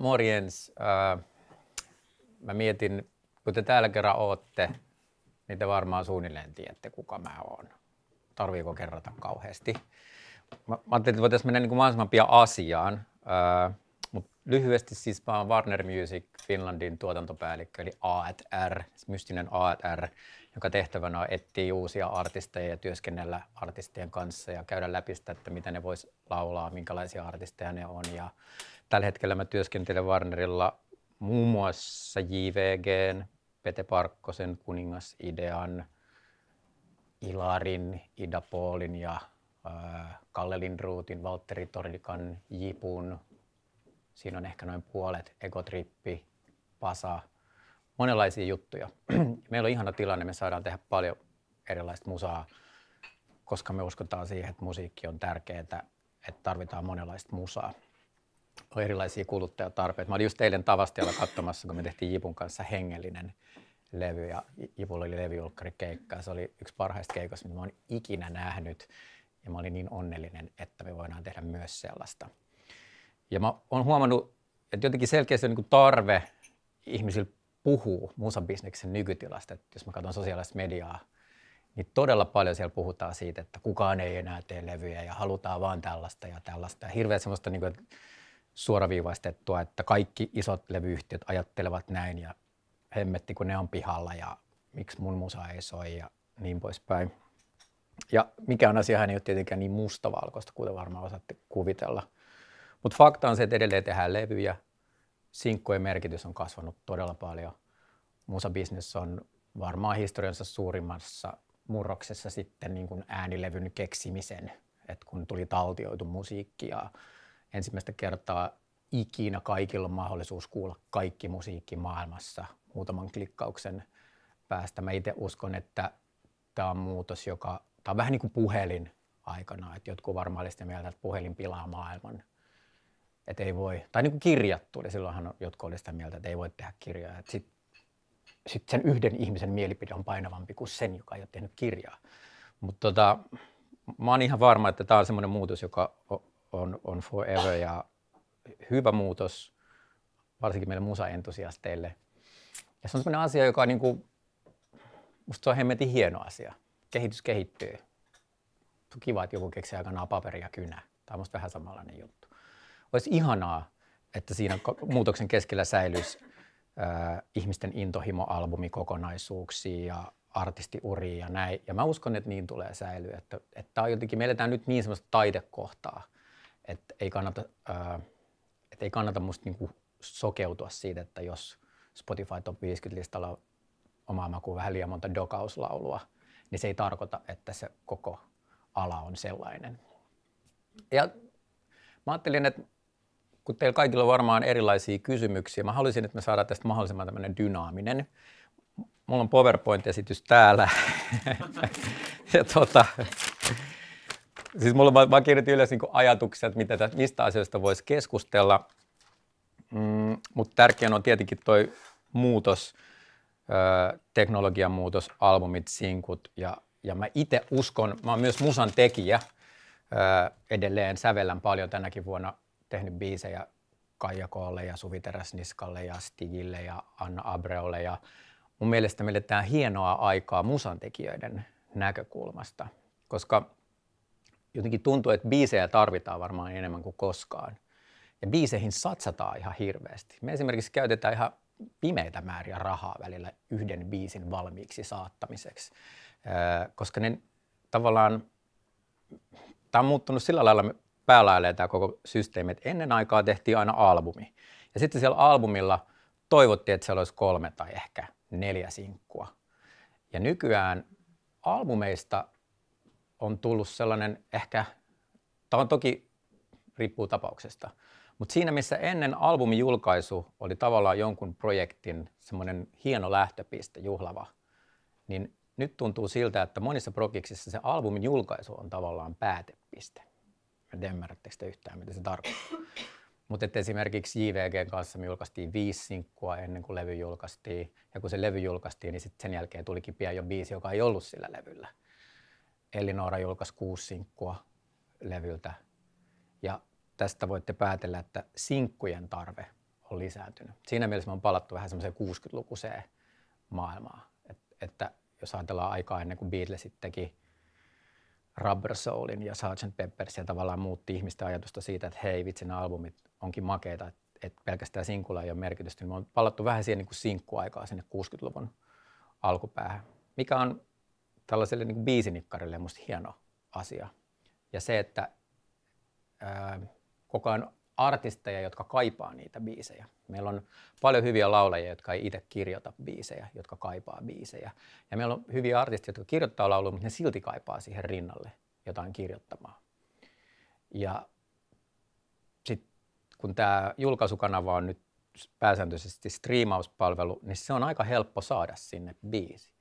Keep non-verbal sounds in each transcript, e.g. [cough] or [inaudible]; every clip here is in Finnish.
Morjens. Äh, mä mietin, kun te täällä kerran ootte, niin te varmaan suunnilleen tiedätte, kuka mä oon. Tarviiko kerrata kauheasti? Mä, mä ajattelin, että voitaisiin mennä niin kuin mahdollisimman pian asiaan. Äh, Mutta lyhyesti siis mä oon Warner Music Finlandin tuotantopäällikkö, eli AR, siis mystinen AR, joka tehtävänä on etsiä uusia artisteja ja työskennellä artistien kanssa ja käydä läpi sitä, että mitä ne vois laulaa, minkälaisia artisteja ne on ja tällä hetkellä mä työskentelen Warnerilla muun muassa JVGn, Pete Parkkosen, Kuningasidean, Ilarin, Ida Paulin ja äh, Kalle Lindruutin, Valtteri Tornikan, Jipun. Siinä on ehkä noin puolet, Egotrippi, Pasa, monenlaisia juttuja. [clears throat] Meillä on ihana tilanne, me saadaan tehdä paljon erilaista musaa, koska me uskotaan siihen, että musiikki on tärkeää, että tarvitaan monenlaista musaa on erilaisia kuluttajatarpeita. Mä olin just eilen Tavastialla katsomassa, kun me tehtiin Jipun kanssa hengellinen levy ja Jipulla oli levyulkkarikeikka. Se oli yksi parhaista keikoista, mitä mä olen ikinä nähnyt ja mä olin niin onnellinen, että me voidaan tehdä myös sellaista. Ja mä olen huomannut, että jotenkin selkeästi on niinku tarve ihmisillä puhuu musabisneksen nykytilasta. Että jos mä katson sosiaalista mediaa, niin todella paljon siellä puhutaan siitä, että kukaan ei enää tee levyjä ja halutaan vaan tällaista ja tällaista. Ja hirveän semmoista, niin kuin, että suoraviivaistettua, että kaikki isot levyyhtiöt ajattelevat näin ja hemmetti, kun ne on pihalla ja miksi mun musa ei soi ja niin poispäin. Ja mikään asiahan ei ole tietenkään niin mustavalkoista, kuten varmaan osaatte kuvitella. Mutta fakta on se, että edelleen tehdään levyjä. Sinkkojen merkitys on kasvanut todella paljon. musa Musabisnes on varmaan historiansa suurimmassa murroksessa sitten niin kuin äänilevyn keksimisen, että kun tuli taltioitu musiikki ja ensimmäistä kertaa ikinä kaikilla on mahdollisuus kuulla kaikki musiikki maailmassa muutaman klikkauksen päästä. Mä itse uskon, että tämä on muutos, joka, tämä on vähän niin kuin puhelin aikana, että jotkut varmaan oli mieltä, että puhelin pilaa maailman. Että ei voi, tai niin kuin kirjat tuli, niin silloinhan jotkut olivat sitä mieltä, että ei voi tehdä kirjaa. Sitten sit sen yhden ihmisen mielipide on painavampi kuin sen, joka ei ole tehnyt kirjaa. Mutta tota, mä oon ihan varma, että tämä on semmoinen muutos, joka on, on forever ja hyvä muutos, varsinkin meille entusiasteille. Ja se on sellainen asia, joka on niin kuin, musta se on hemmetin hieno asia. Kehitys kehittyy. Se on kiva, että joku keksii aikanaan paperia ja kynä. Tämä on musta vähän samanlainen juttu. Olisi ihanaa, että siinä muutoksen keskellä säilyisi äh, ihmisten intohimo kokonaisuuksia ja artistiuria ja näin. Ja mä uskon, että niin tulee säilyä. Että, että on jotenkin, me eletään nyt niin semmoista taidekohtaa – että ei kannata, äh, että ei kannata musta niinku sokeutua siitä, että jos Spotify Top 50-listalla omaa makuun vähän liian monta dokauslaulua, niin se ei tarkoita, että se koko ala on sellainen. Ja mä ajattelin, että kun teillä kaikilla on varmaan erilaisia kysymyksiä, mä haluaisin, että me saadaan tästä mahdollisimman tämmöinen dynaaminen. Mulla on PowerPoint-esitys täällä. [laughs] ja tota, Siis mulla mä, mä kirjoitin yleensä niin ajatuksia, että mitä, tästä, mistä asioista voisi keskustella, mm, mutta tärkein on tietenkin toi muutos, ö, teknologian muutos, albumit, sinkut ja, ja mä itse uskon, mä oon myös musan tekijä, ö, edelleen sävellän paljon tänäkin vuonna tehnyt biisejä Kaija Koolle ja Suvi Teräsniskalle ja Stigille ja Anna Abreolle ja mun mielestä me tämä hienoa aikaa musan tekijöiden näkökulmasta, koska jotenkin tuntuu, että biisejä tarvitaan varmaan enemmän kuin koskaan. Ja biiseihin satsataan ihan hirveästi. Me esimerkiksi käytetään ihan pimeitä määriä rahaa välillä yhden biisin valmiiksi saattamiseksi, koska ne tavallaan, tämä on muuttunut sillä lailla, päälailleen tämä koko systeemi, että ennen aikaa tehtiin aina albumi. Ja sitten siellä albumilla toivottiin, että siellä olisi kolme tai ehkä neljä sinkkua. Ja nykyään albumeista on tullut sellainen ehkä, tämä on toki riippuu tapauksesta, mutta siinä missä ennen albumin julkaisu oli tavallaan jonkun projektin semmoinen hieno lähtöpiste, juhlava, niin nyt tuntuu siltä, että monissa projektissa se albumin julkaisu on tavallaan päätepiste. en tiedä, ymmärrättekö te yhtään, mitä se tarkoittaa. Mutta esimerkiksi JVG kanssa me julkaistiin viisi sinkkua ennen kuin levy julkaistiin. Ja kun se levy julkaistiin, niin sitten sen jälkeen tulikin pian jo biisi, joka ei ollut sillä levyllä. Elinora julkaisi kuusi sinkkua levyltä. Ja tästä voitte päätellä, että sinkkujen tarve on lisääntynyt. Siinä mielessä me on palattu vähän semmoiseen 60-lukuiseen maailmaan. Et, että jos ajatellaan aikaa ennen kuin Beatlesit teki Rubber Soulin ja Sgt. Peppers ja tavallaan muutti ihmisten ajatusta siitä, että hei vitsi nämä albumit onkin makeita, että et pelkästään sinkulla ei ole merkitystä. Niin me on palattu vähän siihen niin kuin sinkkuaikaa sinne 60-luvun alkupäähän, mikä on tällaiselle niin biisinikkarille on musta hieno asia. Ja se, että ää, koko ajan artisteja, jotka kaipaa niitä biisejä. Meillä on paljon hyviä laulajia, jotka ei itse kirjoita biisejä, jotka kaipaa biisejä. Ja meillä on hyviä artisteja, jotka kirjoittaa lauluja, mutta ne silti kaipaa siihen rinnalle jotain kirjoittamaa. Ja sitten kun tämä julkaisukanava on nyt pääsääntöisesti striimauspalvelu, niin se on aika helppo saada sinne biisi.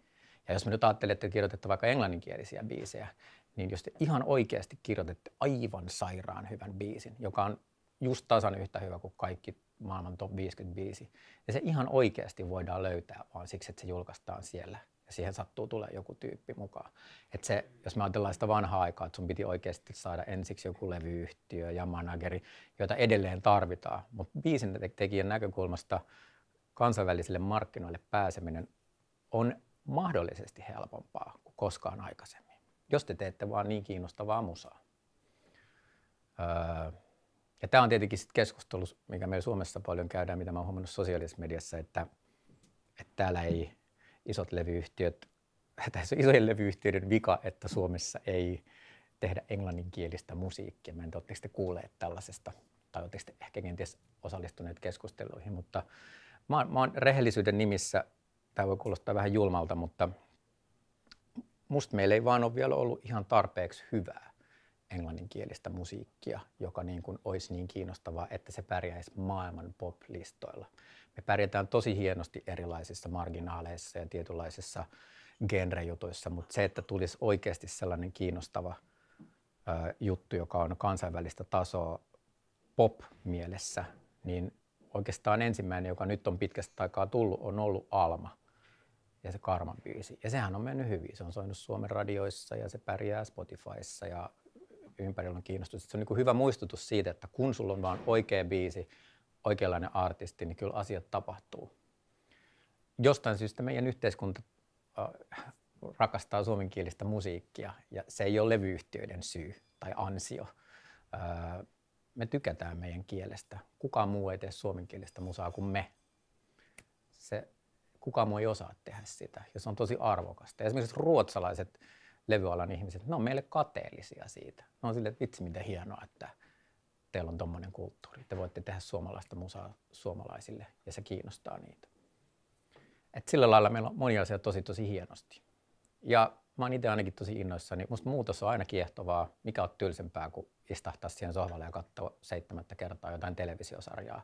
Ja jos me nyt ajattelemme, että kirjoitatte vaikka englanninkielisiä biisejä, niin jos te ihan oikeasti kirjoitatte aivan sairaan hyvän biisin, joka on just tasan yhtä hyvä kuin kaikki maailman top 50 biisi, ja niin se ihan oikeasti voidaan löytää vaan siksi, että se julkaistaan siellä ja siihen sattuu tulee joku tyyppi mukaan. Et se, jos me ajatellaan sitä vanhaa aikaa, että sun piti oikeasti saada ensiksi joku levyyhtiö ja manageri, joita edelleen tarvitaan, mutta biisin tekijän näkökulmasta kansainvälisille markkinoille pääseminen on mahdollisesti helpompaa kuin koskaan aikaisemmin, jos te teette vaan niin kiinnostavaa musaa. Öö, ja tämä on tietenkin sit keskustelu, mikä meillä Suomessa paljon käydään, mitä mä oon huomannut sosiaalisessa mediassa, että, että täällä ei isot levyyhtiöt, [laughs] tai se on isojen levyyhtiöiden vika, että Suomessa ei tehdä englanninkielistä musiikkia. Mä en tiedä, te kuulleet tällaisesta, tai oletteko te ehkä kenties osallistuneet keskusteluihin, mutta mä, mä oon rehellisyyden nimissä tämä voi kuulostaa vähän julmalta, mutta musta meillä ei vaan ole vielä ollut ihan tarpeeksi hyvää englanninkielistä musiikkia, joka niin kuin olisi niin kiinnostavaa, että se pärjäisi maailman pop-listoilla. Me pärjätään tosi hienosti erilaisissa marginaaleissa ja tietynlaisissa genrejutuissa, mutta se, että tulisi oikeasti sellainen kiinnostava ö, juttu, joka on kansainvälistä tasoa pop-mielessä, niin oikeastaan ensimmäinen, joka nyt on pitkästä aikaa tullut, on ollut Alma ja se Karman biisi. Ja sehän on mennyt hyvin. Se on soinut Suomen radioissa ja se pärjää Spotifyssa ja ympärillä on kiinnostus. Se on niin hyvä muistutus siitä, että kun sulla on vaan oikea biisi, oikeanlainen artisti, niin kyllä asiat tapahtuu. Jostain syystä meidän yhteiskunta äh, rakastaa suomenkielistä musiikkia ja se ei ole levyyhtiöiden syy tai ansio. Äh, me tykätään meidän kielestä. Kukaan muu ei tee suomenkielistä musaa kuin me. Se kuka muu ei osaa tehdä sitä, ja se on tosi arvokasta. Esimerkiksi ruotsalaiset levyalan ihmiset, ne on meille kateellisia siitä. Ne on silleen, että vitsi mitä hienoa, että teillä on tuommoinen kulttuuri. Te voitte tehdä suomalaista musaa suomalaisille, ja se kiinnostaa niitä. Et sillä lailla meillä on moni asia tosi tosi hienosti. Ja mä oon itse ainakin tosi innoissani. Musta muutos on aina kiehtovaa, mikä on tylsempää kuin istahtaa siihen sohvalle ja katsoa seitsemättä kertaa jotain televisiosarjaa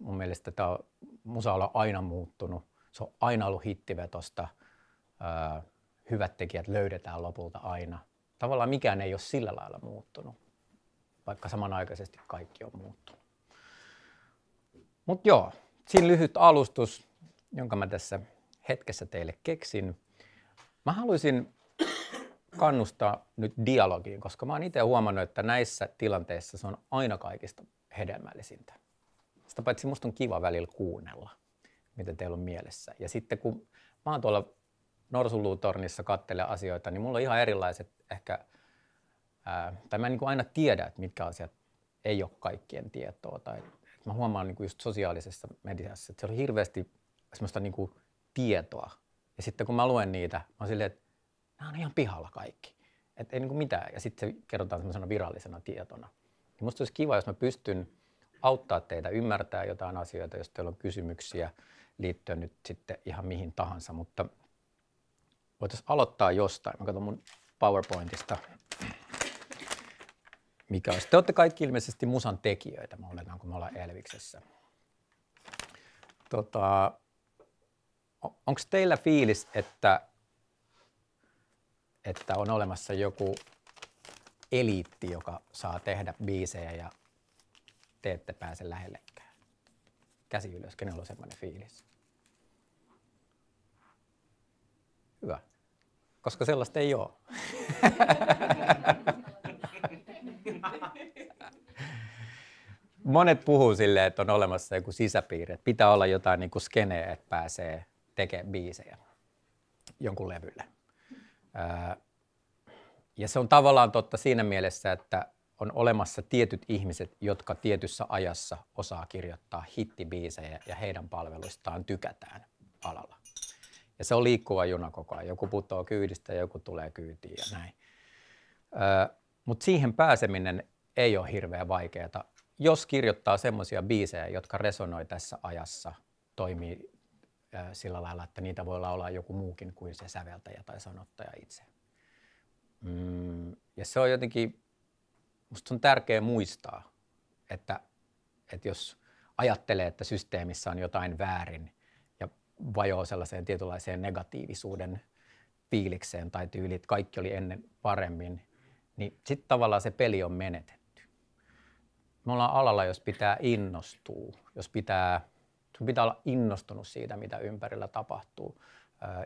mun mielestä tämä musa on aina muuttunut. Se on aina ollut hittivetosta. Öö, hyvät tekijät löydetään lopulta aina. Tavallaan mikään ei ole sillä lailla muuttunut, vaikka samanaikaisesti kaikki on muuttunut. Mutta joo, siinä lyhyt alustus, jonka mä tässä hetkessä teille keksin. Mä haluaisin kannustaa nyt dialogiin, koska mä oon itse huomannut, että näissä tilanteissa se on aina kaikista hedelmällisintä. Sitä paitsi musta on kiva välillä kuunnella, mitä teillä on mielessä. Ja sitten kun mä oon tuolla norsuluutornissa kattele asioita, niin mulla on ihan erilaiset ehkä, ää, tai mä en niin aina tiedä, että mitkä asiat ei ole kaikkien tietoa. Tai, mä huomaan niin kuin just sosiaalisessa mediassa, että siellä on hirveästi semmoista niin kuin tietoa. Ja sitten kun mä luen niitä, mä oon silleen, että nämä on ihan pihalla kaikki. Että ei niin kuin mitään. Ja sitten se kerrotaan semmoisena virallisena tietona. Niin musta olisi kiva, jos mä pystyn auttaa teitä ymmärtää jotain asioita, jos teillä on kysymyksiä liittyen nyt sitten ihan mihin tahansa, mutta voitaisiin aloittaa jostain. Mä katson mun PowerPointista, mikä olisi. Te olette kaikki ilmeisesti musan tekijöitä, mä oletan, kun me ollaan Elviksessä. Tota, Onko teillä fiilis, että, että on olemassa joku eliitti, joka saa tehdä biisejä ja te ette pääse lähellekään. Käsi ylös, kenellä on semmoinen fiilis. Hyvä. Koska sellaista ei ole. Monet puhuu silleen, että on olemassa joku sisäpiiri, että pitää olla jotain niin kuin skeneä, että pääsee tekemään biisejä jonkun levylle. Öö, ja se on tavallaan totta siinä mielessä, että on olemassa tietyt ihmiset, jotka tietyssä ajassa osaa kirjoittaa hittibiisejä ja heidän palveluistaan tykätään alalla. Ja se on liikkuva juna koko ajan. Joku putoaa kyydistä ja joku tulee kyytiin ja näin. Mutta siihen pääseminen ei ole hirveän vaikeaa, jos kirjoittaa semmoisia biisejä, jotka resonoi tässä ajassa, toimii öö, sillä lailla, että niitä voi olla joku muukin kuin se säveltäjä tai sanottaja itse. Mm, ja se on jotenkin Musta on tärkeää muistaa, että, että jos ajattelee, että systeemissä on jotain väärin ja vajoo sellaiseen tietynlaiseen negatiivisuuden fiilikseen tai tyyliin, että kaikki oli ennen paremmin, niin sitten tavallaan se peli on menetetty. Me ollaan alalla, jos pitää innostua, jos pitää, sun pitää olla innostunut siitä, mitä ympärillä tapahtuu.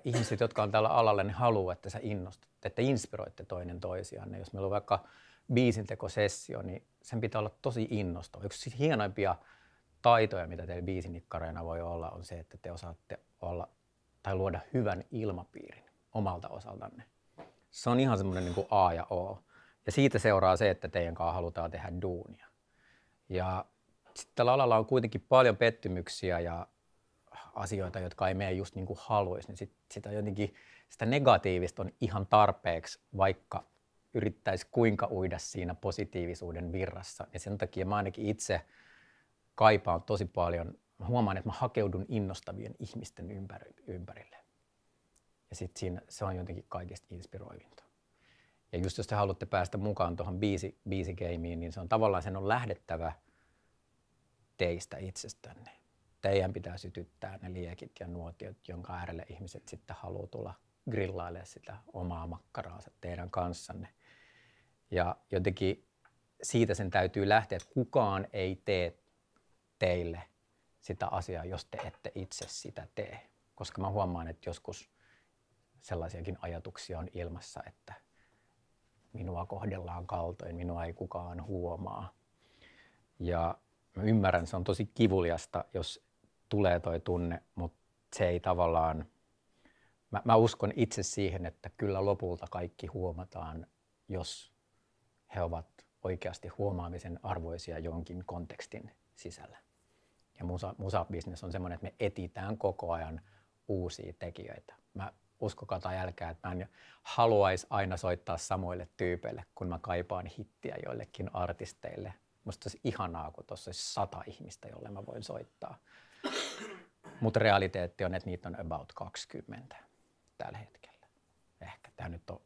Ihmiset, jotka on tällä alalla, ne haluaa, että sä innostat, että inspiroitte toinen toisiaan. Jos meillä on vaikka biisintekosessio, niin sen pitää olla tosi innostava. Yksi siis hienoimpia taitoja, mitä teillä biisinikkareina voi olla, on se, että te osaatte olla tai luoda hyvän ilmapiirin omalta osaltanne. Se on ihan semmoinen niin kuin A ja O. Ja siitä seuraa se, että teidän kanssa halutaan tehdä duunia. Ja sitten tällä alalla on kuitenkin paljon pettymyksiä ja asioita, jotka ei mene just niin kuin haluaisi, niin sit, sitä jotenkin, sitä negatiivista on ihan tarpeeksi, vaikka yrittäisi kuinka uida siinä positiivisuuden virrassa. Ja sen takia mä ainakin itse kaipaan tosi paljon, mä huomaan, että mä hakeudun innostavien ihmisten ympärille. Ja sitten siinä se on jotenkin kaikista inspiroivinta. Ja just jos te haluatte päästä mukaan tuohon biisi, biisigeimiin, niin se on tavallaan sen on lähdettävä teistä itsestänne. Teidän pitää sytyttää ne liekit ja nuotiot, jonka äärelle ihmiset sitten haluaa tulla grillailemaan sitä omaa makkaraansa teidän kanssanne – ja jotenkin siitä sen täytyy lähteä, että kukaan ei tee teille sitä asiaa, jos te ette itse sitä tee. Koska mä huomaan, että joskus sellaisiakin ajatuksia on ilmassa, että minua kohdellaan kaltoin, minua ei kukaan huomaa. Ja mä ymmärrän, se on tosi kivuliasta, jos tulee toi tunne, mutta se ei tavallaan, mä, mä uskon itse siihen, että kyllä lopulta kaikki huomataan, jos he ovat oikeasti huomaamisen arvoisia jonkin kontekstin sisällä. Ja musa, musabisnes on semmoinen, että me etitään koko ajan uusia tekijöitä. Mä uskokaa tai älkää, että mä en haluaisi aina soittaa samoille tyypeille, kun mä kaipaan hittiä joillekin artisteille. Musta olisi ihanaa, kun tuossa olisi sata ihmistä, jolle mä voin soittaa. Mutta realiteetti on, että niitä on about 20 tällä hetkellä. Ehkä tämä nyt on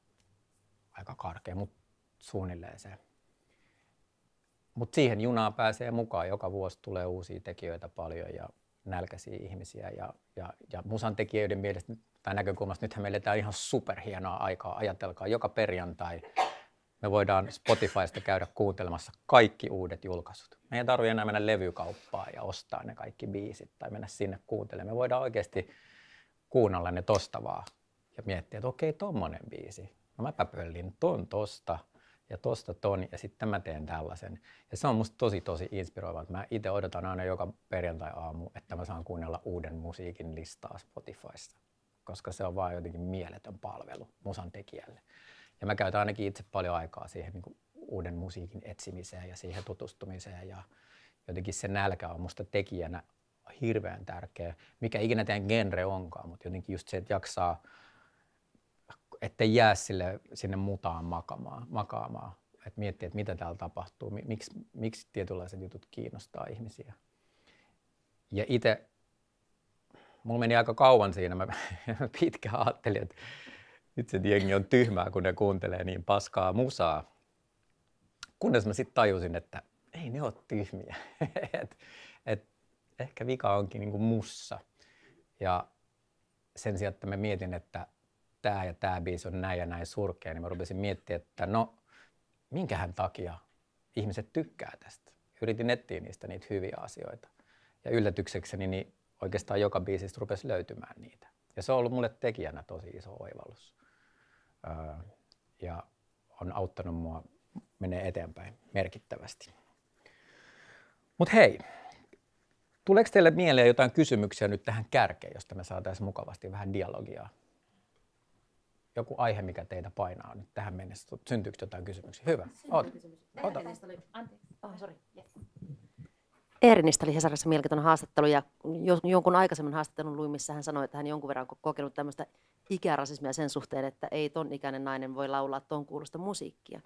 aika karkea, mutta suunnilleen se. Mutta siihen junaan pääsee mukaan. Joka vuosi tulee uusia tekijöitä paljon ja nälkäisiä ihmisiä. Ja, ja, ja musan tekijöiden mielestä tai näkökulmasta nythän meillä tämä ihan superhienoa aikaa. Ajatelkaa, joka perjantai me voidaan Spotifysta käydä kuuntelemassa kaikki uudet julkaisut. Me ei tarvitse enää mennä levykauppaan ja ostaa ne kaikki biisit tai mennä sinne kuuntelemaan. Me voidaan oikeasti kuunnella ne tosta vaan ja miettiä, että okei, tommonen biisi. No mäpä pöllin ton tosta ja tosta ton ja sitten mä teen tällaisen. Ja se on musta tosi tosi inspiroivaa. Mä itse odotan aina joka perjantai-aamu, että mä saan kuunnella uuden musiikin listaa Spotifyssa, koska se on vaan jotenkin mieletön palvelu musan tekijälle. Ja mä käytän ainakin itse paljon aikaa siihen niin uuden musiikin etsimiseen ja siihen tutustumiseen ja jotenkin se nälkä on musta tekijänä hirveän tärkeä, mikä ikinä teidän genre onkaan, mutta jotenkin just se, että jaksaa ettei jää sille, sinne mutaan makamaan, makaamaan. Et miettiä, että mitä täällä tapahtuu, miksi, miksi tietynlaiset jutut kiinnostaa ihmisiä. Ja itse, mulla meni aika kauan siinä, [laughs] mä pitkään ajattelin, että nyt se jengi on tyhmää, kun ne kuuntelee niin paskaa musaa. Kunnes mä sitten tajusin, että ei ne ole tyhmiä. [laughs] et, et, ehkä vika onkin niinku mussa. Ja sen sijaan, että mä mietin, että tämä ja tämä biisi on näin ja näin surkea, niin mä rupesin miettimään, että no, minkähän takia ihmiset tykkää tästä. Yritin etsiä niistä niitä hyviä asioita. Ja yllätyksekseni niin oikeastaan joka biisistä rupesi löytymään niitä. Ja se on ollut mulle tekijänä tosi iso oivallus. Öö, ja on auttanut mua menee eteenpäin merkittävästi. Mutta hei, tuleeko teille mieleen jotain kysymyksiä nyt tähän kärkeen, josta me saataisiin mukavasti vähän dialogiaa? joku aihe, mikä teitä painaa nyt tähän mennessä? Syntyykö jotain kysymyksiä? Hyvä. Ota. Ota. Oh, oli Hesarissa mielenkiintoinen haastattelu ja jonkun aikaisemman haastattelun luin, missä hän sanoi, että hän jonkun verran on kokenut tämmöistä ikärasismia sen suhteen, että ei ton ikäinen nainen voi laulaa ton kuulosta musiikkia.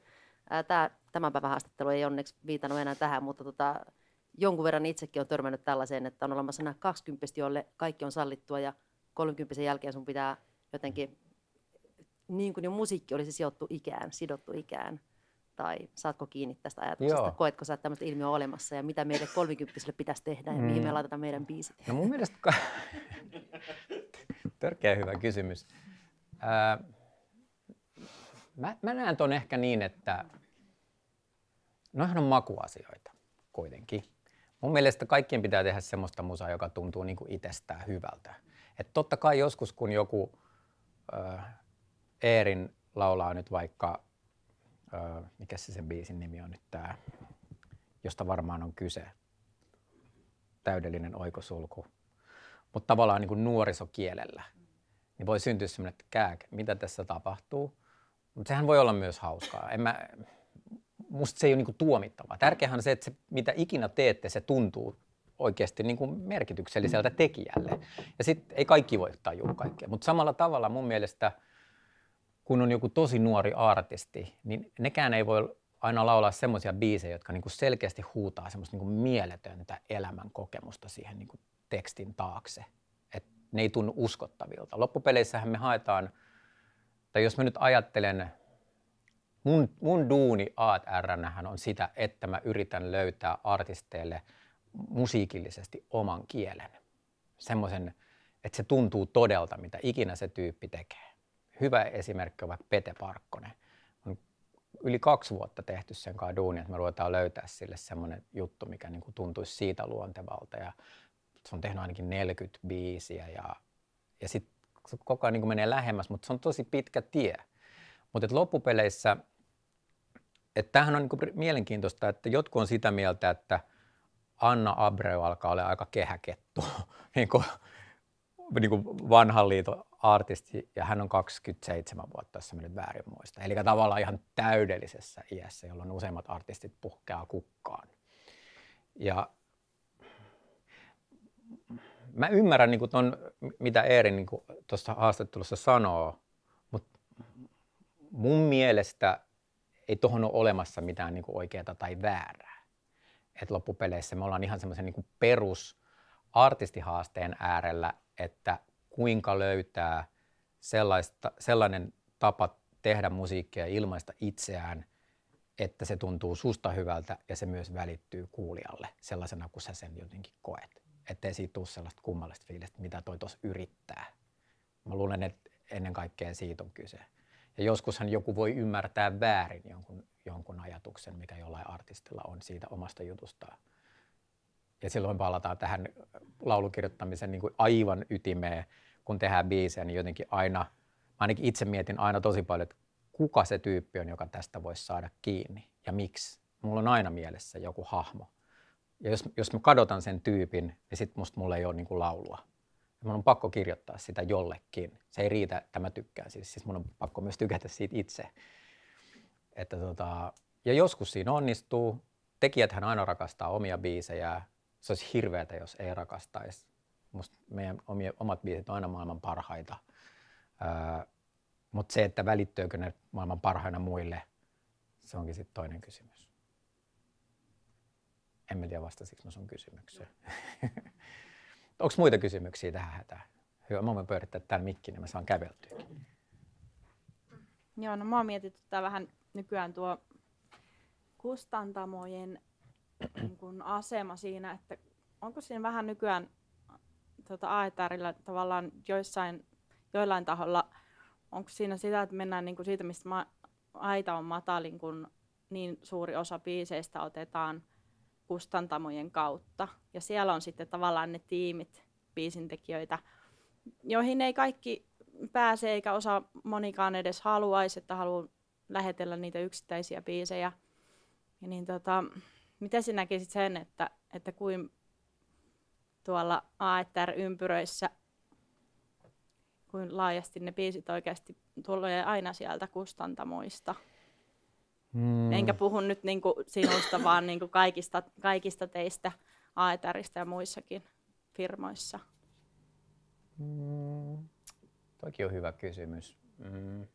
Tämä, tämän päivän haastattelu ei onneksi viitannut enää tähän, mutta tota, jonkun verran itsekin on törmännyt tällaiseen, että on olemassa nämä 20 joille kaikki on sallittua ja 30 jälkeen sun pitää jotenkin niin kuin jo musiikki olisi sijoittu ikään, sidottu ikään? Tai saatko kiinni tästä ajatuksesta? Joo. Koetko sä, että tämmöistä ilmiö on olemassa ja mitä meille kolmikymppisille pitäisi tehdä ja mm. mihin me mm. laitetaan meidän biisit? No mun mielestä... Törkeä hyvä kysymys. Ää, mä, mä näen ton ehkä niin, että noihän on makuasioita kuitenkin. Mun mielestä kaikkien pitää tehdä semmoista musaa, joka tuntuu niin kuin itsestään hyvältä. Et totta kai joskus, kun joku Ää, Eerin laulaa nyt vaikka, ö, mikä se sen biisin nimi on nyt tää, josta varmaan on kyse, täydellinen oikosulku, mutta tavallaan niin kuin nuorisokielellä, niin voi syntyä semmoinen, että kääk, mitä tässä tapahtuu. Mutta sehän voi olla myös hauskaa. En mä, musta se ei ole niin kuin tuomittavaa. Tärkeähän on se, että se, mitä ikinä teette, se tuntuu oikeasti niin kuin merkitykselliseltä tekijälle. Ja sitten ei kaikki voi tajua kaikkea. Mutta samalla tavalla mun mielestä – kun on joku tosi nuori artisti, niin nekään ei voi aina laulaa semmoisia biisejä, jotka niinku selkeästi huutaa semmoista niinku mieletöntä elämän kokemusta siihen niinku tekstin taakse. Et ne ei tunnu uskottavilta. Loppupeleissähän me haetaan, tai jos mä nyt ajattelen, mun, mun duuni atr on sitä, että mä yritän löytää artisteille musiikillisesti oman kielen. Semmoisen, että se tuntuu todelta, mitä ikinä se tyyppi tekee hyvä esimerkki on vaikka Pete Parkkonen. On yli kaksi vuotta tehty sen kanssa duuni, että me ruvetaan löytää sille semmoinen juttu, mikä niin kuin tuntuisi siitä luontevalta. Ja se on tehnyt ainakin 40 biisiä ja, ja sitten koko ajan niin kuin menee lähemmäs, mutta se on tosi pitkä tie. Mutta loppupeleissä, että tämähän on niin mielenkiintoista, että jotkut on sitä mieltä, että Anna Abreu alkaa olla aika kehäkettu, niin kuin, [laughs] niin kuin vanhan liiton artisti ja hän on 27 vuotta, jos mä nyt väärin muista. Eli tavallaan ihan täydellisessä iässä, jolloin useimmat artistit puhkeaa kukkaan. Ja mä ymmärrän niin ton, mitä Eeri niin tuossa haastattelussa sanoo, mutta mun mielestä ei tuohon ole olemassa mitään niin oikeaa tai väärää. Et loppupeleissä me ollaan ihan semmoisen niin perus artistihaasteen äärellä, että kuinka löytää sellaista, sellainen tapa tehdä musiikkia ja ilmaista itseään, että se tuntuu susta hyvältä ja se myös välittyy kuulijalle sellaisena, kun sä sen jotenkin koet. ei siitä tule sellaista kummallista fiilistä, mitä toi tuossa yrittää. Mä luulen, että ennen kaikkea siitä on kyse. Ja joskushan joku voi ymmärtää väärin jonkun, jonkun ajatuksen, mikä jollain artistilla on siitä omasta jutustaan. Ja silloin palataan tähän laulukirjoittamisen niin kuin aivan ytimeen, kun tehdään biisejä, niin jotenkin aina, ainakin itse mietin aina tosi paljon, että kuka se tyyppi on, joka tästä voisi saada kiinni ja miksi. Mulla on aina mielessä joku hahmo. Ja jos, jos mä kadotan sen tyypin, niin sitten musta mulla ei ole niin kuin laulua. Ja mun on pakko kirjoittaa sitä jollekin. Se ei riitä, että mä tykkään. Siis, siis mun on pakko myös tykätä siitä itse. Että tota, ja joskus siinä onnistuu. Tekijäthän aina rakastaa omia biisejä se olisi hirveätä, jos ei rakastaisi. Musta meidän omia, omat biisit on aina maailman parhaita. Öö, Mutta se, että välittyykö ne maailman parhaina muille, se onkin sitten toinen kysymys. En mä tiedä vastasiksi sun kysymykseen. No. [laughs] Onko muita kysymyksiä tähän hätään? Hyvä, mä voin pyörittää tämän mikkin, niin mä saan käveltyä. Joo, no mä oon mietityttää vähän nykyään tuo kustantamojen niin kuin asema siinä, että onko siinä vähän nykyään tota aetarilla tavallaan joissain, joillain taholla, onko siinä sitä, että mennään niin kuin siitä, mistä ma- aita on matalin, kun niin suuri osa biiseistä otetaan kustantamojen kautta. Ja siellä on sitten tavallaan ne tiimit biisintekijöitä, joihin ei kaikki pääse eikä osa monikaan edes haluaisi, että haluaa lähetellä niitä yksittäisiä biisejä. Ja niin tota, mitä sinä näkisit sen, että, että kuin tuolla AETR-ympyröissä, kuin laajasti ne biisit oikeasti tulee aina sieltä kustantamoista? Mm. Enkä puhu nyt niin kuin sinusta, [coughs] vaan niin kuin kaikista, kaikista teistä AETRistä ja muissakin firmoissa. Mm. Toki on hyvä kysymys. Mm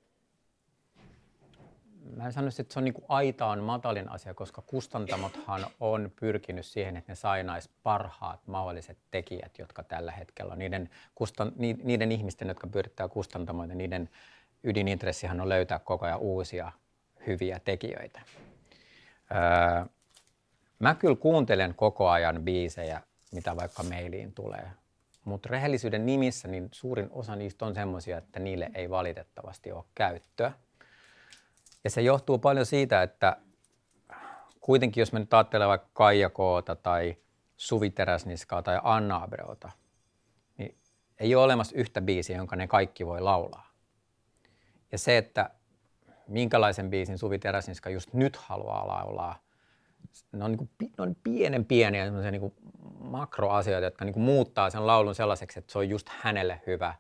mä en sanoisi, että se on niin aitaan matalin asia, koska kustantamothan on pyrkinyt siihen, että ne sainais parhaat mahdolliset tekijät, jotka tällä hetkellä on. Niiden, kustan, niiden ihmisten, jotka pyörittää kustantamoita, niiden ydinintressihan on löytää koko ajan uusia hyviä tekijöitä. Öö, mä kyllä kuuntelen koko ajan biisejä, mitä vaikka mailiin tulee. Mutta rehellisyyden nimissä niin suurin osa niistä on semmoisia, että niille ei valitettavasti ole käyttöä. Ja se johtuu paljon siitä, että kuitenkin jos me nyt ajattelemme vaikka Kaija Koota tai Suvi Teräsniskaa tai Anna Abreota, niin ei ole olemassa yhtä biisiä, jonka ne kaikki voi laulaa. Ja se, että minkälaisen biisin Suvi Teräsniska just nyt haluaa laulaa, ne on, niin kuin, ne on pienen pieniä niin niin makroasioita, jotka niin kuin muuttaa sen laulun sellaiseksi, että se on just hänelle hyvä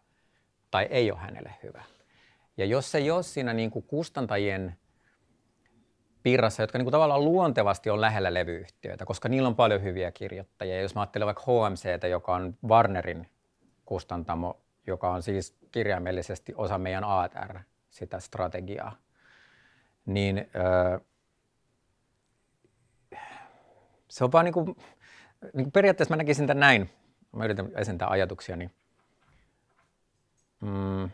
tai ei ole hänelle hyvä. Ja jos se ei ole siinä niin kuin kustantajien piirassa, jotka niin kuin tavallaan luontevasti on lähellä levyyhtiöitä, koska niillä on paljon hyviä kirjoittajia. Jos mä ajattelen vaikka HMCtä, joka on Warnerin kustantamo, joka on siis kirjaimellisesti osa meidän ATR, sitä strategiaa, niin öö, se on vaan niin kuin, niin kuin periaatteessa mä näkisin tämän näin. Mä yritän ajatuksia ajatuksiani. Mm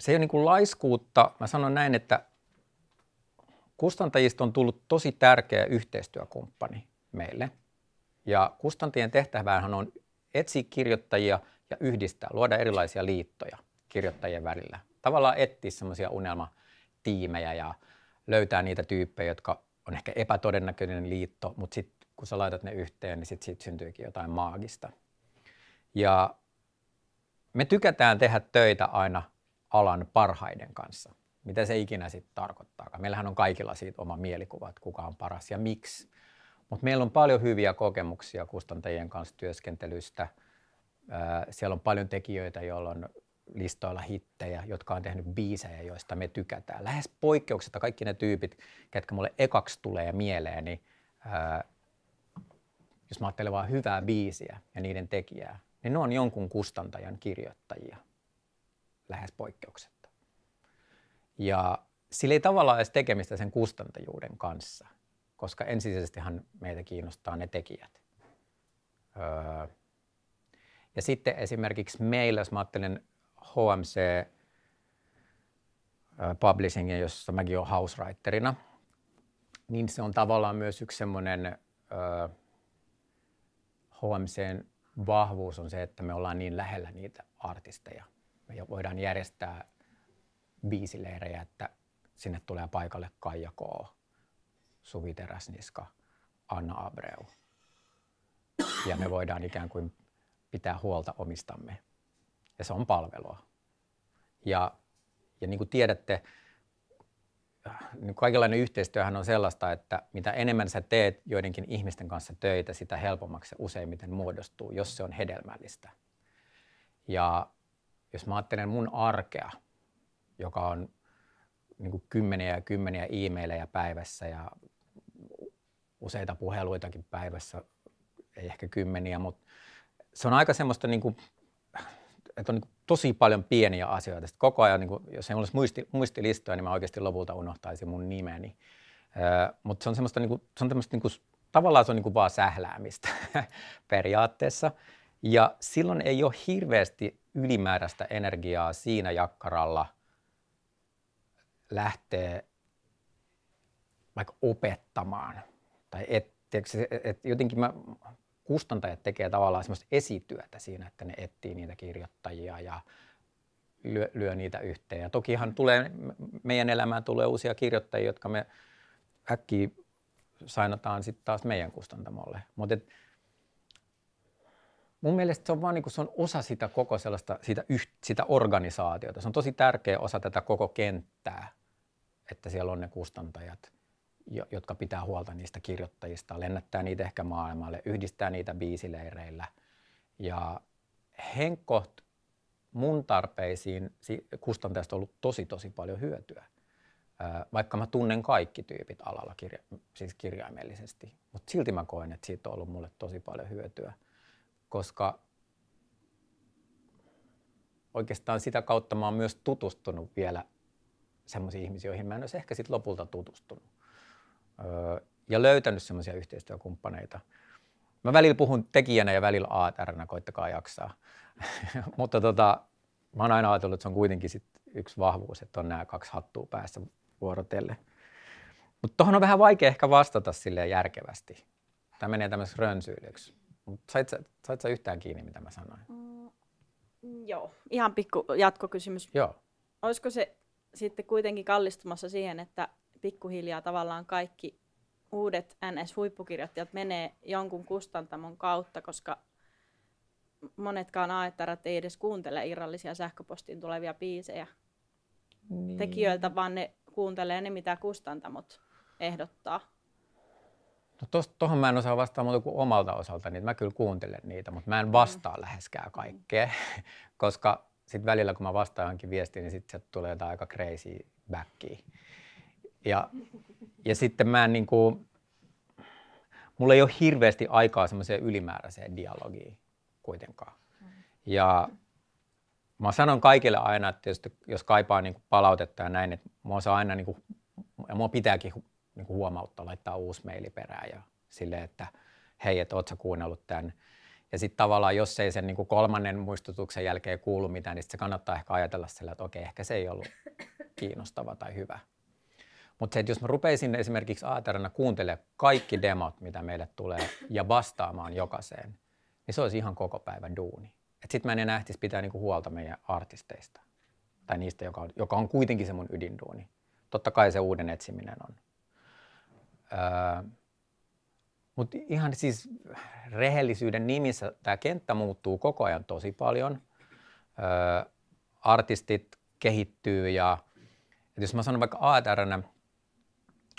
se ei ole niin kuin laiskuutta. Mä sanon näin, että kustantajista on tullut tosi tärkeä yhteistyökumppani meille. Ja kustantajien tehtävähän on etsiä kirjoittajia ja yhdistää, luoda erilaisia liittoja kirjoittajien välillä. Tavallaan etsiä semmoisia unelmatiimejä ja löytää niitä tyyppejä, jotka on ehkä epätodennäköinen liitto, mutta sitten kun sä laitat ne yhteen, niin sitten siitä syntyykin jotain maagista. Ja me tykätään tehdä töitä aina alan parhaiden kanssa. Mitä se ikinä sitten tarkoittaa? Meillähän on kaikilla siitä oma mielikuva, että kuka on paras ja miksi. Mutta meillä on paljon hyviä kokemuksia kustantajien kanssa työskentelystä. Siellä on paljon tekijöitä, joilla on listoilla hittejä, jotka on tehnyt biisejä, joista me tykätään. Lähes poikkeuksetta kaikki ne tyypit, ketkä mulle ekaksi tulee mieleen, niin jos mä ajattelen vaan hyvää biisiä ja niiden tekijää, niin ne on jonkun kustantajan kirjoittajia lähes poikkeuksetta. Ja sillä ei tavallaan edes tekemistä sen kustantajuuden kanssa, koska ensisijaisestihan meitä kiinnostaa ne tekijät. Öö. Ja sitten esimerkiksi meillä, jos mä ajattelen HMC öö, Publishingia, jossa mäkin olen housewriterina, niin se on tavallaan myös yksi semmoinen öö, HMCn vahvuus on se, että me ollaan niin lähellä niitä artisteja – me voidaan järjestää biisileirejä, että sinne tulee paikalle Kaija K., Suvi Teräsniska, Anna Abreu. Ja me voidaan ikään kuin pitää huolta omistamme. Ja se on palvelua. Ja, ja niin kuin tiedätte, niin kaikenlainen yhteistyöhän on sellaista, että mitä enemmän sä teet joidenkin ihmisten kanssa töitä, sitä helpommaksi se useimmiten muodostuu, jos se on hedelmällistä. Ja jos mä ajattelen mun arkea, joka on niin kuin kymmeniä ja kymmeniä e-maileja päivässä ja useita puheluitakin päivässä, ei ehkä kymmeniä, mutta se on aika semmoista, niin kuin, että on niin kuin tosi paljon pieniä asioita. Sitten koko ajan, niin kuin, jos ei olisi muisti, muistilistoja, niin mä oikeasti lopulta unohtaisin mun nimeni. mutta se on semmoista, niin kuin, se on niin kuin, tavallaan se on niin kuin vaan sähläämistä [laughs] periaatteessa. Ja silloin ei ole hirveästi ylimääräistä energiaa siinä jakkaralla lähtee vaikka opettamaan. Tai et, se, et jotenkin mä, kustantajat tekee tavallaan semmoista esityötä siinä, että ne etsii niitä kirjoittajia ja lyö, lyö niitä yhteen. Ja tokihan tulee, meidän elämään tulee uusia kirjoittajia, jotka me äkkiä sainataan sitten taas meidän kustantamolle. Mutta mun mielestä se on vaan niin kuin, se on osa sitä koko sellaista, sitä, yht, sitä organisaatiota. Se on tosi tärkeä osa tätä koko kenttää, että siellä on ne kustantajat, jotka pitää huolta niistä kirjoittajista, lennättää niitä ehkä maailmalle, yhdistää niitä biisileireillä. Ja henkot mun tarpeisiin kustantajasta on ollut tosi tosi paljon hyötyä. Vaikka mä tunnen kaikki tyypit alalla kirja, siis kirjaimellisesti, mutta silti mä koen, että siitä on ollut mulle tosi paljon hyötyä koska oikeastaan sitä kautta mä oon myös tutustunut vielä semmoisiin ihmisiin, joihin mä en olisi ehkä sitten lopulta tutustunut. Öö, ja löytänyt semmoisia yhteistyökumppaneita. Mä välillä puhun tekijänä ja välillä ATRnä, koittakaa jaksaa. [laughs] Mutta tota, mä oon aina ajatellut, että se on kuitenkin sit yksi vahvuus, että on nämä kaksi hattua päässä vuorotelle. Mutta tuohon on vähän vaikea ehkä vastata sille järkevästi. Tämä menee tämmöiseksi rönsyilyksi. Mutta sait, sait sä yhtään kiinni, mitä mä sanoin? Mm, mm, joo. Ihan pikku jatkokysymys. Joo. Olisiko se sitten kuitenkin kallistumassa siihen, että pikkuhiljaa tavallaan kaikki uudet NS-huippukirjoittajat menee jonkun kustantamon kautta, koska monetkaan aettarat ei edes kuuntele irrallisia sähköpostiin tulevia biisejä niin. tekijöiltä, vaan ne kuuntelee ne, mitä kustantamot ehdottaa. No tuohon mä en osaa vastata muuta kuin omalta osalta, niin mä kyllä kuuntelen niitä, mutta mä en mm. vastaa mm. läheskään kaikkea, [laughs] koska sitten välillä kun mä vastaan johonkin viestiin, niin sitten tulee jotain aika crazy backia. Ja, ja sitten mä en niin kuin, mulla ei ole hirveästi aikaa semmoiseen ylimääräiseen dialogiin kuitenkaan. Mm. Ja mä sanon kaikille aina, että jos, jos kaipaa niin palautetta ja näin, että mua saa aina, niin kuin, ja mua pitääkin niin kuin huomauttaa, laittaa uusi maili perään ja silleen, että hei, että ootko kuunnellut tämän. Ja sitten tavallaan, jos ei sen niin kuin kolmannen muistutuksen jälkeen kuulu mitään, niin se kannattaa ehkä ajatella sillä, että okei, ehkä se ei ollut kiinnostava tai hyvä. Mutta se, että jos mä rupeisin esimerkiksi aaterana kuuntelemaan kaikki demot, mitä meille tulee, ja vastaamaan jokaiseen, niin se olisi ihan koko päivän duuni. Sitten mä en enää ehtisi pitää niinku huolta meidän artisteista tai niistä, joka on, joka on kuitenkin se mun ydinduuni. Totta kai se uuden etsiminen on mutta ihan siis rehellisyyden nimissä tämä kenttä muuttuu koko ajan tosi paljon. Ö, artistit kehittyy ja jos mä sanon vaikka ATRnä,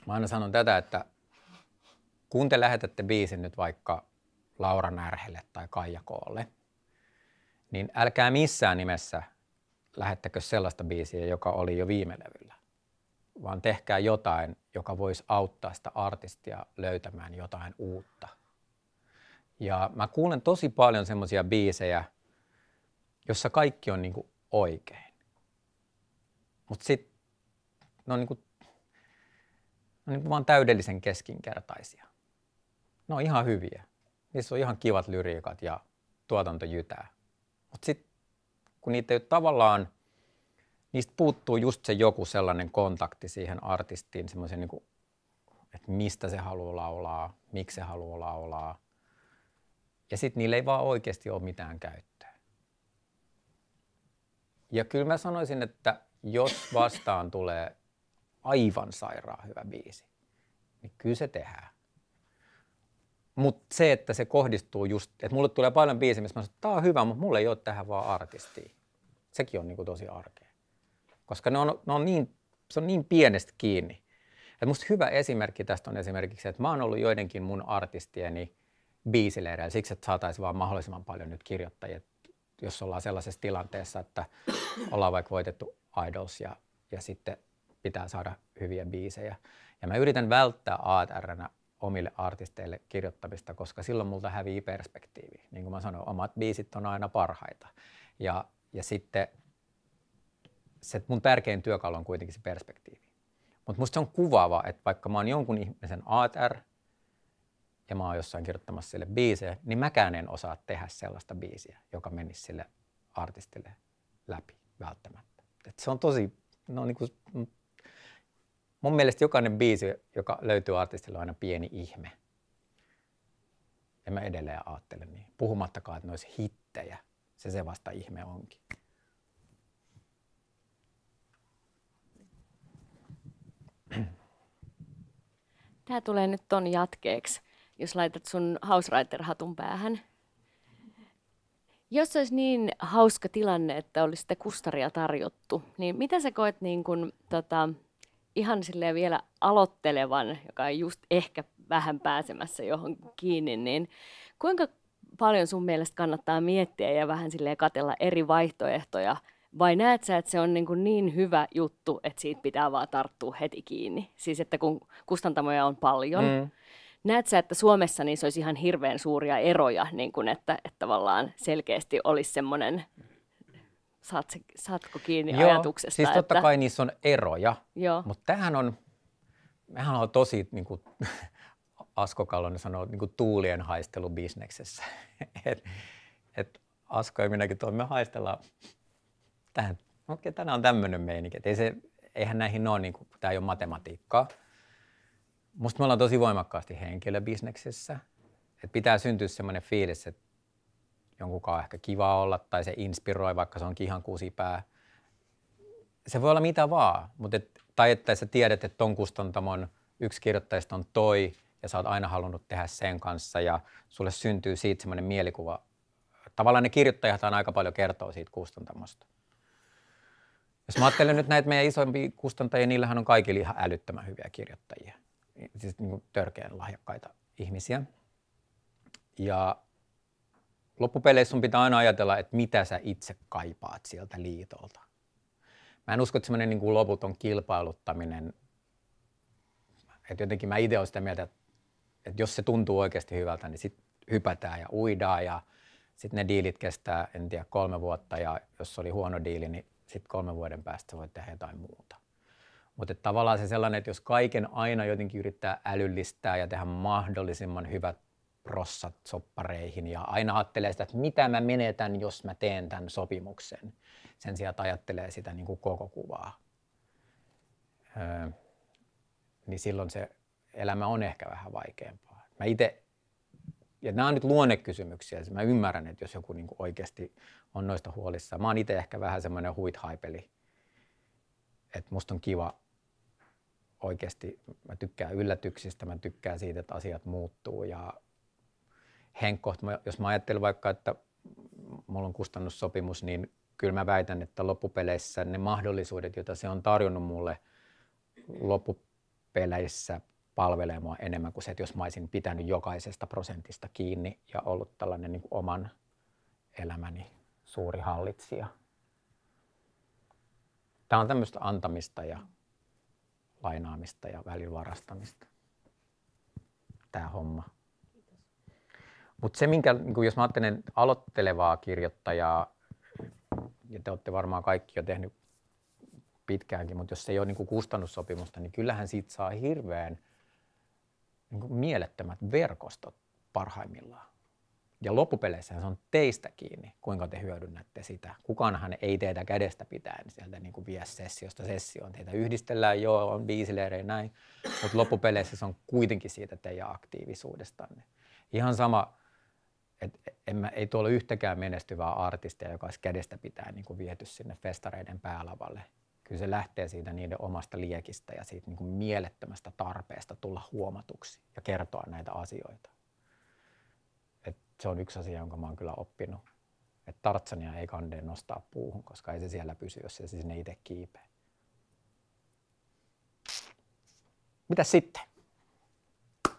mä aina sanon tätä, että kun te lähetätte biisin nyt vaikka Laura Närhelle tai Kaija Koolle, niin älkää missään nimessä lähettäkö sellaista biisiä, joka oli jo viime levyllä vaan tehkää jotain, joka voisi auttaa sitä artistia löytämään jotain uutta. Ja mä kuulen tosi paljon semmoisia biisejä, jossa kaikki on niinku oikein. Mutta sitten ne on niinku, ne on niinku vaan täydellisen keskinkertaisia. Ne on ihan hyviä. Niissä on ihan kivat lyriikat ja tuotanto jytää. Mutta sitten kun niitä ei ole tavallaan – niistä puuttuu just se joku sellainen kontakti siihen artistiin, semmoisen niin kuin, että mistä se haluaa laulaa, miksi se haluaa laulaa. Ja sitten niillä ei vaan oikeasti ole mitään käyttöä. Ja kyllä mä sanoisin, että jos vastaan tulee aivan sairaan hyvä biisi, niin kyllä se tehdään. Mutta se, että se kohdistuu just, että mulle tulee paljon biisejä, missä mä sanon, että tämä on hyvä, mutta mulle ei ole tähän vaan artistia. Sekin on niinku tosi arkea koska ne on, ne on niin, se on niin pienestä kiinni. Et musta hyvä esimerkki tästä on esimerkiksi, että mä oon ollut joidenkin mun artistieni biisileireillä siksi, että saataisiin vaan mahdollisimman paljon nyt kirjoittajia. Jos ollaan sellaisessa tilanteessa, että ollaan vaikka voitettu Idols ja, ja sitten pitää saada hyviä biisejä. Ja mä yritän välttää atr omille artisteille kirjoittamista, koska silloin multa hävii perspektiivi. Niin kuin mä sanoin, omat biisit on aina parhaita. Ja, ja sitten se mun tärkein työkalu on kuitenkin se perspektiivi. Mutta musta se on kuvaava, että vaikka mä oon jonkun ihmisen ATR ja mä oon jossain kirjoittamassa sille biisejä, niin mäkään en osaa tehdä sellaista biisiä, joka menisi sille artistille läpi välttämättä. Et se on tosi, no niinku, mun mielestä jokainen biisi, joka löytyy artistille, on aina pieni ihme. Ja mä edelleen ajattelen niin. Puhumattakaan, että ne olisi hittejä. Se se vasta ihme onkin. Tämä tulee nyt ton jatkeeksi, jos laitat sun Hausreiter-hatun päähän. Jos olisi niin hauska tilanne, että olisi sitä kustaria tarjottu, niin mitä sä koet niin kun, tota, ihan silleen vielä aloittelevan, joka on just ehkä vähän pääsemässä johon kiinni, niin kuinka paljon sun mielestä kannattaa miettiä ja vähän silleen katella eri vaihtoehtoja – vai näet sä, että se on niin, kuin niin hyvä juttu, että siitä pitää vaan tarttua heti kiinni? Siis että kun kustantamoja on paljon, mm. näet sä, että Suomessa se olisi ihan hirveän suuria eroja, niin kuin että, että tavallaan selkeästi olisi semmoinen saat saatko kiinni Joo, ajatuksesta? siis totta että... kai niissä on eroja, Joo. mutta tämähän on, mehän on tosi, niin kuin [laughs] Asko Kallonen sanoo, niin kuin tuulien haistelu bisneksessä. [laughs] et, et Asko ja minäkin toimme haistellaan okei, tänään on tämmöinen meininki. ei se, eihän näihin ole, niin kuin, tämä ei ole matematiikkaa. Musta me ollaan tosi voimakkaasti henkilöbisneksessä. Et pitää syntyä semmoinen fiilis, että jonkunkaan on ehkä kiva olla tai se inspiroi, vaikka se onkin ihan kusipää. Se voi olla mitä vaan, mutta et, tai että sä tiedät, että ton kustantamon yksi kirjoittajista on toi ja sä oot aina halunnut tehdä sen kanssa ja sulle syntyy siitä semmoinen mielikuva. Tavallaan ne kirjoittajat aika paljon kertoo siitä kustantamosta. Jos mä ajattelen nyt näitä meidän isoimpia kustantajia, niillähän on kaikille ihan älyttömän hyviä kirjoittajia. Siis niin kuin törkeän lahjakkaita ihmisiä. Ja loppupeleissä sun pitää aina ajatella, että mitä sä itse kaipaat sieltä liitolta. Mä en usko, että semmoinen niin kuin loputon kilpailuttaminen, että jotenkin mä itse olen sitä mieltä, että, jos se tuntuu oikeasti hyvältä, niin sitten hypätään ja uidaan ja sitten ne diilit kestää, en tiedä, kolme vuotta ja jos oli huono diili, niin sitten kolmen vuoden päästä voit tehdä jotain muuta. Mutta tavallaan se sellainen, että jos kaiken aina jotenkin yrittää älyllistää ja tehdä mahdollisimman hyvät prossat soppareihin ja aina ajattelee sitä, että mitä mä menetän, jos mä teen tämän sopimuksen. Sen sijaan, että ajattelee sitä niin kuin koko kuvaa. Öö, niin silloin se elämä on ehkä vähän vaikeampaa. Mä itse, ja nämä on nyt luonnekysymyksiä, siis mä ymmärrän, että jos joku niin kuin oikeasti on noista huolissa. Mä oon itse ehkä vähän semmoinen huithaipeli, että musta on kiva oikeasti, mä tykkään yllätyksistä, mä tykkään siitä, että asiat muuttuu ja henkko, jos mä ajattelen vaikka, että mulla on kustannussopimus, niin kyllä mä väitän, että loppupeleissä ne mahdollisuudet, joita se on tarjonnut mulle loppupeleissä palvelee mua enemmän kuin se, että jos mä olisin pitänyt jokaisesta prosentista kiinni ja ollut tällainen niin kuin oman elämäni suuri hallitsija. Tämä on tämmöistä antamista ja lainaamista ja välivarastamista. Tämä homma. Mutta se, minkä, niin jos mä ajattelen aloittelevaa kirjoittajaa, ja te olette varmaan kaikki jo tehnyt pitkäänkin, mutta jos se ei ole niin kustannussopimusta, niin kyllähän siitä saa hirveän niin mielettömät verkostot parhaimmillaan. Ja loppupeleissä se on teistä kiinni, kuinka te hyödynnätte sitä. Kukaanhan ei teitä kädestä pitäen sieltä niin kuin vie sessiosta sessioon. Teitä yhdistellään, joo, on biisileirejä näin, mutta loppupeleissä se on kuitenkin siitä teidän aktiivisuudestanne. Ihan sama, että en mä, ei tuolla yhtäkään menestyvää artistia, joka olisi kädestä pitää niin kuin viety sinne festareiden päälavalle. Kyllä se lähtee siitä niiden omasta liekistä ja siitä niin kuin mielettömästä tarpeesta tulla huomatuksi ja kertoa näitä asioita se on yksi asia, jonka mä oon kyllä oppinut. Että tartsania ei kande nostaa puuhun, koska ei se siellä pysy, jos se sinne itse kiipee. Mitä sitten?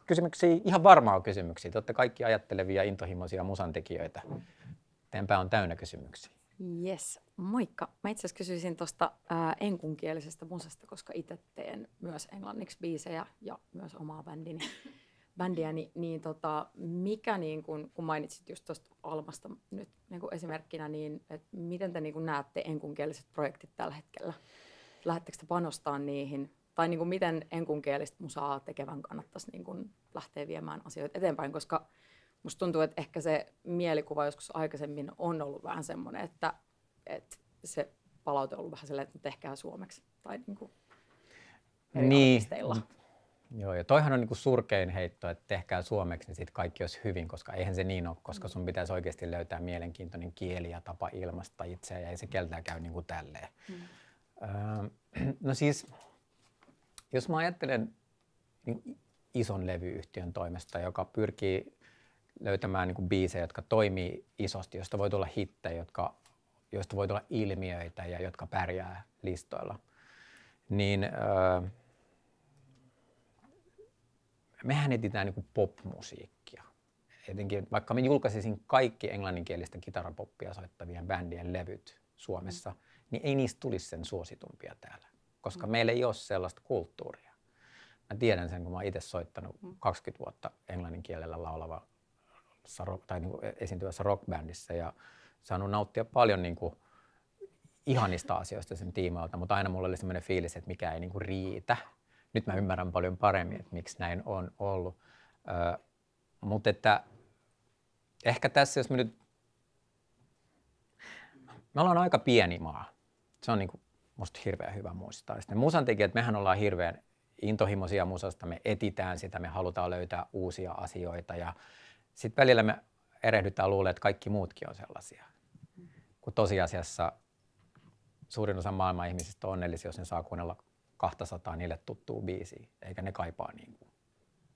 Kysymyksiä, ihan varmaa kysymyksiä. Te olette kaikki ajattelevia, intohimoisia musantekijöitä. Teidän on täynnä kysymyksiä. Yes, moikka. Mä itse asiassa kysyisin tuosta äh, enkunkielisestä musasta, koska itse teen myös englanniksi biisejä ja myös omaa bändini bändiä, niin, niin tota, mikä, niin kun, kun mainitsit just tuosta Almasta nyt niin esimerkkinä, niin et miten te niin kun näette enkunkieliset projektit tällä hetkellä? Lähettekö te panostaa niihin? Tai niin kun, miten enkunkielistä musaa tekevän kannattaisi niin kun lähteä viemään asioita eteenpäin? Koska musta tuntuu, että ehkä se mielikuva joskus aikaisemmin on ollut vähän semmoinen, että, että se palaute on ollut vähän sellainen, että tehkää suomeksi. Tai niin kuin eri niin, Joo, ja toihan on niin kuin surkein heitto, että tehkää suomeksi, niin sitten kaikki olisi hyvin, koska eihän se niin ole, koska sun pitäisi oikeasti löytää mielenkiintoinen kieli ja tapa ilmaista itseä, ja ei se keltää käy niin kuin tälleen. Mm. Öö, [clears throat] no siis, jos mä ajattelen niin ison levyyhtiön toimesta, joka pyrkii löytämään niin kuin biisejä, jotka toimii isosti, josta voi tulla hittejä, jotka, joista voi tulla ilmiöitä ja jotka pärjää listoilla, niin öö, mehän etsitään niin popmusiikkia. Etenkin, vaikka me julkaisisin kaikki englanninkielistä kitarapoppia soittavien bändien levyt Suomessa, mm. niin ei niistä tulisi sen suositumpia täällä, koska mm. meillä ei ole sellaista kulttuuria. Mä tiedän sen, kun mä itse soittanut 20 mm. vuotta englanninkielellä laulava tai niin esiintyvässä rockbändissä ja saanut nauttia paljon niin kuin ihanista asioista sen tiimoilta, mutta aina mulla oli sellainen fiilis, että mikä ei niin kuin riitä nyt mä ymmärrän paljon paremmin, että miksi näin on ollut. Ö, mutta että ehkä tässä, jos me nyt... Me ollaan aika pieni maa. Se on niin kuin musta hirveän hyvä muistaa. Sitten musan tekijät, mehän ollaan hirveän intohimoisia musasta, me etitään sitä, me halutaan löytää uusia asioita ja sitten välillä me erehdytään luulee, että kaikki muutkin on sellaisia. Kun tosiasiassa suurin osa maailman ihmisistä on onnellisia, jos ne saa kuunnella 200 niille tuttuu biisi, eikä ne kaipaa niin kuin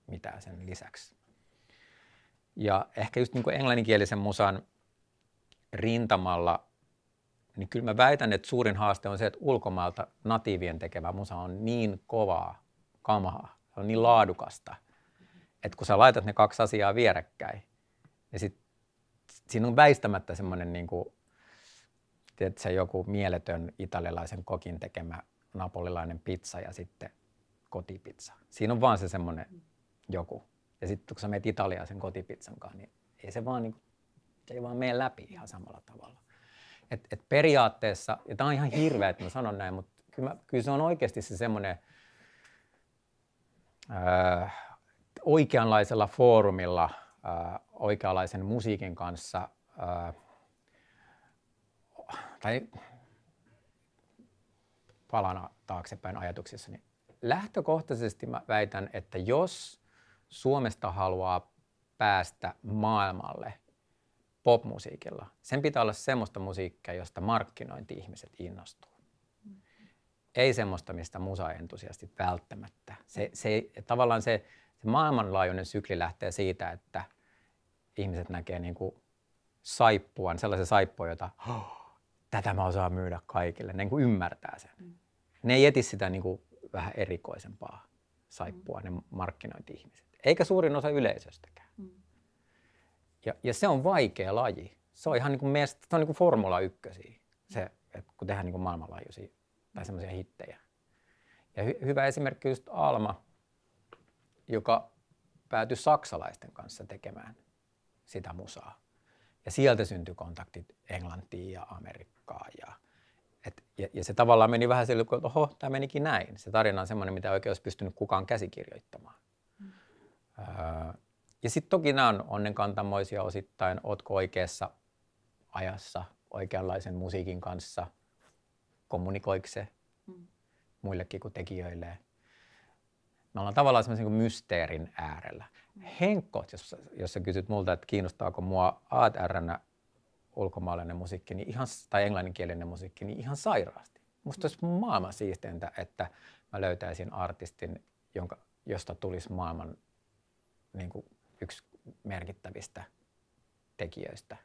mitään sen lisäksi. Ja ehkä just niin kuin englanninkielisen musan rintamalla, niin kyllä mä väitän, että suurin haaste on se, että ulkomailta natiivien tekevä musa on niin kovaa kamaa, se on niin laadukasta, että kun sä laitat ne kaksi asiaa vierekkäin, niin sit, sit siinä on väistämättä semmoinen niin kuin, se joku mieletön italialaisen kokin tekemä napolilainen pizza ja sitten kotipizza. Siinä on vaan se semmoinen joku. Ja sitten kun sä meet Italiaan sen kotipizzan kanssa, niin ei se vaan, niin, se ei vaan mene läpi ihan samalla tavalla. Et, et periaatteessa, ja tämä on ihan hirveä, että mä sanon näin, mutta kyllä, kyllä se on oikeasti se semmoinen äh, oikeanlaisella foorumilla ö, äh, oikeanlaisen musiikin kanssa ö, äh, tai palana taaksepäin ajatuksissani. Niin lähtökohtaisesti mä väitän, että jos Suomesta haluaa päästä maailmalle popmusiikilla, sen pitää olla semmoista musiikkia, josta markkinointi-ihmiset innostuu. Ei semmoista, mistä musaentusiastit välttämättä. Se, se, tavallaan se, se maailmanlaajuinen sykli lähtee siitä, että ihmiset näkee niin kuin saippuan, sellaisen saippuan, jota oh, tätä mä osaan myydä kaikille, ne niin ymmärtää sen. Mm. Ne ei eti sitä niin kuin vähän erikoisempaa saippua, mm. ne markkinointi-ihmiset. Eikä suurin osa yleisöstäkään. Mm. Ja, ja se on vaikea laji. Se on ihan niin kuin, meistä, se on niin kuin formula ykkösiä, se, että kun tehdään niin kuin maailmanlaajuisia tai mm. semmoisia hittejä. Ja hy- hyvä esimerkki just Alma, joka päätyi saksalaisten kanssa tekemään sitä musaa. Ja sieltä syntyi kontaktit Englantiin ja Amerikkaan. Ja, et, ja, ja se tavallaan meni vähän sille, että oho, tämä menikin näin. Se tarina on semmoinen, mitä oikein olisi pystynyt kukaan käsikirjoittamaan. Mm. Öö, ja sitten toki nämä on onnenkantamoisia osittain. Ootko oikeassa ajassa oikeanlaisen musiikin kanssa? Kommunikoiko se mm. muillekin kuin tekijöille? Me ollaan tavallaan semmoisen mysteerin äärellä. Henkko, jos, jos sä kysyt multa, että kiinnostaako mua ATRnä ulkomaalainen musiikki niin ihan, tai englanninkielinen musiikki, niin ihan sairaasti. Musta olisi maailman siisteintä, että mä löytäisin artistin, jonka, josta tulisi maailman niin kuin yksi merkittävistä tekijöistä.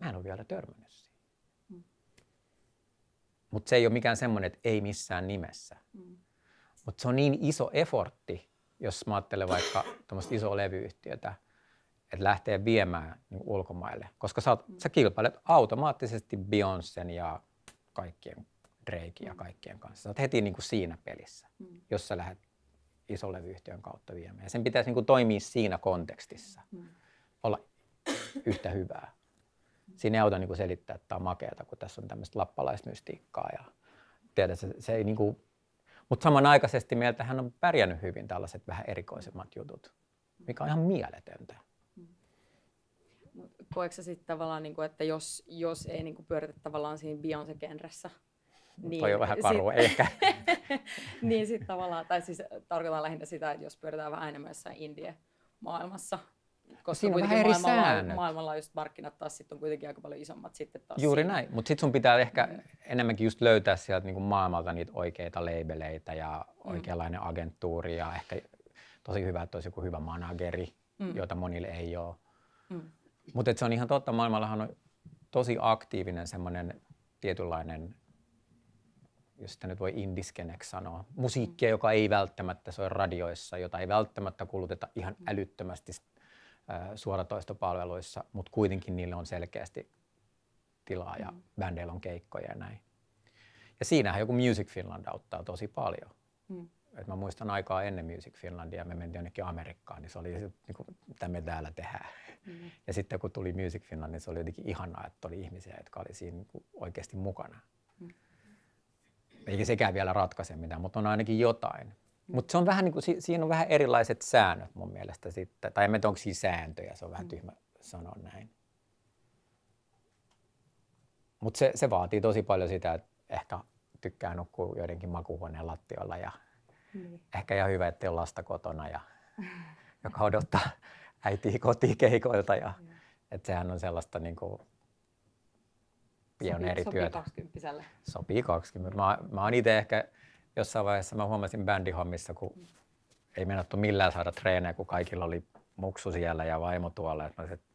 Mä en ole vielä törmännyt siihen. Mm. Mutta se ei ole mikään semmoinen, että ei missään nimessä. Mm. Mutta se on niin iso efortti, jos mä ajattelen vaikka tuommoista isoa levyyhtiötä, että lähtee viemään niin ulkomaille, koska sä, oot, sä kilpailet automaattisesti Beyoncen ja kaikkien Drake ja kaikkien kanssa. Sä oot heti niin kuin siinä pelissä, mm. jos sä lähdet ison levyyhtiön kautta viemään. Ja sen pitäisi niin kuin toimia siinä kontekstissa, mm. olla yhtä hyvää. Siinä ei auta niin kuin selittää, että tämä on makeata, kun tässä on tämmöistä lappalaismystiikkaa. Ja tiedät, se, se ei niin kuin mutta samanaikaisesti hän on pärjännyt hyvin tällaiset vähän erikoisemmat jutut, mikä on ihan mieletöntä. Koetko sitten tavallaan, niin kuin, että jos, jos ei niin kuin pyöritä tavallaan siinä Beyoncé-genressä niin, Toi on vähän karua, [laughs] niin sit, ehkä. niin sitten tavallaan, tai siis tarkoitan lähinnä sitä, että jos pyöritään vähän enemmän jossain India maailmassa, koska Siinä on vähän eri maailmanla- maailmanlaajuiset markkinat taas sitten on kuitenkin aika paljon isommat sitten taas. Juuri siinä. näin, mutta sitten sun pitää ehkä mm. enemmänkin just löytää sieltä niin kuin maailmalta niitä oikeita leibeleitä ja mm. oikeanlainen agenttuuri ja ehkä tosi hyvä, että olisi joku hyvä manageri, mm. jota monille ei ole. Mm. Mutta se on ihan totta, maailmallahan on tosi aktiivinen semmoinen tietynlainen jos sitä nyt voi indiskeneksi sanoa, musiikkia, mm. joka ei välttämättä soi radioissa, jota ei välttämättä kuluteta ihan mm. älyttömästi suoratoistopalveluissa, mutta kuitenkin niille on selkeästi tilaa ja mm. bändeillä on keikkoja ja näin. Ja siinähän joku Music Finland auttaa tosi paljon. Mm. Et mä muistan aikaa ennen Music Finlandia, me mentiin jonnekin Amerikkaan, niin se oli niin kuin, mitä me täällä tehdään. Mm. Ja sitten kun tuli Music Finland, niin se oli jotenkin ihanaa, että oli ihmisiä, jotka oli siinä niin oikeasti mukana. Mm. Eikä sekään vielä ratkaise mitään, mutta on ainakin jotain. Mutta se on vähän niin kuin, si- siinä on vähän erilaiset säännöt mun mielestä sitten. Tai en onko siinä sääntöjä, se on vähän mm. tyhmä sanoa näin. Mutta se, se vaatii tosi paljon sitä, että ehkä tykkää nukkua joidenkin makuuhuoneen lattiolla ja niin. ehkä ihan hyvä, että on lasta kotona, ja, joka odottaa äitiä keikoilta. Ja, niin. et sehän on sellaista niin kuin, pioneerityötä. Sopii 20 Sopii 20 Mä, mä oon itse ehkä jossain vaiheessa mä huomasin bändihommissa, kun ei menattu millään saada treenejä, kun kaikilla oli muksu siellä ja vaimo tuolla. Että mä että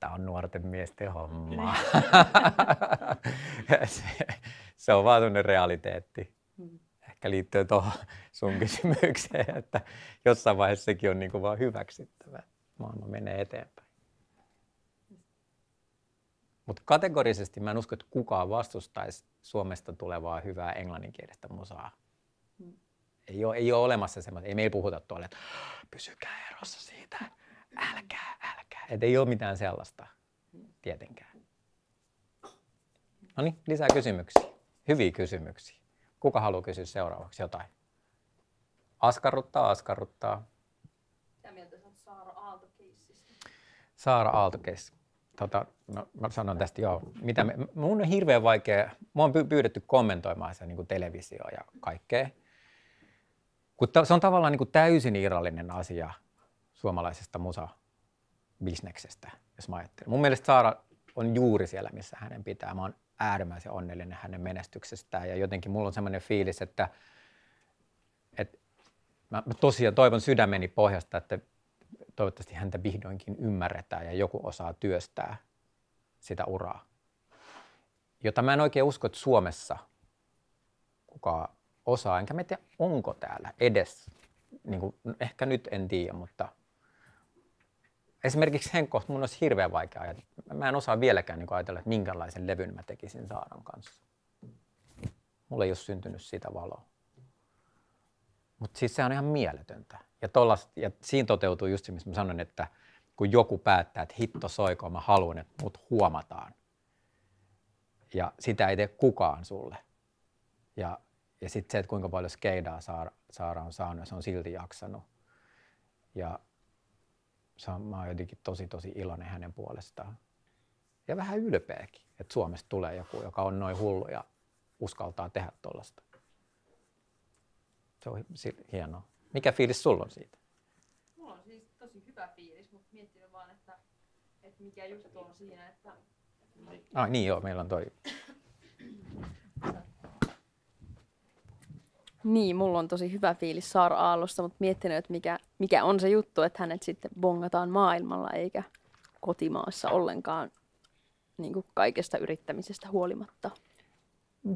tämä on nuorten miesten homma. Niin. [laughs] se, se on vaan sellainen realiteetti. Ehkä liittyy tuohon sun kysymykseen, että jossain vaiheessa sekin on niin kuin vaan hyväksyttävä. Maailma menee eteenpäin. Mutta kategorisesti mä en usko, että kukaan vastustaisi Suomesta tulevaa hyvää englanninkielistä musaa. Mm. Ei ole, ei ole olemassa semmoista, ei meillä puhuta tuolle, että pysykää erossa siitä, älkää, älkää. Et ei ole mitään sellaista, mm. tietenkään. No niin, lisää kysymyksiä. Hyviä kysymyksiä. Kuka haluaa kysyä seuraavaksi jotain? Askarruttaa, askarruttaa. Mitä mieltä olet Saara Aalto-keissistä? Saara Aalto-keissistä tota, no, mä sanon tästä joo. Mitä me, mun on hirveän vaikea, mua on pyydetty kommentoimaan sitä niin televisioa ja kaikkea. Kun ta, se on tavallaan niin kuin täysin irrallinen asia suomalaisesta musa-bisneksestä, jos mä ajattelen. Mun mielestä Saara on juuri siellä, missä hänen pitää. Mä oon äärimmäisen onnellinen hänen menestyksestään ja jotenkin mulla on semmoinen fiilis, että, että mä, mä tosiaan toivon sydämeni pohjasta, että toivottavasti häntä vihdoinkin ymmärretään ja joku osaa työstää sitä uraa, jota mä en oikein usko, että Suomessa kuka osaa, enkä mä tiedä, onko täällä edes. Niin kuin, no, ehkä nyt en tiedä, mutta esimerkiksi sen kohta mun olisi hirveän vaikea ajatella. Mä en osaa vieläkään niin ajatella, että minkälaisen levyn mä tekisin Saaran kanssa. Mulla ei ole syntynyt sitä valoa. Mutta siis se on ihan mieletöntä. Ja, tollas, ja siinä toteutuu just se, missä mä sanoin, että kun joku päättää, että hitto soiko, mä haluan, että mut huomataan. Ja sitä ei tee kukaan sulle. Ja, ja sitten se, että kuinka paljon skeidaa Saara, Saara on saanut ja se on silti jaksanut. Ja se on, mä oon jotenkin tosi tosi iloinen hänen puolestaan. Ja vähän ylpeäkin, että Suomesta tulee joku, joka on noin hullu ja uskaltaa tehdä tuollaista. Se on hienoa. Mikä fiilis sulla on siitä? Mulla on siis tosi hyvä fiilis, mutta miettinyt vaan, että, että mikä juttu on siinä, että... Ah, niin joo, meillä on toi. Niin, mulla on tosi hyvä fiilis Saara Aallosta, mutta miettinyt, että mikä, mikä on se juttu, että hänet sitten bongataan maailmalla eikä kotimaassa ollenkaan niin kuin kaikesta yrittämisestä huolimatta.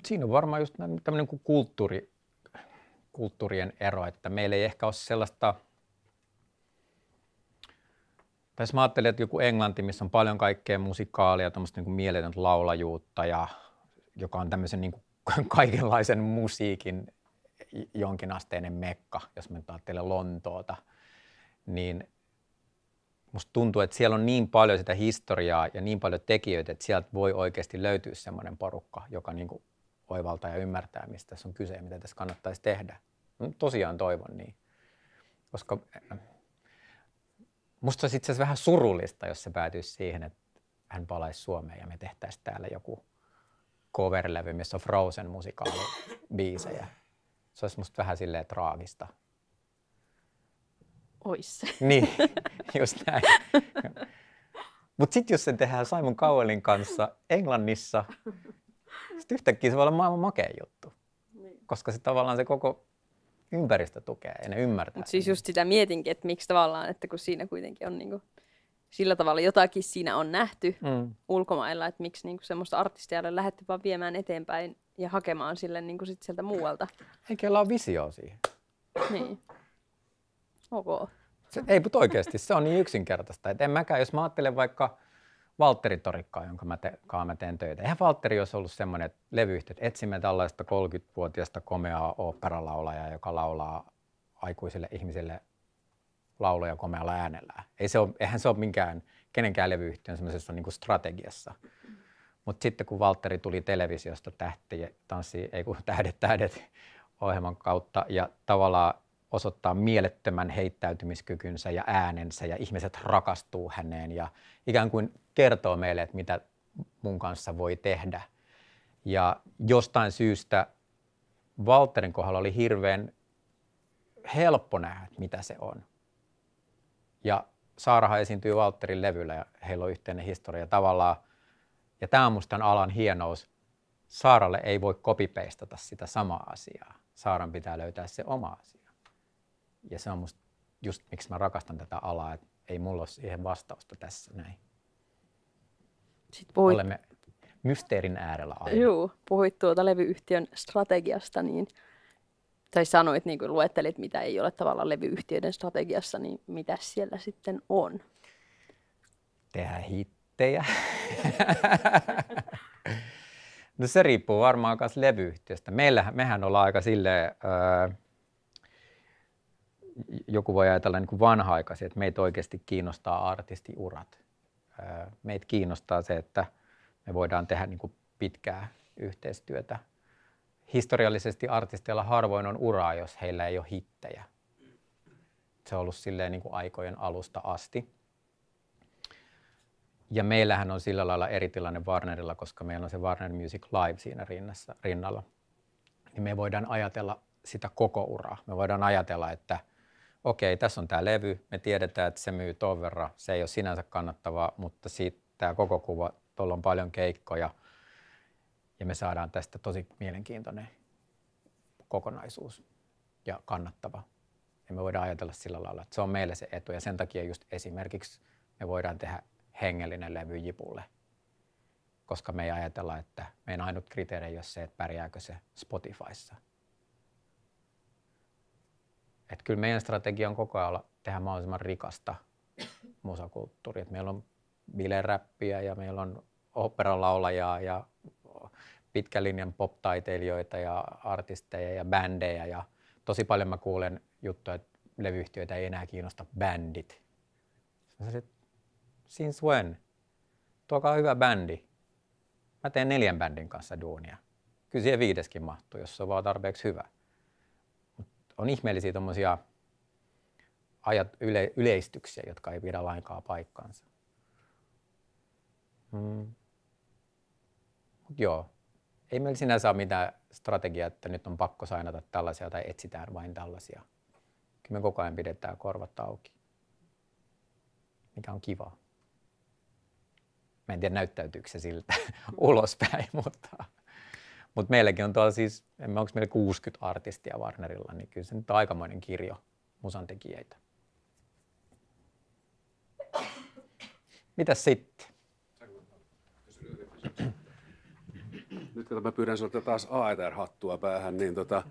Siinä on varmaan just tämmöinen kulttuuri, kulttuurien ero, että meillä ei ehkä ole sellaista, tai jos mä ajattelin, että joku Englanti, missä on paljon kaikkea musikaalia, tämmöistä niin mieletöntä laulajuutta, ja, joka on tämmöisen niin kuin [laughs] kaikenlaisen musiikin jonkinasteinen mekka, jos me nyt ajattelen Lontoota, niin musta tuntuu, että siellä on niin paljon sitä historiaa ja niin paljon tekijöitä, että sieltä voi oikeasti löytyä semmoinen porukka, joka niin kuin oivaltaa ja ymmärtää, mistä tässä on kyse ja mitä tässä kannattaisi tehdä. No, tosiaan toivon niin, koska eh, musta olisi itse vähän surullista, jos se päätyisi siihen, että hän palaisi Suomeen ja me tehtäisiin täällä joku cover missä on Frozen musikaalibiisejä. Se olisi musta vähän silleen traagista. Ois se. [laughs] Niin, just näin. Mutta sitten jos sen tehdään Simon Cowellin kanssa Englannissa, sitten yhtäkkiä se voi olla maailman makea juttu, niin. koska se tavallaan se koko ympäristö tukee ja ne ymmärtää. Mutta siis just sitä mietinkin, että miksi tavallaan, että kun siinä kuitenkin on niinku sillä tavalla jotakin siinä on nähty mm. ulkomailla, että miksi niinku semmoista artistia ei lähdetty vaan viemään eteenpäin ja hakemaan sille niinku sit sieltä muualta. kyllä on visio siihen. Niin. Okay. Se, ei, mutta oikeasti se on niin yksinkertaista. Et en mäkään, jos mä ajattelen vaikka Valtteri Torikkaa, jonka mä, te, mä teen töitä. Eihän Valtteri olisi ollut semmoinen levyyhtiö, että etsimme tällaista 30-vuotiaista komeaa oopperalaulajaa, joka laulaa aikuisille ihmisille lauluja komealla äänellä. Ei se ole, eihän se ole minkään, kenenkään levyyhtiön semmoisessa niin strategiassa. Mutta sitten kun Valtteri tuli televisiosta tähti, tanssi, ei kun tähdet, tähdet ohjelman kautta ja tavallaan osoittaa mielettömän heittäytymiskykynsä ja äänensä ja ihmiset rakastuu häneen ja ikään kuin kertoo meille, että mitä mun kanssa voi tehdä. Ja jostain syystä Walterin kohdalla oli hirveän helppo nähdä, mitä se on. Ja Saarahan esiintyy Walterin levyllä ja heillä on yhteinen historia tavallaan. Ja tämä on musta alan hienous. Saaralle ei voi kopipeistata sitä samaa asiaa. Saaran pitää löytää se oma asia. Ja se on musta just miksi mä rakastan tätä alaa, että ei mulla ole siihen vastausta tässä näin. Sitten puhuit... Olemme mysteerin äärellä aina. Joo, puhuit tuota levyyhtiön strategiasta, niin tai sanoit, niin kuin luettelit, mitä ei ole tavallaan levyyhtiöiden strategiassa, niin mitä siellä sitten on? Tehdä hittejä. [laughs] no se riippuu varmaan myös levyyhtiöstä. Meillähän, mehän ollaan aika silleen, öö, joku voi ajatella niin vanha-aikaisia, että meitä oikeasti kiinnostaa artistiurat. Meitä kiinnostaa se, että me voidaan tehdä niin kuin pitkää yhteistyötä. Historiallisesti artisteilla harvoin on uraa, jos heillä ei ole hittejä. Se on ollut silleen niin kuin aikojen alusta asti. Ja meillähän on sillä lailla eri tilanne Warnerilla, koska meillä on se Warner Music Live siinä rinnassa, rinnalla. Niin me voidaan ajatella sitä koko uraa. Me voidaan ajatella, että – okei, tässä on tämä levy, me tiedetään, että se myy ton verran, se ei ole sinänsä kannattavaa, mutta siitä tämä koko kuva, tuolla on paljon keikkoja ja me saadaan tästä tosi mielenkiintoinen kokonaisuus ja kannattava. Ja me voidaan ajatella sillä lailla, että se on meille se etu ja sen takia just esimerkiksi me voidaan tehdä hengellinen levy Jipulle, koska me ei ajatella, että meidän ainut kriteeri ei ole se, että pärjääkö se Spotifyssa – että kyllä meidän strategia on koko ajan olla, tehdä mahdollisimman rikasta musakulttuuria. Et meillä on bileräppiä ja meillä on operalaulajaa ja pitkän linjan pop-taiteilijoita ja artisteja ja bändejä. Ja tosi paljon mä kuulen juttuja, että levyyhtiöitä ei enää kiinnosta bändit. Sanoin, since when? Tuokaa hyvä bändi. Mä teen neljän bändin kanssa duunia. Kyllä siihen viideskin mahtuu, jos se on vaan tarpeeksi hyvä on ihmeellisiä tuommoisia ajat, yle, yleistyksiä, jotka ei pidä lainkaan paikkaansa. Hmm. Mut joo, ei meillä sinänsä ole mitään strategiaa, että nyt on pakko sainata tällaisia tai etsitään vain tällaisia. Kyllä me koko ajan pidetään korvat auki, mikä on kivaa. Mä en tiedä näyttäytyykö se siltä [laughs] ulospäin, mutta mutta meilläkin on tuolla siis, en mä onko meillä 60 artistia Warnerilla, niin kyllä se nyt on aikamoinen kirjo musantekijöitä. Mitäs sitten? Nyt kun mä pyydän sinulta taas AETR-hattua päähän, niin tota,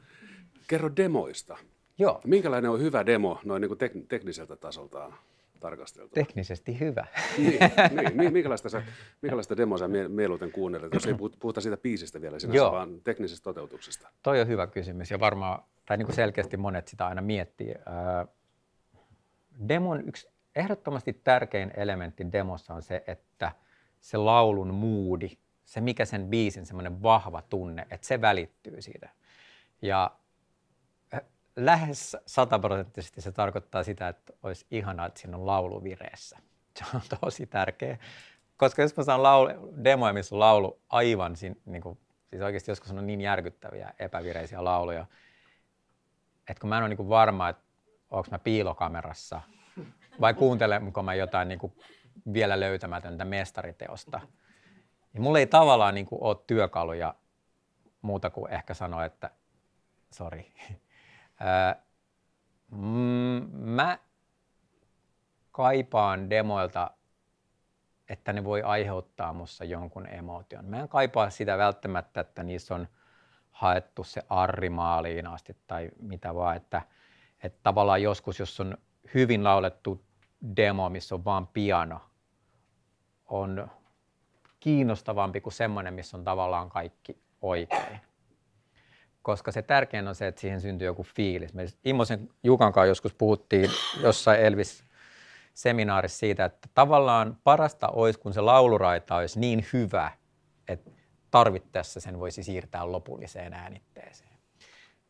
kerro demoista. Joo. Minkälainen on hyvä demo noin niin kuin tek- tekniseltä tasoltaan? tarkasteltu. Teknisesti hyvä. Niin, [laughs] niin, niin minkälaista, sä, minkälaista demoa sä mieluiten kuunnelet, jos ei puhuta siitä biisistä vielä sinänsä, Joo. vaan teknisestä toteutuksesta? Toi on hyvä kysymys ja varmaan, tai niin kuin selkeästi monet sitä aina miettii. Demon yksi ehdottomasti tärkein elementti demossa on se, että se laulun muudi, se mikä sen biisin semmoinen vahva tunne, että se välittyy siitä. Ja lähes sataprosenttisesti se tarkoittaa sitä, että olisi ihanaa, että siinä on laulu vireessä. Se on tosi tärkeä, koska jos mä saan laulu, demoja, missä on laulu aivan, niin kuin, siis oikeasti joskus on niin järkyttäviä epävireisiä lauluja, että kun mä en ole niin kuin varma, että onko mä piilokamerassa vai kuuntelenko mä jotain niin kuin vielä löytämätöntä mestariteosta. Ja niin mulla ei tavallaan niin kuin ole työkaluja muuta kuin ehkä sanoa, että sorry, Öö, mä kaipaan demoilta, että ne voi aiheuttaa mussa jonkun emotion. Mä en kaipaa sitä välttämättä, että niissä on haettu se arrimaaliin asti tai mitä vaan, että, että tavallaan joskus, jos on hyvin laulettu demo, missä on vaan piano, on kiinnostavampi kuin semmoinen, missä on tavallaan kaikki oikein koska se tärkein on se, että siihen syntyy joku fiilis. Me Immosen Jukan kanssa joskus puhuttiin jossain Elvis seminaarissa siitä, että tavallaan parasta olisi, kun se lauluraita olisi niin hyvä, että tarvittaessa sen voisi siirtää lopulliseen äänitteeseen.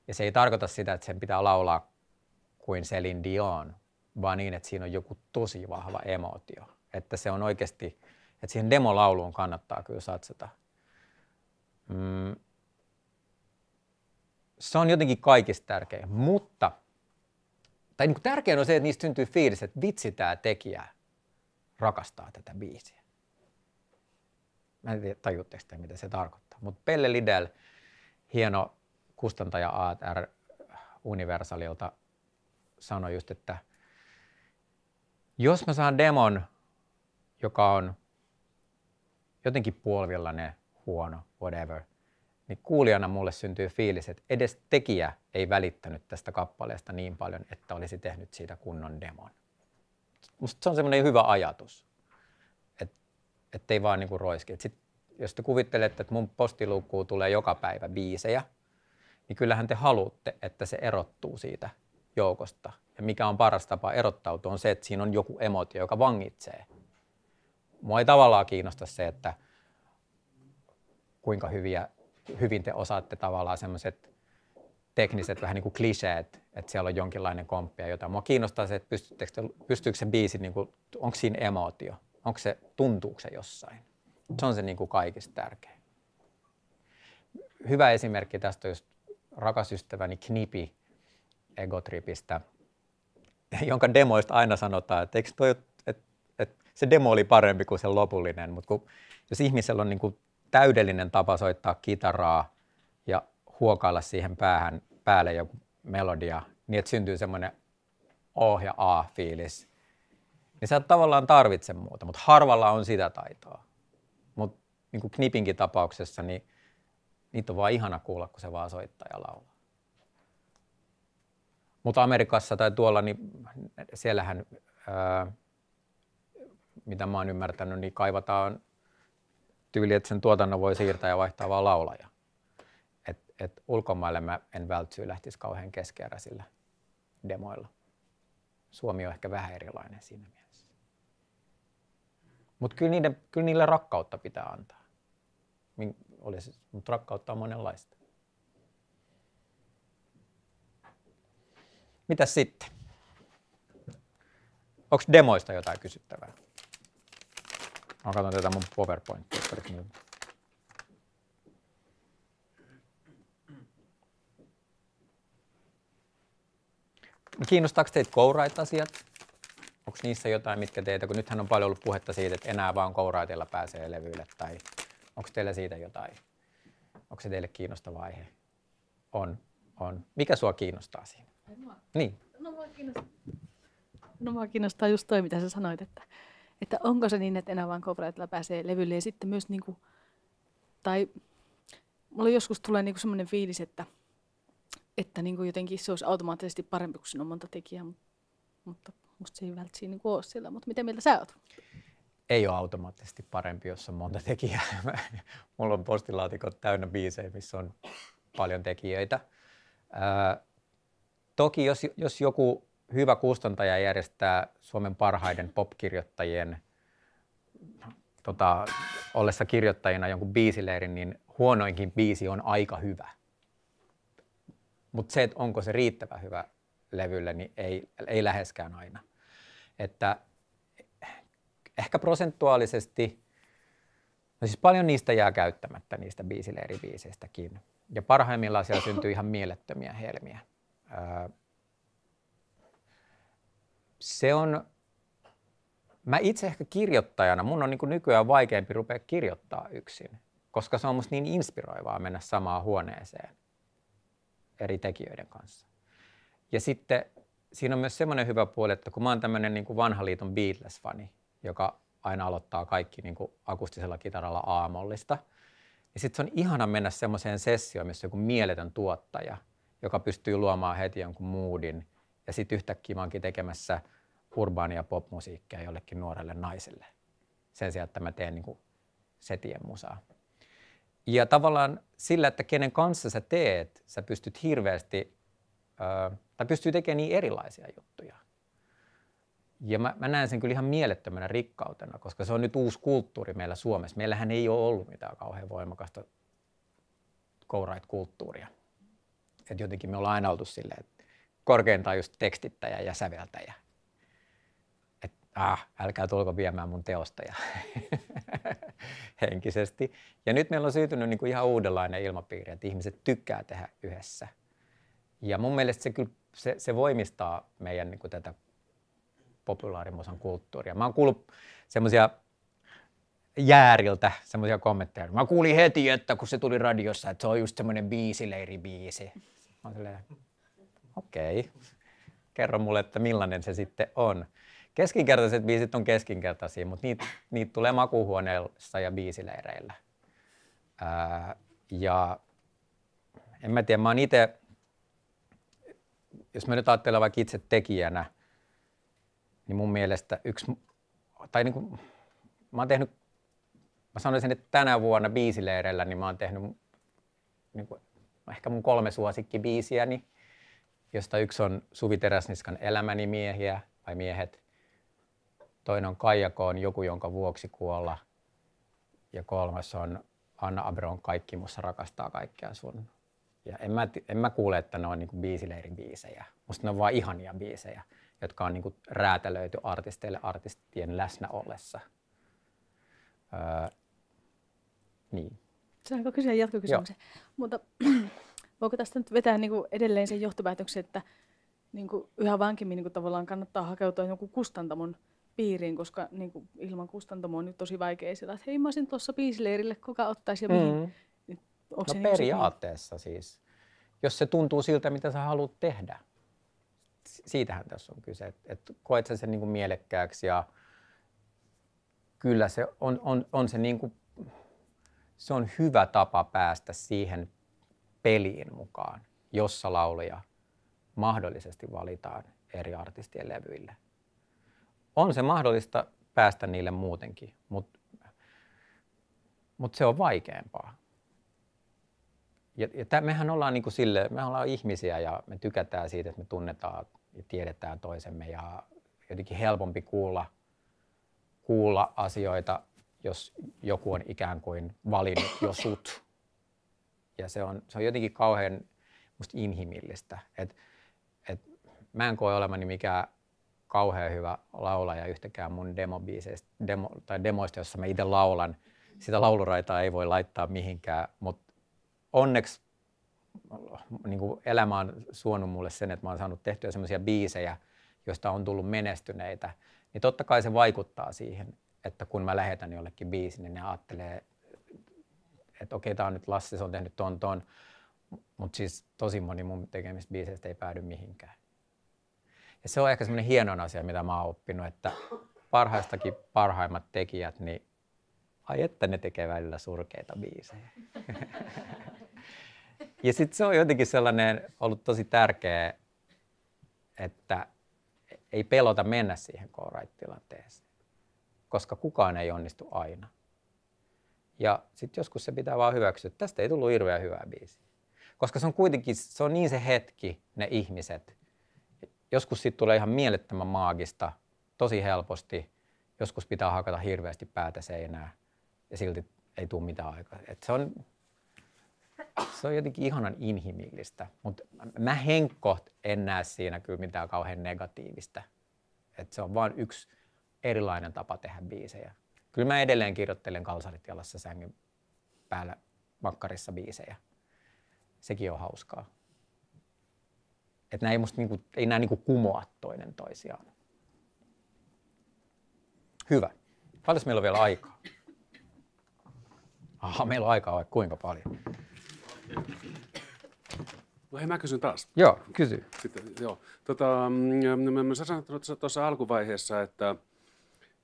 Ja se ei tarkoita sitä, että sen pitää laulaa kuin selin Dion, vaan niin, että siinä on joku tosi vahva emootio. Että se on oikeasti, että siihen demolauluun kannattaa kyllä satsata. Mm, se on jotenkin kaikista tärkein. Mutta, tai niin tärkein on se, että niistä syntyy fiilis, että vitsi tämä tekijä rakastaa tätä biisiä. Mä en tiedä, tajuutteko te, mitä se tarkoittaa. Mutta Pelle Lidl, hieno kustantaja ATR Universalilta, sanoi just, että jos mä saan demon, joka on jotenkin puolivillainen, huono, whatever – niin kuulijana mulle syntyy fiilis, että edes tekijä ei välittänyt tästä kappaleesta niin paljon, että olisi tehnyt siitä kunnon demon. Musta se on semmoinen hyvä ajatus, että et ei vaan niinku roiski. Et sit, jos te kuvittelette, että mun postilukkuun tulee joka päivä biisejä, niin kyllähän te haluatte, että se erottuu siitä joukosta. Ja mikä on paras tapa erottautua on se, että siinä on joku emotio, joka vangitsee. Mua ei tavallaan kiinnosta se, että kuinka hyviä hyvin te osaatte tavallaan semmoiset tekniset vähän niin kuin kliseet, että siellä on jonkinlainen komppi ja jotain. Mua kiinnostaa se, että pystyttekö, pystyykö se biisi, niin kuin, onko siinä emootio, onko se, tuntuuko se jossain. Se on se niin kuin kaikista tärkein. Hyvä esimerkki tästä on just rakas ystäväni Knipi Egotripistä, jonka demoista aina sanotaan, että, eikö toi, että, että se demo oli parempi kuin se lopullinen, mutta kun, jos ihmisellä on niin kuin täydellinen tapa soittaa kitaraa ja huokailla siihen päähän, päälle joku melodia, niin että syntyy semmoinen O ja A-fiilis. Niin sä et tavallaan tarvitse muuta, mutta harvalla on sitä taitoa. Mutta niin kuin Knipinkin tapauksessa, niin niitä on vaan ihana kuulla, kun se vaan soittaa ja laulaa. Mutta Amerikassa tai tuolla, niin siellähän, ää, mitä mä oon ymmärtänyt, niin kaivataan tyyli, että sen tuotannon voi siirtää ja vaihtaa vaan laulaja. Et, et ulkomaille mä en vältsyy lähtisi kauhean keskeräisillä demoilla. Suomi on ehkä vähän erilainen siinä mielessä. Mutta kyllä, kyllä niille rakkautta pitää antaa. Min, olisi, mutta rakkautta on monenlaista. Mitä sitten? Onko demoista jotain kysyttävää? Mä katson tätä mun PowerPointia. Kiinnostaako teitä kouraita asiat? Onko niissä jotain, mitkä teitä, kun nythän on paljon ollut puhetta siitä, että enää vaan kouraitilla pääsee levyille, tai onko teillä siitä jotain? Onko se teille kiinnostava aihe? On, on. Mikä sua kiinnostaa siinä? mua. Niin. No mua kiinnostaa, no, mua kiinnostaa just toi, mitä sä sanoit, että että onko se niin, että enää vain Copyrightilla pääsee levylle. Ja sitten myös, niin kuin, tai mulla joskus tulee niin semmoinen fiilis, että, että niin kuin jotenkin se olisi automaattisesti parempi, kun siinä on monta tekijää, mutta musta se ei välttämättä niin ole sillä. Mutta miten mieltä sä oot? Ei ole automaattisesti parempi, jos on monta tekijää. [laughs] mulla on postilaatikot täynnä biisejä, missä on paljon tekijöitä. Ää, toki jos, jos joku hyvä kustantaja järjestää Suomen parhaiden popkirjoittajien tota, ollessa kirjoittajina jonkun biisileirin, niin huonoinkin biisi on aika hyvä. Mutta se, että onko se riittävä hyvä levylle, niin ei, ei läheskään aina. Että ehkä prosentuaalisesti, no siis paljon niistä jää käyttämättä niistä biisileiribiiseistäkin. Ja parhaimmillaan siellä syntyy ihan mielettömiä helmiä. Öö, se on, mä itse ehkä kirjoittajana, mun on niin kuin nykyään vaikeampi rupea kirjoittaa yksin, koska se on musta niin inspiroivaa mennä samaan huoneeseen eri tekijöiden kanssa. Ja sitten siinä on myös semmoinen hyvä puoli, että kun mä oon tämmöinen niin vanha liiton Beatles-fani, joka aina aloittaa kaikki niin kuin akustisella kitaralla aamollista, niin sitten se on ihana mennä semmoiseen sessioon, missä joku mieletön tuottaja, joka pystyy luomaan heti jonkun moodin, ja sitten yhtäkkiä mä oonkin tekemässä – urbaania popmusiikkia jollekin nuorelle naiselle. Sen sijaan, että mä teen niin kuin setien musaa. Ja tavallaan sillä, että kenen kanssa sä teet, sä pystyt hirveästi, tai pystyy tekemään niin erilaisia juttuja. Ja mä, mä näen sen kyllä ihan mielettömänä rikkautena, koska se on nyt uusi kulttuuri meillä Suomessa. Meillähän ei ole ollut mitään kauhean voimakasta co-write-kulttuuria. Et jotenkin me ollaan aina oltu silleen, että korkeintaan just tekstittäjä ja säveltäjä ah, älkää tulko viemään mun teostoja [laughs] henkisesti. Ja nyt meillä on syytynyt niin kuin ihan uudenlainen ilmapiiri, että ihmiset tykkää tehdä yhdessä. Ja mun mielestä se, kyllä, se, se voimistaa meidän niin kuin tätä populaarimusan kulttuuria. Mä oon kuullut semmoisia jääriltä semmoisia kommentteja. Mä kuulin heti, että kun se tuli radiossa, että se on just semmoinen biisileiribiisi. Mä oon okei, okay. kerro mulle, että millainen se sitten on. Keskinkertaiset biisit on keskinkertaisia, mutta niitä niit tulee makuuhuoneessa ja biisileireillä. Ää, ja en mä tiedä, mä oon itse, jos mä nyt ajattelen vaikka itse tekijänä, niin mun mielestä yksi, tai niin kuin, mä oon tehnyt, mä sanoisin, että tänä vuonna biisileireillä, niin mä oon tehnyt niin kuin, ehkä mun kolme suosikkibiisiäni, josta yksi on Suvi Teräsniskan Elämäni miehiä, vai miehet, Toinen on on joku, jonka vuoksi kuolla. Ja kolmas on Anna Abron Kaikki musta rakastaa kaikkea sun. Ja en mä, en mä kuule, että ne on niinku biisileiribiisejä. Musta ne on vaan ihania biisejä, jotka on niinku räätälöity artisteille artistien läsnä ollessa. Öö, niin. Saanko kysyä jatkokysymyksen? Joo. Mutta [clears throat] voiko tästä nyt vetää niin kuin edelleen sen johtopäätöksen, että niin kuin yhä vankimmin niin kuin tavallaan kannattaa hakeutua jonkun kustantamon piiriin, koska niin kuin ilman kustantamoa on nyt tosi vaikea sillä, että hei mä olisin tuossa biisileirille, kuka ottaisi ja mihin. Mm. Niin, no se niin periaatteessa se... siis, jos se tuntuu siltä, mitä sä haluat tehdä. Siitähän tässä on kyse, että et koet sen niin kuin mielekkääksi ja kyllä se on, on, on se, niin kuin, se on hyvä tapa päästä siihen peliin mukaan, jossa lauluja mahdollisesti valitaan eri artistien levyille on se mahdollista päästä niille muutenkin, mutta mut se on vaikeampaa. Ja, ja täh, mehän ollaan niinku sille, me ollaan ihmisiä ja me tykätään siitä, että me tunnetaan ja tiedetään toisemme ja jotenkin helpompi kuulla, kuulla asioita, jos joku on ikään kuin valinnut jo sut. Ja se on, se on jotenkin kauhean musta inhimillistä. Et, et mä en koe olemani mikään kauhean hyvä laulaja yhtäkään mun demo, tai demoista, jossa mä itse laulan. Sitä lauluraitaa ei voi laittaa mihinkään, mutta onneksi niin kuin elämä on suonut mulle sen, että mä oon saanut tehtyä semmoisia biisejä, joista on tullut menestyneitä, niin totta kai se vaikuttaa siihen, että kun mä lähetän jollekin biisin, niin ne ajattelee, että okei, okay, tämä on nyt Lassi, se on tehnyt ton ton, mutta siis tosi moni mun tekemistä biiseistä ei päädy mihinkään. Ja se on ehkä semmoinen hieno asia, mitä mä oon oppinut, että parhaistakin parhaimmat tekijät, niin ai että ne tekee välillä surkeita biisejä. ja sitten se on jotenkin sellainen ollut tosi tärkeä, että ei pelota mennä siihen kouraittilanteeseen, koska kukaan ei onnistu aina. Ja sitten joskus se pitää vaan hyväksyä, että tästä ei tullut hirveän hyvää biisiä. Koska se on kuitenkin, se on niin se hetki, ne ihmiset, Joskus siitä tulee ihan mielettömän maagista, tosi helposti. Joskus pitää hakata hirveästi päätä seinää ja silti ei tule mitään aikaa. Et se, on, se on jotenkin ihanan inhimillistä, mutta mä henkkoht en näe siinä kyllä mitään kauhean negatiivista. Et se on vain yksi erilainen tapa tehdä biisejä. Kyllä mä edelleen kirjoittelen kalsarit jalassa sängyn päällä makkarissa biisejä. Sekin on hauskaa. Että nämä ei, musta, niin kuin, ei nämä niin kuin kumoa toinen toisiaan. Hyvä. Paljon meillä on vielä aikaa? Aha, meillä on aikaa vaikka kuinka paljon. No hei, mä kysyn taas. Joo, kysy. Sitten, joo. Tota, mm, mm, mm, mä, sanoin tuossa alkuvaiheessa, että,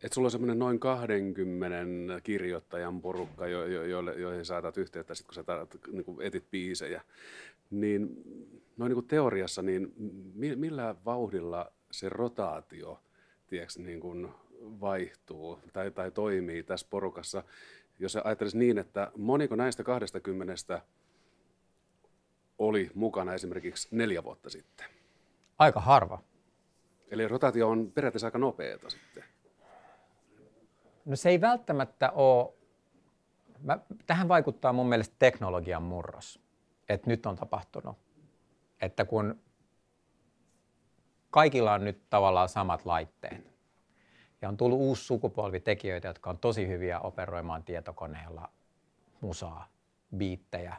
että sulla on semmoinen noin 20 kirjoittajan porukka, jo, jo, jo, joihin saatat yhteyttä, sit kun sä taat, niin kun etit biisejä. Niin noin niin kuin teoriassa, niin millä vauhdilla se rotaatio tieks, niin kuin vaihtuu tai, tai toimii tässä porukassa? Jos ajattelisi niin, että moniko näistä 20 oli mukana esimerkiksi neljä vuotta sitten? Aika harva. Eli rotaatio on periaatteessa aika nopeata sitten. No se ei välttämättä ole, mä, tähän vaikuttaa mun mielestä teknologian murros, että nyt on tapahtunut että kun kaikilla on nyt tavallaan samat laitteet ja on tullut uusi sukupolvi tekijöitä, jotka on tosi hyviä operoimaan tietokoneella musaa, biittejä,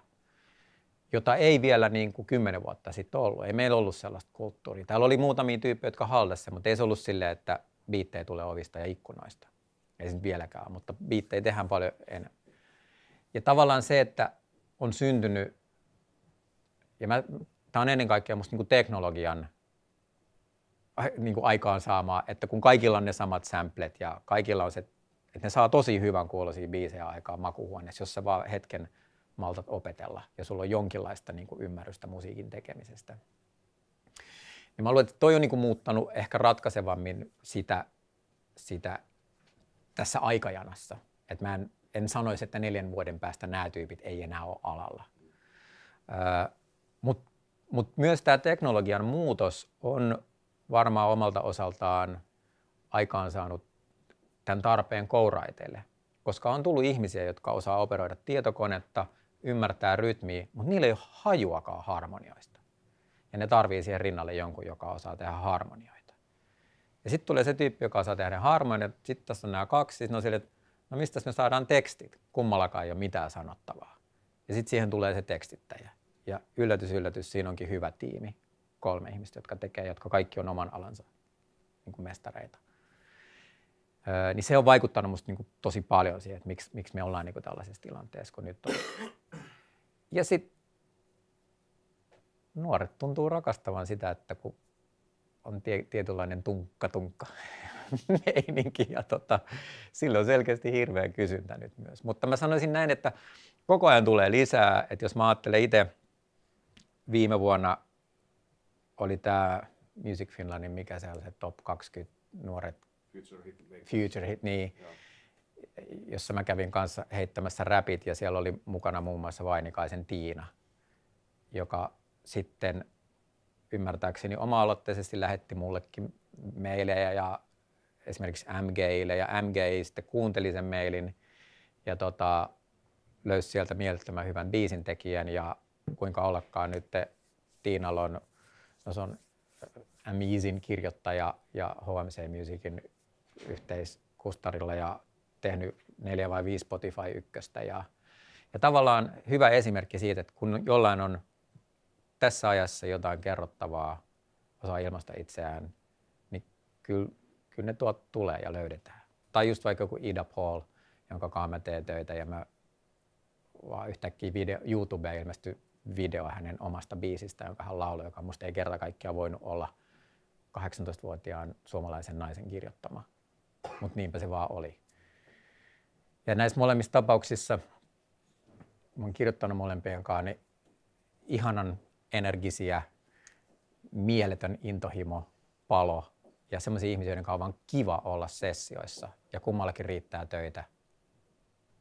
jota ei vielä niin kuin kymmenen vuotta sitten ollut. Ei meillä ollut sellaista kulttuuria. Täällä oli muutamia tyyppejä, jotka haldassa, mutta ei se ollut silleen, että biittejä tulee ovista ja ikkunoista. Ei se vieläkään, mutta biittejä tehdään paljon enemmän. Ja tavallaan se, että on syntynyt, ja mä tämä on ennen kaikkea musta niinku teknologian niinku aikaansaamaa, että kun kaikilla on ne samat samplet ja kaikilla on se, että ne saa tosi hyvän kuuloisia biisejä aikaa makuhuoneessa, jos sä vaan hetken maltat opetella ja sulla on jonkinlaista niinku ymmärrystä musiikin tekemisestä. Niin mä luulen, että toi on niinku muuttanut ehkä ratkaisevammin sitä, sitä tässä aikajanassa. Et mä en, en sanoisi, että neljän vuoden päästä nämä tyypit ei enää ole alalla. Öö, Mutta mutta myös tämä teknologian muutos on varmaan omalta osaltaan aikaansaanut tämän tarpeen kouraiteille, koska on tullut ihmisiä, jotka osaa operoida tietokonetta, ymmärtää rytmiä, mutta niillä ei ole hajuakaan harmonioista. Ja ne tarvii siihen rinnalle jonkun, joka osaa tehdä harmonioita. Ja sitten tulee se tyyppi, joka osaa tehdä harmoniot, sitten tässä on nämä kaksi, no on sille, että no mistä me saadaan tekstit, kummallakaan ei ole mitään sanottavaa. Ja sitten siihen tulee se tekstittäjä. Ja yllätys, yllätys, siinä onkin hyvä tiimi. Kolme ihmistä, jotka tekee, jotka kaikki on oman alansa niin kuin mestareita. Öö, niin se on vaikuttanut musta niin kuin tosi paljon siihen, että miksi, miksi me ollaan niin kuin tällaisessa tilanteessa kun nyt on. Ja sitten nuoret tuntuu rakastavan sitä, että kun on tie, tietynlainen tunkka-tunkka [laughs] meininki ja tota, sillä on selkeästi hirveä kysyntä nyt myös. Mutta mä sanoisin näin, että koko ajan tulee lisää, että jos mä ajattelen itse viime vuonna oli tämä Music Finlandin, mikä se on se top 20 nuoret Future Hit, Future hit niin, jossa mä kävin kanssa heittämässä räpit ja siellä oli mukana muun muassa Vainikaisen Tiina, joka sitten ymmärtääkseni oma-aloitteisesti lähetti mullekin meilejä ja esimerkiksi MGille ja MG sitten kuunteli sen mailin ja tota, löysi sieltä mielettömän hyvän biisin tekijän ja kuinka ollakaan nyt Tiinal on, no se on Amazin kirjoittaja ja HMC Musicin yhteiskustarilla ja tehnyt neljä vai viisi Spotify ykköstä. Ja, ja tavallaan hyvä esimerkki siitä, että kun jollain on tässä ajassa jotain kerrottavaa, osaa ilmaista itseään, niin kyllä, kyllä ne tuot tulee ja löydetään. Tai just vaikka joku Ida Paul, jonka kanssa mä teen töitä ja mä vaan yhtäkkiä video, YouTubeen ilmestyi video hänen omasta biisistä, jonka hän lauloi, joka musta ei kerta kaikkiaan voinut olla 18-vuotiaan suomalaisen naisen kirjoittama. Mutta niinpä se vaan oli. Ja näissä molemmissa tapauksissa, mä oon kirjoittanut molempien kanssa, niin ihanan energisiä, mieletön intohimo, palo ja semmoisia ihmisiä, joiden kanssa on vaan kiva olla sessioissa. Ja kummallakin riittää töitä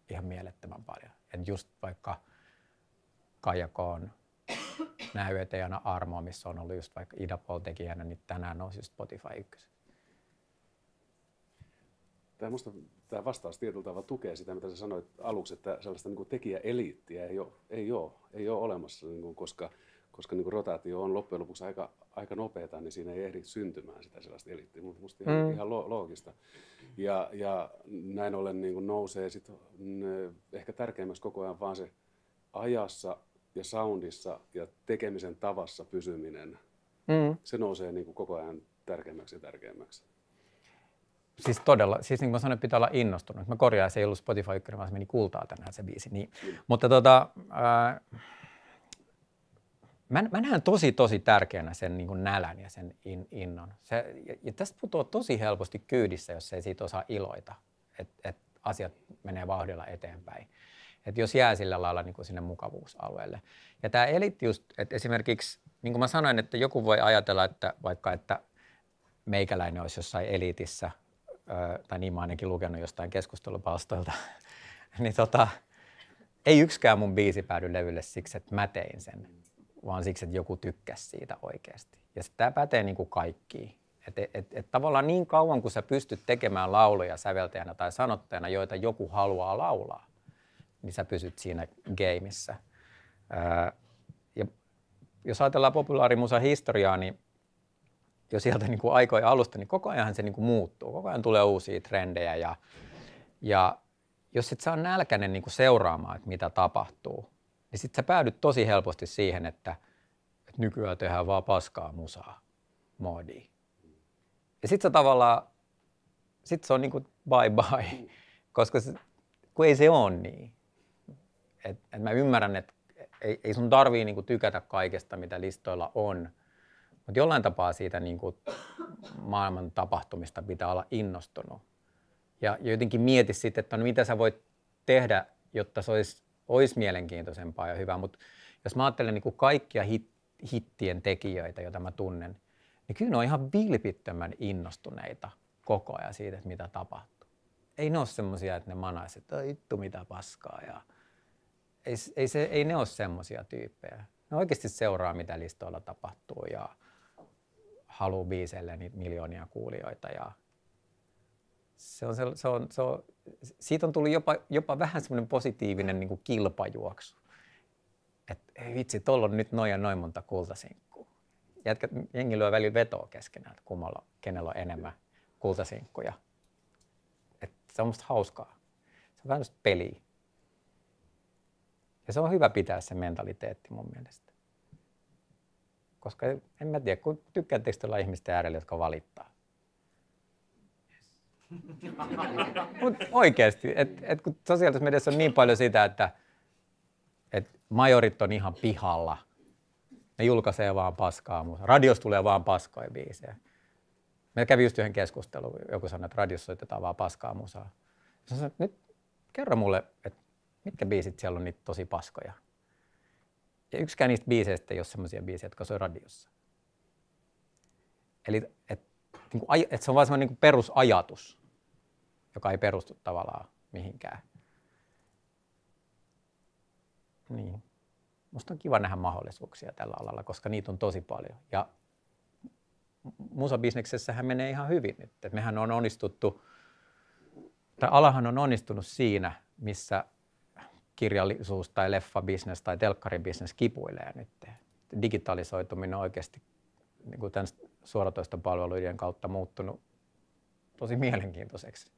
ihan mielettömän paljon. Et just vaikka – näyötä ja armoa, missä on ollut just vaikka Ida Paul tekijänä, niin tänään nousi just Spotify 1. Tämä, musta, tämä vastaus tietyllä tavalla tukee sitä, mitä sä sanoit aluksi, että sellaista niin tekijäeliittiä ei ole, ei ole, ei ole olemassa, niin kuin, koska, koska niin kuin rotaatio on loppujen lopuksi aika, aika nopeata, niin siinä ei ehdi syntymään sitä sellaista eliittiä, mutta musta ihan, mm. ihan lo, loogista. Ja, ja näin ollen niin kuin nousee sit, ehkä tärkeimmäksi koko ajan vaan se ajassa ja soundissa ja tekemisen tavassa pysyminen, mm. se nousee niin kuin koko ajan tärkeämmäksi ja tärkeämmäksi. Siis todella, siis niin kuin mä sanoin, pitää olla innostunut. Mä korjaan, se ei ollut Spotify 1, vaan se meni kultaa tänään se biisi. Niin. Mm. Mutta tota, ää, mä, mä näen tosi tosi tärkeänä sen niin kuin nälän ja sen in, innon. Se, ja, ja tästä putoaa tosi helposti kyydissä, jos ei siitä osaa iloita, että et asiat menee vauhdilla eteenpäin että jos jää sillä lailla niin kuin sinne mukavuusalueelle. Ja tämä elitti just, että esimerkiksi, niin kuin mä sanoin, että joku voi ajatella, että vaikka, että meikäläinen olisi jossain elitissä, tai niin mä ainakin lukenut jostain keskustelupalstoilta, [laughs] niin tota, ei yksikään mun biisi päädy levylle siksi, että mä tein sen, vaan siksi, että joku tykkäsi siitä oikeasti. Ja tämä pätee niin kuin kaikkiin. Et, et, et tavallaan niin kauan, kun sä pystyt tekemään lauluja säveltäjänä tai sanottajana, joita joku haluaa laulaa, niin sä pysyt siinä gameissa. ja jos ajatellaan populaarimusa historiaa, niin jo sieltä niin kuin aikojen alusta, niin koko ajan se niin kuin muuttuu. Koko ajan tulee uusia trendejä ja, ja jos et saa nälkäinen niin kuin seuraamaan, että mitä tapahtuu, niin sit sä päädyt tosi helposti siihen, että, että nykyään tehdään vaan paskaa musaa, moodi. Ja sit se tavallaan, sit se on niin kuin bye bye, koska se, kun ei se ole niin et, et mä ymmärrän, että ei, ei sun tarvii niinku tykätä kaikesta, mitä listoilla on, mutta jollain tapaa siitä niinku maailman tapahtumista pitää olla innostunut. Ja jotenkin mieti sitten, että no mitä sä voit tehdä, jotta se olisi, olis mielenkiintoisempaa ja hyvää. Mutta jos mä ajattelen niinku kaikkia hit, hittien tekijöitä, joita mä tunnen, niin kyllä ne on ihan vilpittömän innostuneita koko ajan siitä, että mitä tapahtuu. Ei ne ole semmoisia, että ne manaiset, että vittu mitä paskaa ja ei, ei, se, ei ne ole semmoisia tyyppejä. Ne oikeasti seuraa, mitä listoilla tapahtuu ja haluaa biiselle niitä miljoonia kuulijoita. Ja se on, se, se on, se on, siitä on tullut jopa, jopa vähän semmoinen positiivinen niin kuin kilpajuoksu. Että vitsi, tuolla on nyt noin ja noin monta kultasinkkua. Jätkä, jengi lyö välillä vetoa keskenään, että kummalla, kenellä on enemmän kultasinkkuja. Et se on musta hauskaa. Se on vähän peliä. Ja se on hyvä pitää se mentaliteetti mun mielestä. Koska en mä tiedä, kun tykkäättekö tuolla ihmisten äärellä, jotka valittaa. [laughs] Mut oikeasti, et, et kun sosiaalisessa mediassa on niin paljon sitä, että et majorit on ihan pihalla. Ne julkaisee vaan paskaa, mutta radios tulee vaan paskoja biisejä. me kävi just yhden keskustelun, joku sanoi, että radiossa soitetaan vaan paskaa musaa. Sanoin, nyt kerro mulle, että mitkä biisit siellä on niitä tosi paskoja. Ja yksikään niistä biiseistä ei ole semmoisia biisejä, jotka soi radiossa. Eli et, niin kuin, et se on vain semmoinen niin perusajatus, joka ei perustu tavallaan mihinkään. Niin. Musta on kiva nähdä mahdollisuuksia tällä alalla, koska niitä on tosi paljon. Ja musabisneksessähän menee ihan hyvin nyt. Et mehän on onnistuttu, tai alahan on onnistunut siinä, missä kirjallisuus tai leffabisnes tai telkkaribisnes kipuilee nyt. Digitalisoituminen on oikeasti niin kuin tämän palveluiden kautta muuttunut tosi mielenkiintoiseksi.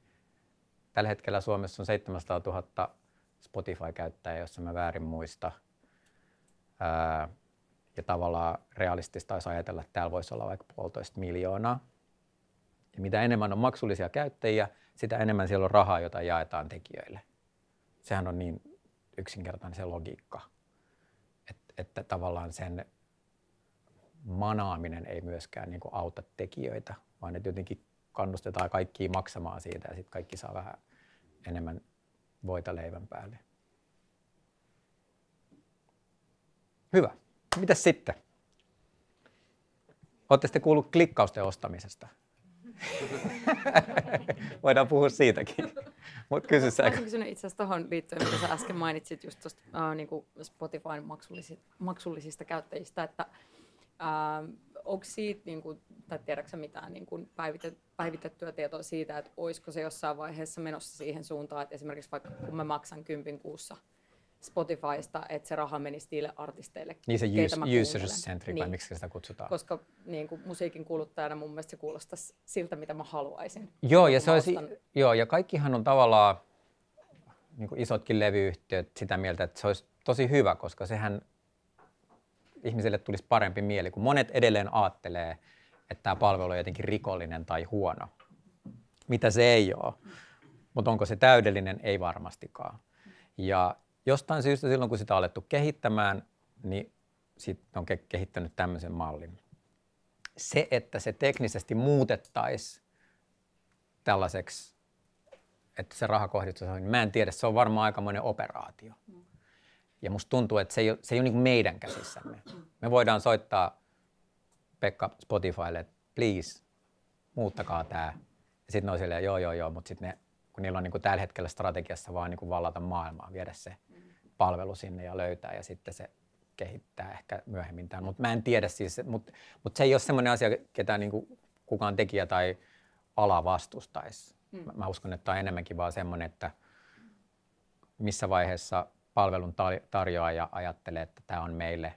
Tällä hetkellä Suomessa on 700 000 Spotify-käyttäjää, jos mä väärin muista. Ää, ja tavallaan realistista olisi ajatella, että täällä voisi olla vaikka puolitoista miljoonaa. Ja mitä enemmän on maksullisia käyttäjiä, sitä enemmän siellä on rahaa, jota jaetaan tekijöille. Sehän on niin yksinkertainen se logiikka. Että, että tavallaan sen manaaminen ei myöskään niin kuin auta tekijöitä, vaan että jotenkin kannustetaan kaikkia maksamaan siitä ja sitten kaikki saa vähän enemmän voita leivän päälle. Hyvä. Mitäs sitten? Olette sitten kuullut klikkausten ostamisesta. [laughs] Voidaan puhua siitäkin. Mut kysy sä. Mä kysynyt itse asiassa tuohon liittyen, mitä sä äsken mainitsit just tuosta äh, niin Spotifyn maksullisista, maksullisista käyttäjistä, että äh, onko siitä, niin kuin, tai tiedätkö mitään niin kuin päivitet, päivitettyä tietoa siitä, että olisiko se jossain vaiheessa menossa siihen suuntaan, että esimerkiksi vaikka kun mä maksan kympin kuussa – Spotifysta, että se raha menisi niille artisteille. Niin se user-centric, niin. miksi sitä kutsutaan? Koska niin kuin, musiikin kuluttajana mun mielestä se kuulostaisi siltä, mitä mä haluaisin. Joo, ja, se olisi, joo, ja kaikkihan on tavallaan, niin kuin isotkin levyyhtiöt, sitä mieltä, että se olisi tosi hyvä, koska sehän ihmiselle tulisi parempi mieli, kun monet edelleen ajattelee, että tämä palvelu on jotenkin rikollinen tai huono, mitä se ei ole. Mutta onko se täydellinen? Ei varmastikaan. Ja jostain syystä silloin, kun sitä on alettu kehittämään, niin sitten on ke- kehittänyt tämmöisen mallin. Se, että se teknisesti muutettaisiin tällaiseksi, että se raha kohdistuisi, niin mä en tiedä, se on varmaan aikamoinen operaatio. Ja musta tuntuu, että se ei ole, se ei ole niin meidän käsissämme. Me voidaan soittaa Pekka Spotifylle, että please, muuttakaa tämä. Ja sitten ne on silleen, joo, joo, joo, mutta sitten ne, kun niillä on niin kuin tällä hetkellä strategiassa vaan niin kuin vallata maailmaa, viedä se palvelu sinne ja löytää ja sitten se kehittää ehkä myöhemmin tämän. Mutta mä en tiedä siis, mutta mut se ei ole semmoinen asia, ketä niinku kukaan tekijä tai ala vastustaisi. Mm. Mä uskon, että tämä on enemmänkin vaan semmoinen, että missä vaiheessa palvelun tarjoaja ajattelee, että tämä on meille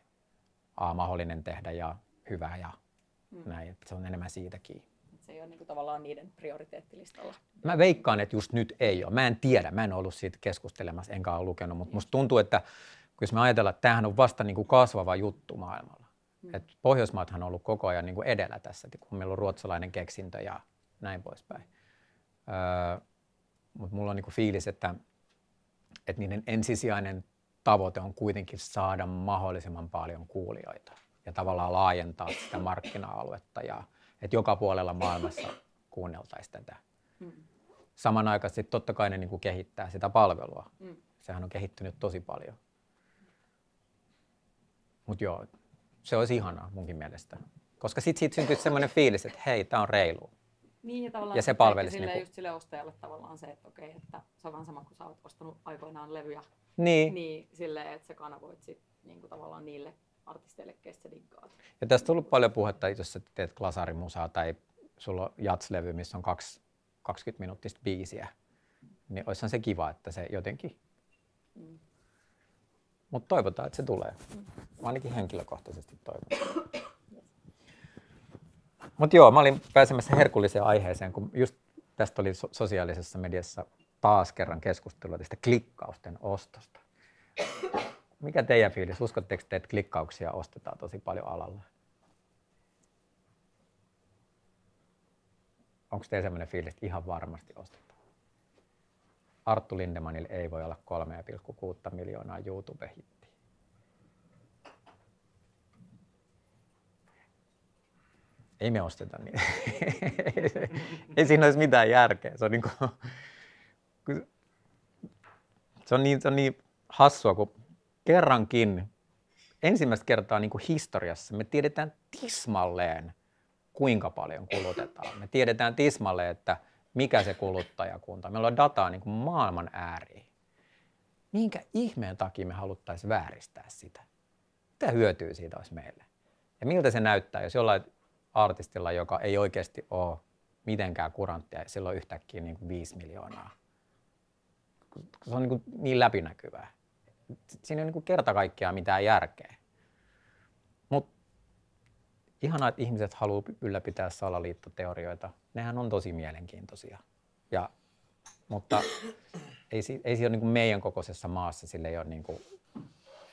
A, mahdollinen tehdä ja hyvä ja mm. näin. se on enemmän siitäkin se ei ole niin kuin tavallaan niiden prioriteettilistalla. Mä veikkaan, että just nyt ei ole. Mä en tiedä, mä en ollut siitä keskustelemassa, enkä ole lukenut, mutta musta tuntuu, että jos me ajatellaan, että tämähän on vasta niin kuin kasvava juttu maailmalla. Mm. Et Pohjoismaathan on ollut koko ajan niin kuin edellä tässä, kun meillä on ruotsalainen keksintö ja näin poispäin. Öö, mutta mulla on niin kuin fiilis, että, että niiden ensisijainen tavoite on kuitenkin saada mahdollisimman paljon kuulijoita ja tavallaan laajentaa sitä markkina-aluetta ja että joka puolella maailmassa [coughs] kuunneltaisiin tätä. Mm. Samanaikaisesti totta kai ne niin kuin kehittää sitä palvelua. Mm. Sehän on kehittynyt tosi paljon. Mutta joo, se olisi ihanaa munkin mielestä. Koska sitten siitä syntyisi sellainen fiilis, että hei, tämä on reilu. Niin, ja, tavallaan ja se palvelisi. Sille, niinku... just sille ostajalle tavallaan se, että okei, että se on vähän sama kuin sä oot ostanut aikoinaan levyjä. Niin. Niin silleen, että sä kanavoit sit, niin kuin tavallaan niille artisteille, kestä diggaat. Ja tästä on tullut paljon puhetta, jos sä teet glasarimusaa tai sulla on jatslevy, missä on kaksi, 20 minuuttista biisiä, niin olisihan se kiva, että se jotenkin. Mm. Mutta toivotaan, että se tulee. Mm. Ainakin henkilökohtaisesti toivon. Mutta joo, mä olin pääsemässä herkulliseen aiheeseen, kun just tästä oli so- sosiaalisessa mediassa taas kerran keskustelua tästä klikkausten ostosta. Mikä teidän fiilis? Uskotteko te, että klikkauksia ostetaan tosi paljon alalla? Onko teillä sellainen fiilis, että ihan varmasti ostetaan? Arttu Lindemanille ei voi olla 3,6 miljoonaa youtube hitti Ei me osteta niitä. [laughs] ei siinä olisi mitään järkeä. Se on niin, kuin, se on niin, se on niin hassua, kun kerrankin ensimmäistä kertaa niin kuin historiassa me tiedetään tismalleen, kuinka paljon kulutetaan. Me tiedetään tismalleen, että mikä se kuluttajakunta. Meillä on dataa niin kuin maailman ääriin. Minkä ihmeen takia me haluttaisiin vääristää sitä? Mitä hyötyä siitä olisi meille? Ja miltä se näyttää, jos jollain artistilla, joka ei oikeasti ole mitenkään kuranttia, ja sillä on yhtäkkiä niin kuin 5 miljoonaa. Se on niin, kuin niin läpinäkyvää siinä ei ole niin kerta kaikkiaan mitään järkeä. Mutta ihanaa, että ihmiset haluaa ylläpitää salaliittoteorioita. Nehän on tosi mielenkiintoisia. Ja, mutta ei, ei siinä ole niin meidän kokoisessa maassa, sille ei ole niin kuin,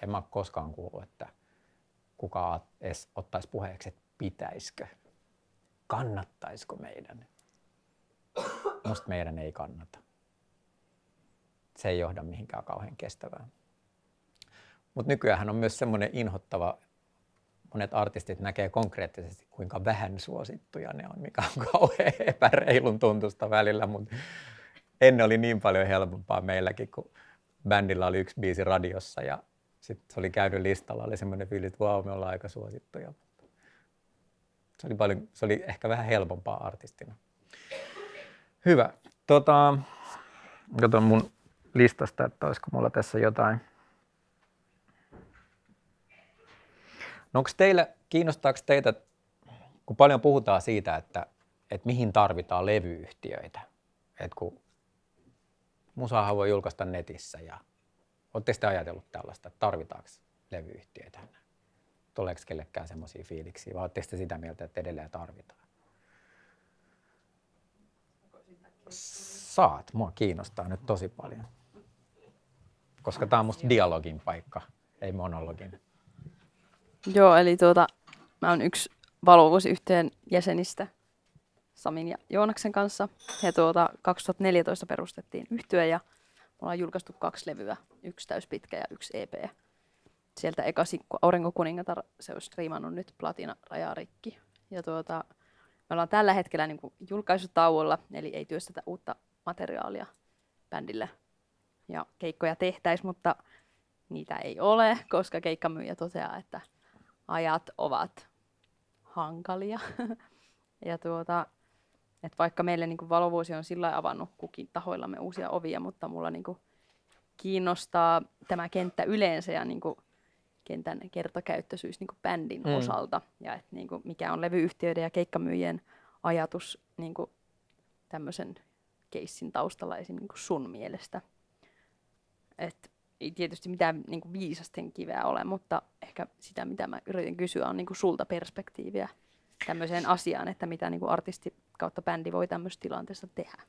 en mä koskaan kuullut, että kuka edes ottaisi puheeksi, että pitäisikö, kannattaisiko meidän. Musta meidän ei kannata. Se ei johda mihinkään kauhean kestävään. Mutta nykyään on myös semmoinen inhottava, monet artistit näkee konkreettisesti, kuinka vähän suosittuja ne on, mikä on [laughs] kauhean epäreilun tuntusta välillä, mutta ennen oli niin paljon helpompaa meilläkin, kun bändillä oli yksi biisi radiossa ja sitten se oli käynyt listalla, oli semmoinen fiilis, että vau, wow, me ollaan aika suosittuja. Se oli, paljon, se oli ehkä vähän helpompaa artistina. Hyvä. Tota, katson mun listasta, että olisiko mulla tässä jotain. No onko teillä, kiinnostaako teitä, kun paljon puhutaan siitä, että, että mihin tarvitaan levyyhtiöitä, että kun musaahan voi julkaista netissä ja Oletteko te ajatellut tällaista, että tarvitaanko levyyhtiöitä Tuleeko kellekään semmoisia fiiliksiä, vai oletteko te sitä mieltä, että edelleen tarvitaan? Saat, mua kiinnostaa nyt tosi paljon. Koska tämä on musta dialogin paikka, ei monologin. Joo, eli tuota, mä oon yksi valovuosi yhteen jäsenistä Samin ja Joonaksen kanssa. He tuota, 2014 perustettiin yhtyä ja me ollaan julkaistu kaksi levyä, yksi täyspitkä ja yksi EP. Sieltä eka sikku Aurinkokuningatar, se on striimannut nyt platina rajaa rikki. Ja tuota, me ollaan tällä hetkellä niin julkaisutauolla, eli ei työstetä uutta materiaalia bändille. Ja keikkoja tehtäisiin, mutta niitä ei ole, koska keikkamyyjä toteaa, että ajat ovat hankalia. [laughs] ja tuota, et vaikka meille niin valovuosi on sillä avannut kukin tahoillamme uusia ovia, mutta mulla niin kuin, kiinnostaa tämä kenttä yleensä ja niin kuin, kentän kertakäyttöisyys niin kuin bändin mm. osalta. Ja et, niin kuin, mikä on levyyhtiöiden ja keikkamyyjien ajatus niin kuin, tämmöisen keissin taustalla esimerkiksi Niin kuin sun mielestä. että ei tietysti mitään niin kuin viisasten kiveä ole, mutta ehkä sitä, mitä mä yritin kysyä, on niin kuin sulta perspektiiviä tämmöiseen asiaan, että mitä niin kuin artisti kautta bändi voi tämmöisessä tilanteessa tehdä.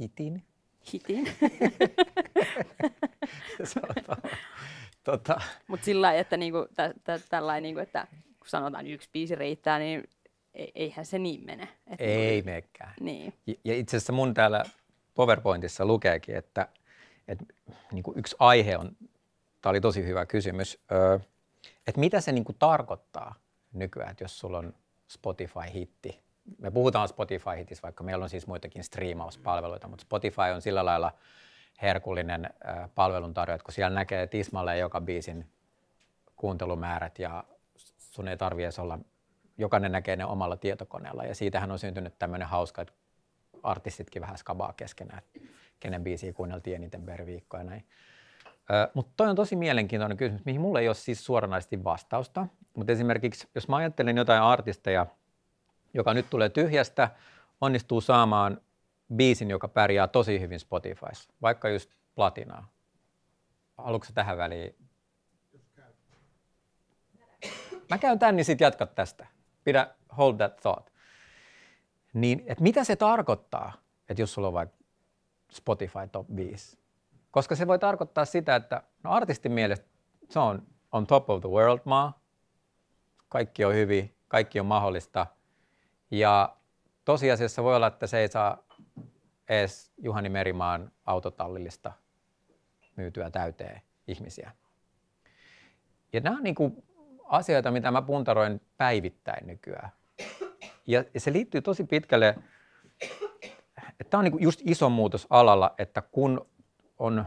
Hitin. Hitin. [laughs] tota. Mutta sillä lailla, että, niinku, t- tä, tällain, niinku, että kun sanotaan yksi biisi riittää, niin e, eihän se niin mene. Että ei niin, menekään. Niin. Ja itse asiassa mun täällä PowerPointissa lukeekin, että – että niin kuin yksi aihe on, tämä oli tosi hyvä kysymys, että mitä se niin kuin tarkoittaa nykyään, että jos sulla on Spotify-hitti. Me puhutaan Spotify-hitissä, vaikka meillä on siis muitakin striimauspalveluita, mutta Spotify on sillä lailla herkullinen palveluntarjoaja, kun siellä näkee tismalleen joka biisin kuuntelumäärät ja sun ei tarvitse edes olla, jokainen näkee ne omalla tietokoneella ja siitähän on syntynyt tämmöinen hauska, että artistitkin vähän skabaa keskenään kenen biisiä kuunneltiin eniten per viikko ja näin. Mutta toi on tosi mielenkiintoinen kysymys, mihin mulla ei ole siis suoranaisesti vastausta. Mutta esimerkiksi, jos mä ajattelen jotain artisteja, joka nyt tulee tyhjästä, onnistuu saamaan biisin, joka pärjää tosi hyvin Spotifyssa, vaikka just platinaa. Haluatko tähän väliin? Mä käyn tän, niin sit jatka tästä. Pidä hold that thought. Niin, että mitä se tarkoittaa, että jos sulla on vaikka Spotify Top 5. Koska se voi tarkoittaa sitä, että no artistin mielestä se on on top of the world maa. Kaikki on hyvin, kaikki on mahdollista. Ja tosiasiassa voi olla, että se ei saa edes Juhani Merimaan autotallillista myytyä täyteen ihmisiä. Ja nämä on niin kuin asioita, mitä mä puntaroin päivittäin nykyään. Ja se liittyy tosi pitkälle että tämä on niin just iso muutos alalla, että kun on,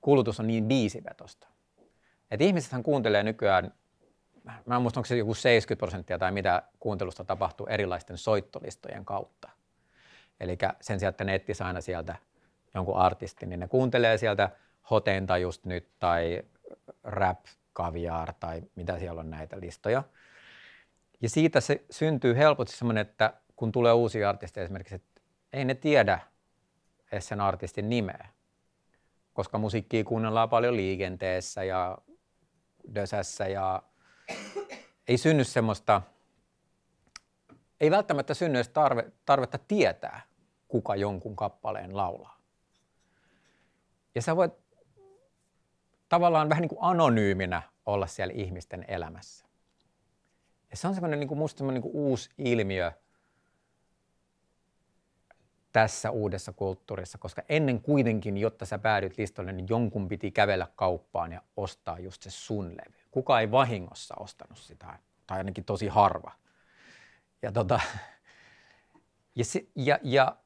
kulutus on niin biisivetosta. Että ihmisethän kuuntelee nykyään, mä en muista, onko se joku 70 prosenttia tai mitä kuuntelusta tapahtuu erilaisten soittolistojen kautta. Eli sen sijaan, että ne saa aina sieltä jonkun artistin, niin ne kuuntelee sieltä Hotenta just nyt tai Rap kaviar tai mitä siellä on näitä listoja. Ja siitä se syntyy helposti semmoinen, että kun tulee uusia artisteja esimerkiksi, että ei ne tiedä edes sen artistin nimeä, koska musiikkia kuunnellaan paljon liikenteessä ja dösässä ja ei synny semmoista, ei välttämättä synny edes tarve, tarvetta tietää, kuka jonkun kappaleen laulaa. Ja sä voit tavallaan vähän niin kuin anonyyminä olla siellä ihmisten elämässä. Ja se on semmoinen niin kuin musta semmoinen niin kuin uusi ilmiö – tässä uudessa kulttuurissa, koska ennen kuitenkin, jotta sä päädyt listalle, niin jonkun piti kävellä kauppaan ja ostaa just se sun levy. Kuka ei vahingossa ostanut sitä, tai ainakin tosi harva. Ja, tota, ja, se, ja, ja,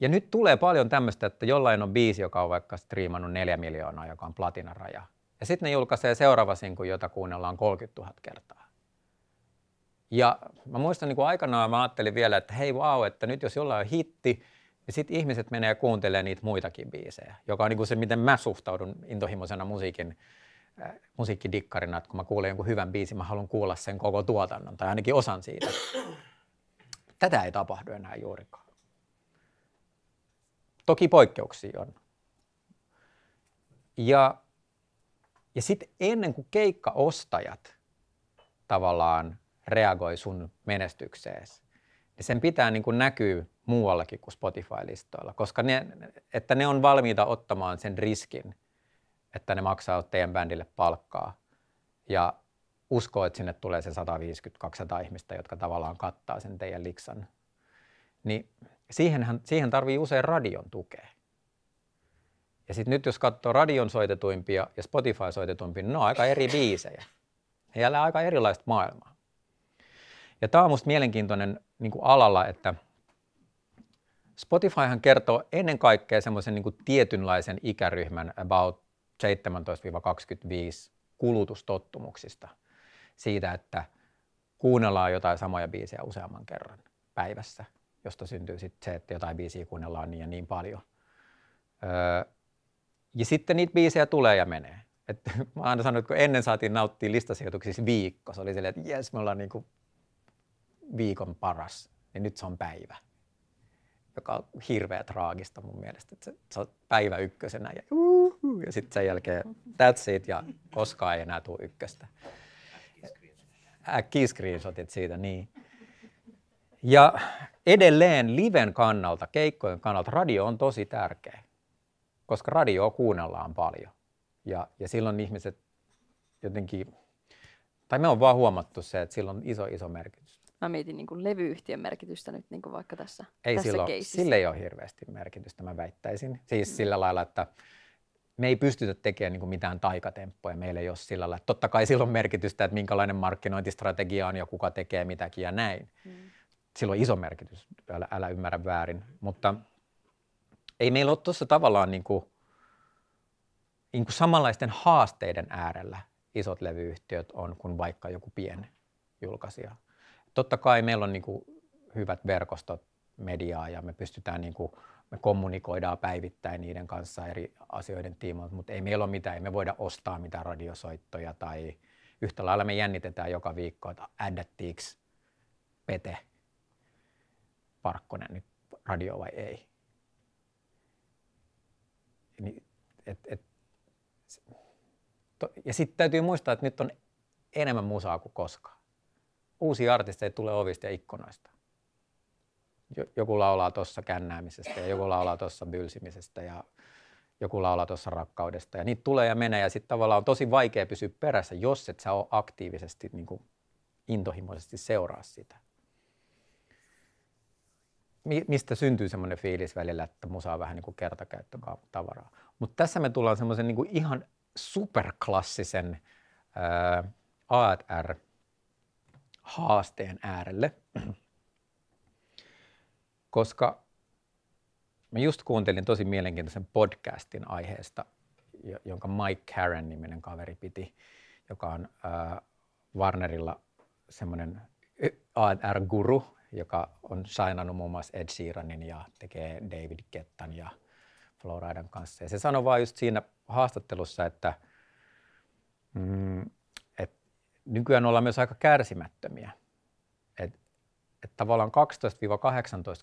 ja nyt tulee paljon tämmöistä, että jollain on biisi, joka on vaikka striimannut neljä miljoonaa, joka on platinaraja. Ja sitten ne julkaisee seuraava sinku, jota kuunnellaan 30 000 kertaa. Ja mä muistan niin kuin aikanaan, mä ajattelin vielä, että hei vau, wow, että nyt jos jollain on hitti, niin sitten ihmiset menee kuuntelemaan niitä muitakin biisejä, joka on niin kuin se, miten mä suhtaudun intohimoisena musiikin äh, musiikkidikkarina, että kun mä kuulen jonkun hyvän biisin, mä haluan kuulla sen koko tuotannon tai ainakin osan siitä. Tätä ei tapahdu enää juurikaan. Toki poikkeuksia on. Ja, ja sitten ennen kuin keikkaostajat tavallaan reagoi sun menestykseesi, niin sen pitää niin kuin näkyä muuallakin kuin Spotify-listoilla, koska ne, että ne on valmiita ottamaan sen riskin, että ne maksaa teidän bändille palkkaa ja uskoo, että sinne tulee se 150-200 ihmistä, jotka tavallaan kattaa sen teidän liksan, niin siihenhän, siihen tarvii usein radion tukea. Ja sitten nyt jos katsoo radion soitetuimpia ja Spotify soitetuimpia, niin ne on aika eri biisejä. heillä aika erilaista maailmaa. Ja tämä on minusta mielenkiintoinen niin alalla, että Spotifyhan kertoo ennen kaikkea semmoisen niin tietynlaisen ikäryhmän about 17-25 kulutustottumuksista. Siitä, että kuunnellaan jotain samoja biisejä useamman kerran päivässä, josta syntyy sitten se, että jotain biisiä kuunnellaan niin ja niin paljon. Öö, ja sitten niitä biisejä tulee ja menee. Et [laughs] mä aina sanonut, että kun ennen saatiin nauttia listasijoituksissa viikko, se oli silleen, että jes, me ollaan niinku viikon paras, niin nyt se on päivä. Joka on hirveä traagista mun mielestä, että sä oot päivä ykkösenä ja, ja sitten sen jälkeen that's it ja koskaan ei enää tule ykköstä. Äkkiä screenshotit siitä, niin. Ja edelleen liven kannalta, keikkojen kannalta radio on tosi tärkeä, koska radioa kuunnellaan paljon. Ja, ja silloin ihmiset jotenkin, tai me on vaan huomattu se, että silloin on iso iso merkitys Mä mietin niin kuin levyyhtiön merkitystä nyt niin kuin vaikka tässä Ei tässä silloin, sillä ei ole hirveästi merkitystä, mä väittäisin. Siis mm. sillä lailla, että me ei pystytä tekemään niin mitään taikatemppoja. Meillä ei ole sillä lailla. Totta kai sillä on merkitystä, että minkälainen markkinointistrategia on ja kuka tekee mitäkin ja näin. Mm. Sillä on iso merkitys, älä, älä ymmärrä väärin. Mutta ei meillä ole tuossa tavallaan niin kuin, niin kuin samanlaisten haasteiden äärellä isot levyyhtiöt on kuin vaikka joku pieni julkaisija totta kai meillä on niin kuin hyvät verkostot mediaa ja me pystytään niin kuin, me kommunikoidaan päivittäin niiden kanssa eri asioiden tiimoilta, mutta ei meillä ole mitään, ei me voida ostaa mitään radiosoittoja tai yhtä lailla me jännitetään joka viikko, että addattiinko Pete Parkkonen nyt radio vai ei. Niin, et, et, ja sitten täytyy muistaa, että nyt on enemmän musaa kuin koskaan uusia artisteja tulee ovista ja ikkunoista. Joku laulaa tuossa kännäämisestä ja joku laulaa tuossa bylsimisestä ja joku laulaa tuossa rakkaudesta. Ja niitä tulee ja menee ja sitten tavallaan on tosi vaikea pysyä perässä, jos et sä ole aktiivisesti niin kuin intohimoisesti seuraa sitä. mistä syntyy semmoinen fiilis välillä, että musa on vähän niin kuin kertakäyttötavaraa. Mutta tässä me tullaan semmoisen niin ihan superklassisen ää, AR haasteen äärelle. Koska mä just kuuntelin tosi mielenkiintoisen podcastin aiheesta, jonka Mike Karen niminen kaveri piti, joka on äh, Warnerilla semmoinen AR-guru, joka on sainannut muun muassa Ed Sheeranin ja tekee David Kettan ja Floridan kanssa. Ja se sanoi vaan just siinä haastattelussa, että mm, nykyään ollaan myös aika kärsimättömiä. Et, et tavallaan 12-18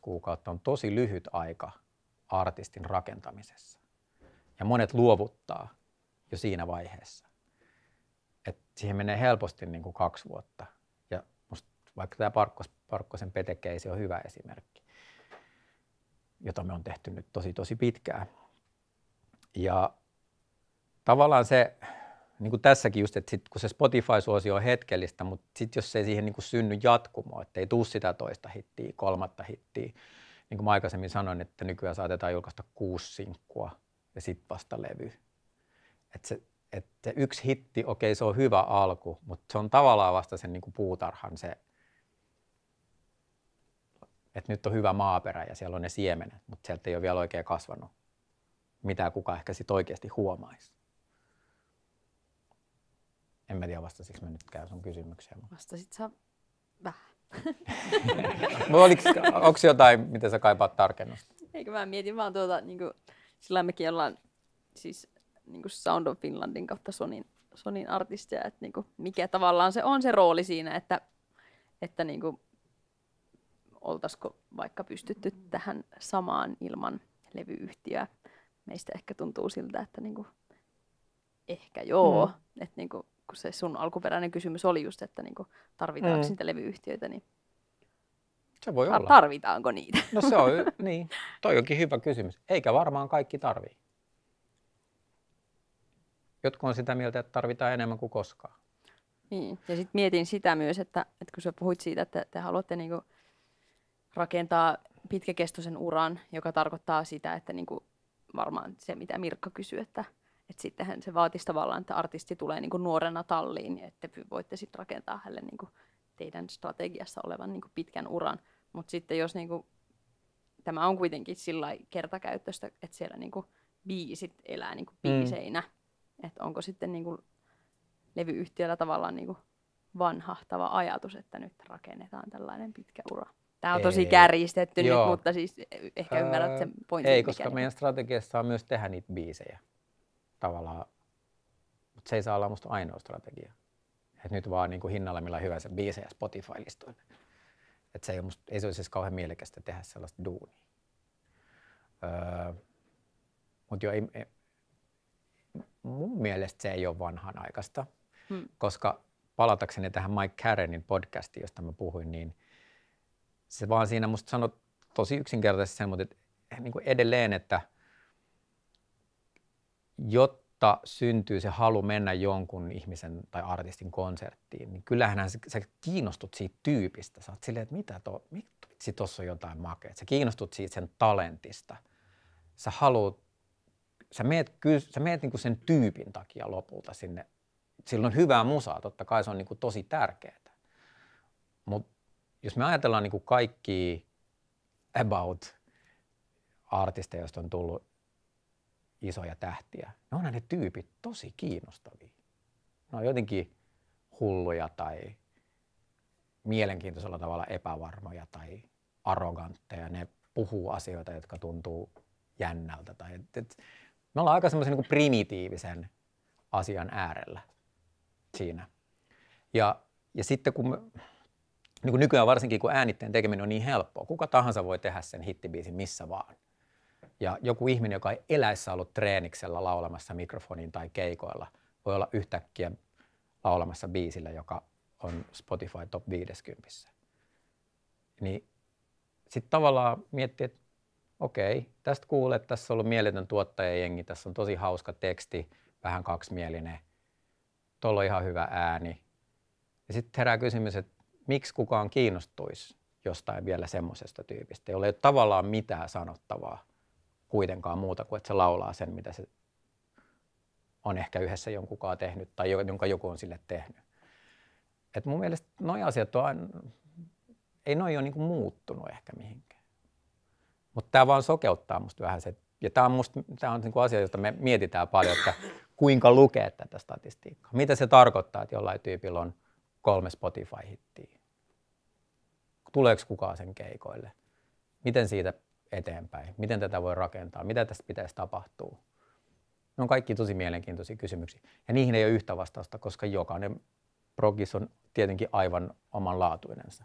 kuukautta on tosi lyhyt aika artistin rakentamisessa. Ja monet luovuttaa jo siinä vaiheessa. Et siihen menee helposti niin kuin kaksi vuotta. Ja musta vaikka tämä Parkkos, Parkkosen petekeisi on hyvä esimerkki, jota me on tehty nyt tosi tosi pitkään. Ja tavallaan se, niin kuin tässäkin just, että sit, kun se Spotify-suosio on hetkellistä, mutta sitten jos ei siihen niin kuin synny jatkumoa, että ei tuu sitä toista hittiä, kolmatta hittiä, niin kuin mä aikaisemmin sanoin, että nykyään saatetaan julkaista kuusi sinkkua ja sitten vasta levy. Että se, et se yksi hitti, okei se on hyvä alku, mutta se on tavallaan vasta sen niin kuin puutarhan se, että nyt on hyvä maaperä ja siellä on ne siemenet, mutta sieltä ei ole vielä oikein kasvanut, mitä kuka ehkä sitten oikeasti huomaisi. En mä tiedä, vastasiks mä nytkään sun kysymykseen. Vastasit sä vähän. [laughs] Onko jotain, mitä sä kaipaat tarkennusta? Eikö mä mietin vaan tuota, niin kuin, sillä mekin ollaan siis niin kuin Sound of Finlandin kautta Sonin, Sonin artisteja, että niin kuin, mikä tavallaan se on se rooli siinä, että, että niin kuin, oltaisiko vaikka pystytty tähän samaan ilman levyyhtiöä. Meistä ehkä tuntuu siltä, että niin kuin, ehkä joo, mm. että niin kuin, kun se sun alkuperäinen kysymys oli just, että niin tarvitaanko mm. niitä levyyhtiöitä, niin se voi olla. Tarvitaanko niitä? No se on, [laughs] niin. Toi onkin hyvä kysymys. Eikä varmaan kaikki tarvii. Jotkut on sitä mieltä, että tarvitaan enemmän kuin koskaan. Niin. Ja sitten mietin sitä myös, että, että kun sä puhuit siitä, että te haluatte niinku rakentaa pitkäkestoisen uran, joka tarkoittaa sitä, että niinku varmaan se, mitä Mirkka kysyi, että, et sittenhän se vaatisi tavallaan, että artisti tulee niin kuin nuorena talliin, että te voitte sitten rakentaa hänelle niin kuin teidän strategiassa olevan niin kuin pitkän uran. Mutta sitten jos niin kuin, tämä on kuitenkin sillä kertakäyttöistä, että siellä niin kuin biisit elää niin kuin mm. biiseinä, mm. että onko sitten niin kuin levyyhtiöllä tavallaan niin kuin vanhahtava ajatus, että nyt rakennetaan tällainen pitkä ura. Tämä on tosi kärjistetty ei, nyt, Joo. nyt, mutta siis e- e- ehkä ymmärrät sen pointin. Ei, koska mikä niinku meidän strategiassa on myös tehdä niitä biisejä tavallaan, mutta se ei saa olla musta ainoa strategia. Et nyt vaan niin kuin hinnalla millä hyvänsä biisejä Spotify-listoille. Et se ei, musta, ei se olisi siis kauhean mielekästä tehdä sellaista duunia. Öö, mutta jo ei, ei, mun mielestä se ei ole vanhanaikaista, hmm. koska palatakseni tähän Mike Karenin podcastiin, josta mä puhuin, niin se vaan siinä musta sanoi tosi yksinkertaisesti sen, mutta et, niin kuin edelleen, että – jotta syntyy se halu mennä jonkun ihmisen tai artistin konserttiin, niin kyllähän sä, sä kiinnostut siitä tyypistä. Sä oot silleen, että mitä to, vitsi, tuossa on jotain makea. Sä kiinnostut siitä sen talentista. Sä haluat, sä meet, sä meet niinku sen tyypin takia lopulta sinne. Silloin hyvää musaa, totta kai se on niinku tosi tärkeää. Mutta jos me ajatellaan niinku kaikki about artisteja, joista on tullut isoja tähtiä. No onhan ne tyypit tosi kiinnostavia. Ne on jotenkin hulluja tai mielenkiintoisella tavalla epävarmoja tai arrogantteja. Ne puhuu asioita, jotka tuntuu jännältä. Tai et, et, me ollaan aika semmoisen niin primitiivisen asian äärellä siinä. Ja, ja sitten kun, me, niin kuin nykyään varsinkin kun äänitteen tekeminen on niin helppoa, kuka tahansa voi tehdä sen hittibiisin missä vaan – ja joku ihminen, joka ei eläissä ollut treeniksellä laulamassa mikrofonin tai keikoilla, voi olla yhtäkkiä laulamassa biisillä, joka on Spotify Top 50. Niin sitten tavallaan miettii, että okei, tästä kuulee, että tässä on ollut mieletön tuottajajengi, tässä on tosi hauska teksti, vähän kaksimielinen, tuolla on ihan hyvä ääni. Ja sitten herää kysymys, että miksi kukaan kiinnostuisi jostain vielä semmoisesta tyypistä, jolla ei ole tavallaan mitään sanottavaa kuitenkaan muuta kuin, että se laulaa sen, mitä se on ehkä yhdessä jonkunkaan tehnyt tai jonka joku on sille tehnyt. Et mun mielestä noi asiat on aina, ei noi ole niinku muuttunut ehkä mihinkään. Mutta tämä vaan sokeuttaa musta vähän se, ja tämä on, musta, tää on niinku asia, josta me mietitään paljon, että kuinka lukee tätä statistiikkaa. Mitä se tarkoittaa, että jollain tyypillä on kolme Spotify-hittiä? Tuleeko kukaan sen keikoille? Miten siitä eteenpäin? Miten tätä voi rakentaa? Mitä tästä pitäisi tapahtua? Ne on kaikki tosi mielenkiintoisia kysymyksiä. Ja niihin ei ole yhtä vastausta, koska jokainen progis on tietenkin aivan omanlaatuinensa.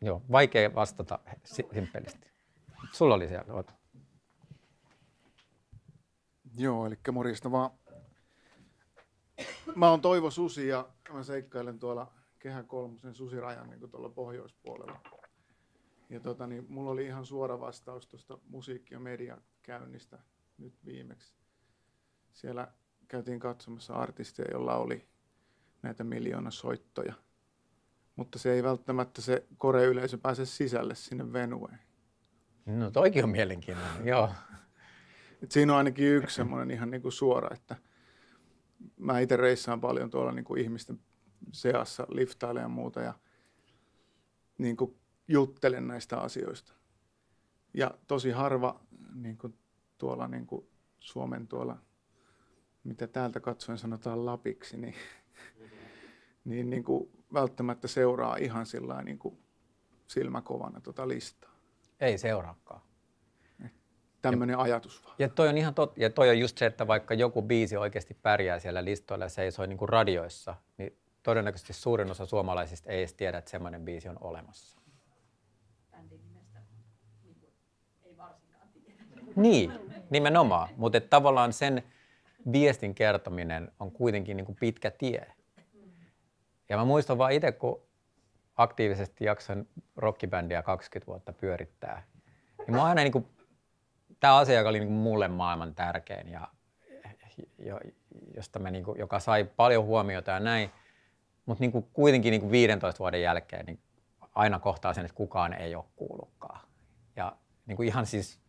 Joo, vaikea vastata simppelisti. Sulla oli siellä. Oot. Joo, eli morjesta vaan. Mä oon Toivo Susi ja mä seikkailen tuolla Kehä kolmosen susirajan niin tuolla pohjoispuolella. Ja tota, niin mulla oli ihan suora vastaus tuosta musiikki- ja mediakäynnistä nyt viimeksi. Siellä käytiin katsomassa artisteja, jolla oli näitä miljoona soittoja. Mutta se ei välttämättä se koreyleisö pääse sisälle sinne venueen. No toikin on mielenkiintoinen, joo. Et siinä on ainakin yksi semmoinen ihan niin kuin suora, että mä itse reissaan paljon tuolla niin kuin ihmisten seassa liftailen ja muuta ja niin kuin juttelen näistä asioista. Ja tosi harva niin kuin tuolla niin kuin Suomen tuolla, mitä täältä katsoen sanotaan lapiksi, niin, mm-hmm. niin, niin kuin välttämättä seuraa ihan sillä niin kuin silmäkovana tuota listaa. Ei seuraakaan. Tämmöinen ajatus vaan. Ja toi on ihan tot, ja toi on just se, että vaikka joku biisi oikeasti pärjää siellä listoilla ja seisoo niin kuin radioissa, niin todennäköisesti suurin osa suomalaisista ei edes tiedä, että semmoinen biisi on olemassa. Niin, niin nimenomaan. Mutta tavallaan sen viestin kertominen on kuitenkin niinku pitkä tie. Ja mä muistan vaan itse, kun aktiivisesti jaksan rockibändiä 20 vuotta pyörittää, niin mä aina niinku, tämä asia, joka oli niinku mulle maailman tärkein ja jo, josta mä niinku joka sai paljon huomiota ja näin, mutta niin kuin kuitenkin niin kuin 15 vuoden jälkeen niin aina kohtaa sen, että kukaan ei ole kuullutkaan. Ja niin kuin ihan siis,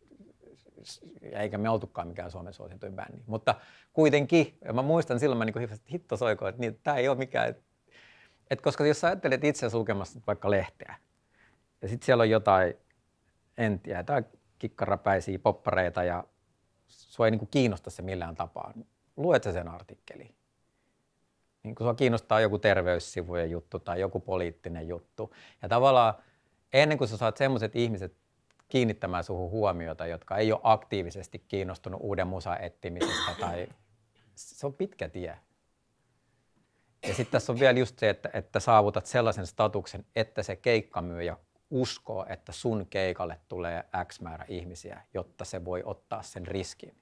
eikä me oltukaan mikään Suomen suosituin bändi. Mutta kuitenkin, ja mä muistan silloin, mä niin kuin että hitto soiko, että niin, tämä ei ole mikään, et koska jos sä ajattelet itseäsi lukemassa vaikka lehteä, ja sitten siellä on jotain, en tiedä, tai kikkarapäisiä poppareita ja sua ei niin kuin kiinnosta se millään tapaa, niin luet sä sen artikkelin niin kun sua kiinnostaa joku terveyssivujen juttu tai joku poliittinen juttu. Ja tavallaan ennen kuin sä saat semmoiset ihmiset kiinnittämään suhun huomiota, jotka ei ole aktiivisesti kiinnostunut uuden musan etsimisestä [coughs] tai se on pitkä tie. Ja sitten tässä on vielä just se, että, että saavutat sellaisen statuksen, että se keikkamyyjä uskoo, että sun keikalle tulee X määrä ihmisiä, jotta se voi ottaa sen riskin. Ei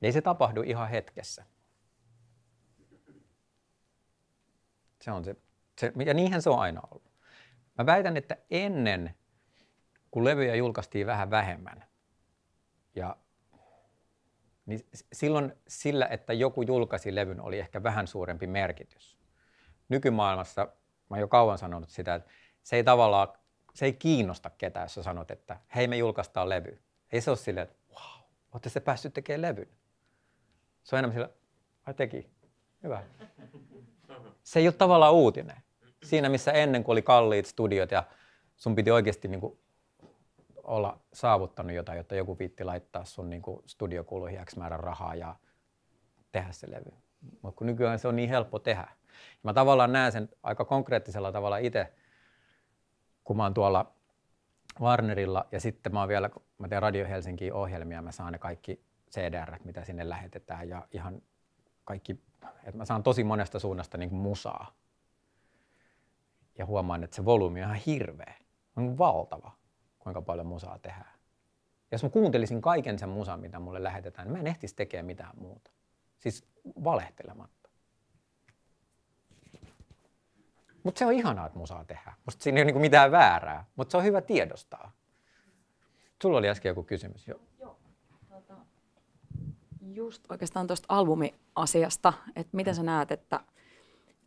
niin se tapahdu ihan hetkessä. Se on se, se, ja niinhän se on aina ollut. Mä väitän, että ennen, kun levyjä julkaistiin vähän vähemmän, ja niin silloin sillä, että joku julkaisi levyn, oli ehkä vähän suurempi merkitys. Nykymaailmassa, mä jo kauan sanonut sitä, että se ei tavallaan, se ei kiinnosta ketään, jos sä sanot, että hei me julkaistaan levy. Ei se ole silleen, että wow, ootte se päässyt tekemään levyn. Se on enemmän sillä, ai teki, hyvä se ei ole tavallaan uutinen. Mm-hmm. Siinä missä ennen, kuin oli kalliit studiot ja sun piti oikeasti niin kuin olla saavuttanut jotain, jotta joku piti laittaa sun niin kuin studiokuluihin X määrän rahaa ja tehdä se levy. Mutta kun nykyään se on niin helppo tehdä. Ja mä tavallaan näen sen aika konkreettisella tavalla itse, kun mä oon tuolla Warnerilla ja sitten mä oon vielä, mä teen Radio Helsinkiin ohjelmia, mä saan ne kaikki CDR, mitä sinne lähetetään ja ihan kaikki et mä saan tosi monesta suunnasta niin musaa. Ja huomaan, että se volyymi on ihan hirveä. On valtava, kuinka paljon musaa tehdään. Jos mä kuuntelisin kaiken sen musan, mitä mulle lähetetään, niin mä en ehtisi tekemään mitään muuta. Siis valehtelematta. Mutta se on ihanaa, että musaa tehdään. Musta siinä ei ole niinku mitään väärää, mutta se on hyvä tiedostaa. Sulla oli äsken joku kysymys. Joo just oikeastaan tuosta albumiasiasta, että miten sä näet, että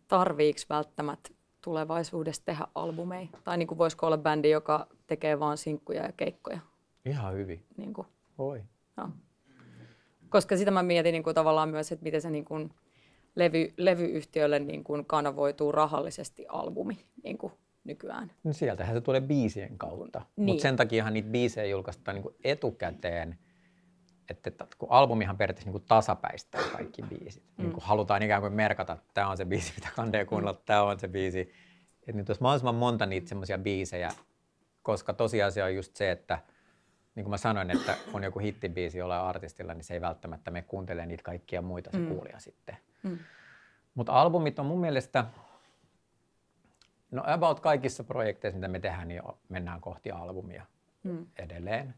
tarviiks välttämättä tulevaisuudessa tehdä albumeja? Tai niin kuin voisiko olla bändi, joka tekee vain sinkkuja ja keikkoja? Ihan hyvin. Niin kuin. Oi. No. Koska sitä mä mietin niin kuin tavallaan myös, että miten se niin kuin levy, levyyhtiölle niin kuin kanavoituu rahallisesti albumi niin kuin nykyään. No sieltähän se tulee biisien kautta. Niin. Mutta sen takiahan niitä biisejä julkaistaan niin kuin etukäteen – että, että kun albumihan periaatteessa niin tasapäistää kaikki biisit. Mm. Niin kuin halutaan ikään kuin merkata, että tämä on se biisi, mitä kandee mm. kuunnella, tämä on se biisi. Että nyt olisi mahdollisimman monta niitä semmoisia biisejä, koska tosiasia on just se, että niin kuin mä sanoin, että on joku hittibiisi jollain artistilla, niin se ei välttämättä me kuuntelee niitä kaikkia muita se mm. kuulija sitten. Mm. Mutta albumit on mun mielestä, no about kaikissa projekteissa, mitä me tehdään, niin mennään kohti albumia mm. edelleen.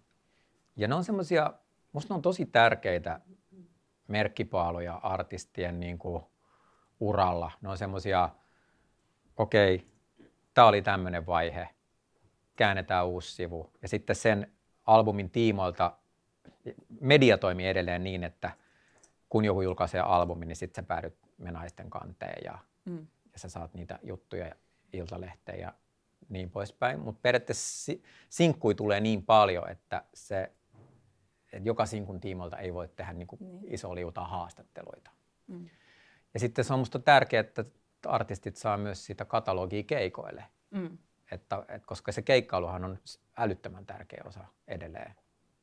Ja ne on semmoisia Musta ne on tosi tärkeitä merkkipaaloja artistien niin kuin uralla. Ne on semmoisia, okei, okay, tämä oli tämmöinen vaihe, käännetään uusi sivu. Ja sitten sen albumin tiimoilta media toimii edelleen niin, että kun joku julkaisee albumin, niin sitten sä päädyt me naisten kanteen ja, mm. ja sä saat niitä juttuja iltalehteen ja niin poispäin. Mutta periaatteessa sinkkui tulee niin paljon, että se että joka sinkun tiimoilta ei voi tehdä niinku niin kuin niin. iso liuta haastatteluita. Mm. Ja sitten se on musta tärkeää, että artistit saa myös sitä katalogia keikoille, mm. että, et koska se keikkailuhan on älyttömän tärkeä osa edelleen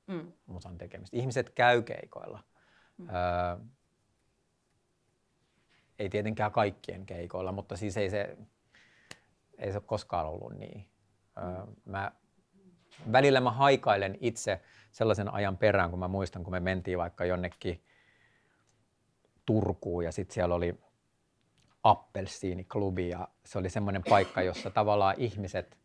mm. musan tekemistä. Ihmiset käy keikoilla. Mm. Öö, ei tietenkään kaikkien keikoilla, mutta siis ei se, ei se ole koskaan ollut niin. Öö, mm. mä, välillä mä haikailen itse sellaisen ajan perään, kun mä muistan, kun me mentiin vaikka jonnekin Turkuun ja sitten siellä oli appelsiiniklubi ja se oli semmoinen paikka, jossa tavallaan ihmiset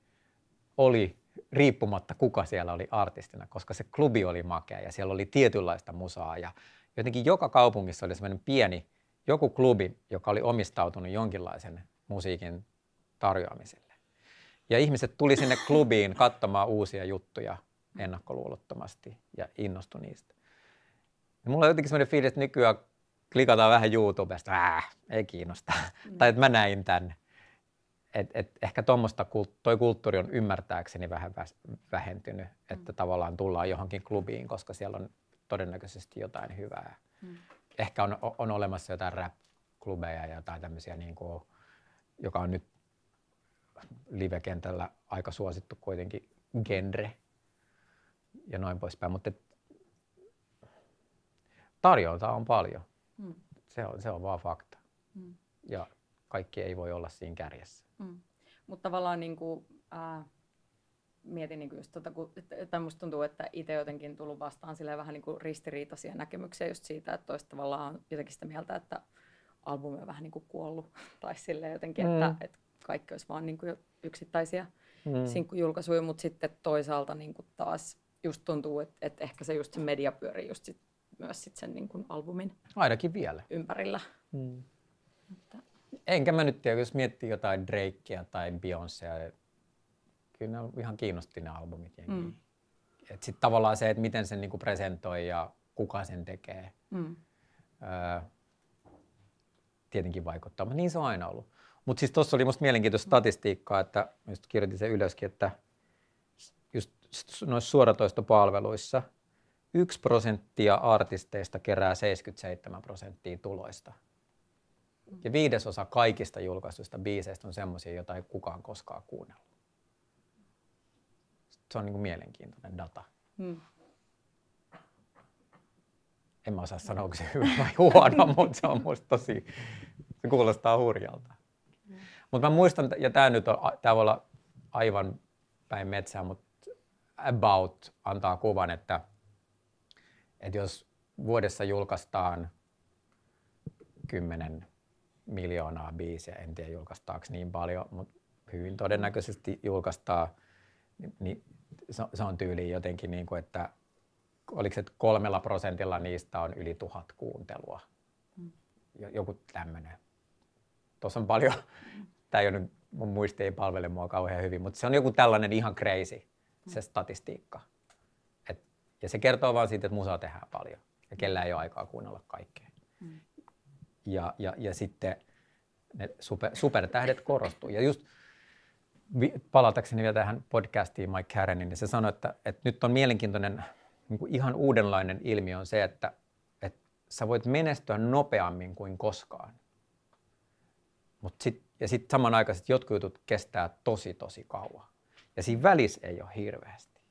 oli riippumatta kuka siellä oli artistina, koska se klubi oli makea ja siellä oli tietynlaista musaa ja jotenkin joka kaupungissa oli semmoinen pieni joku klubi, joka oli omistautunut jonkinlaisen musiikin tarjoamiselle. Ja ihmiset tuli sinne klubiin katsomaan uusia juttuja, ennakkoluulottomasti ja innostu niistä. Ja niin mulla on jotenkin sellainen fiilis, että nykyään klikataan vähän YouTubesta, äh, ei kiinnosta, mm. tai että mä näin tämän. Et, et ehkä tuommoista, toi kulttuuri on ymmärtääkseni vähän vähentynyt, mm. että tavallaan tullaan johonkin klubiin, koska siellä on todennäköisesti jotain hyvää. Mm. Ehkä on, on olemassa jotain rap-klubeja ja jotain tämmöisiä, niin kuin, joka on nyt livekentällä aika suosittu kuitenkin genre ja noin poispäin. Mutta tarjonta on paljon. Mm. Se, on, se on vaan fakta. Mm. Ja kaikki ei voi olla siinä kärjessä. Mm. Mutta tavallaan niin kuin, äh, mietin niin kuin just tuota, kun, että minusta tuntuu, että itse jotenkin tullut vastaan sille vähän niin kuin ristiriitaisia näkemyksiä just siitä, että toista tavallaan jotenkin sitä mieltä, että albumi on vähän niin kuin kuollut. [laughs] tai sille jotenkin, mm. että, että kaikki olisi vain niin kuin yksittäisiä mm. sinkkujulkaisuja, mutta sitten toisaalta niin kuin taas just tuntuu, että, että ehkä se just se media pyörii just sit, myös sit sen niin kuin albumin Ainakin vielä. ympärillä. Hmm. Että. Enkä mä nyt tiedä, jos miettii jotain Drakea tai Beyoncéa, kyllä ne on ihan kiinnosti ne albumit Hmm. Et sit tavallaan se, että miten sen niinku presentoi ja kuka sen tekee, hmm. öö, tietenkin vaikuttaa, mutta niin se on aina ollut. Mutta siis tuossa oli musta mielenkiintoista statistiikkaa, että just kirjoitin sen ylöskin, että noissa suoratoistopalveluissa 1 prosenttia artisteista kerää 77 prosenttia tuloista. Ja viidesosa kaikista julkaistuista biiseistä on semmoisia, joita ei kukaan koskaan kuunnellut. Se on niin kuin mielenkiintoinen data. Hmm. En mä osaa sanoa, onko se hyvä vai huono, [laughs] mutta se on musta tosi, se kuulostaa hurjalta. Hmm. Mutta mä muistan, ja tämä nyt on, tää voi olla aivan päin metsää, mutta about antaa kuvan, että, että jos vuodessa julkaistaan 10 miljoonaa biisiä, en tiedä julkaistaanko niin paljon, mutta hyvin todennäköisesti julkaistaan, niin, niin se on tyyli jotenkin niin kuin, että oliko se kolmella prosentilla niistä on yli tuhat kuuntelua. Joku tämmöinen. Tuossa on paljon, [laughs] tämä ei ole nyt, mun muisti ei palvele mua kauhean hyvin, mutta se on joku tällainen ihan crazy se statistiikka. Et, ja se kertoo vaan siitä, että musaa tehdään paljon ja kellä ei ole aikaa kuunnella kaikkea. Mm. Ja, ja, ja sitten ne super, supertähdet korostuu. Ja just palatakseni vielä tähän podcastiin Mike Karenin, niin se sanoi, että, että nyt on mielenkiintoinen niin kuin ihan uudenlainen ilmiö on se, että, että sä voit menestyä nopeammin kuin koskaan. Mut sit, ja sitten samanaikaisesti jotkut jutut kestää tosi tosi kauan. Ja siinä välissä ei ole hirveästi.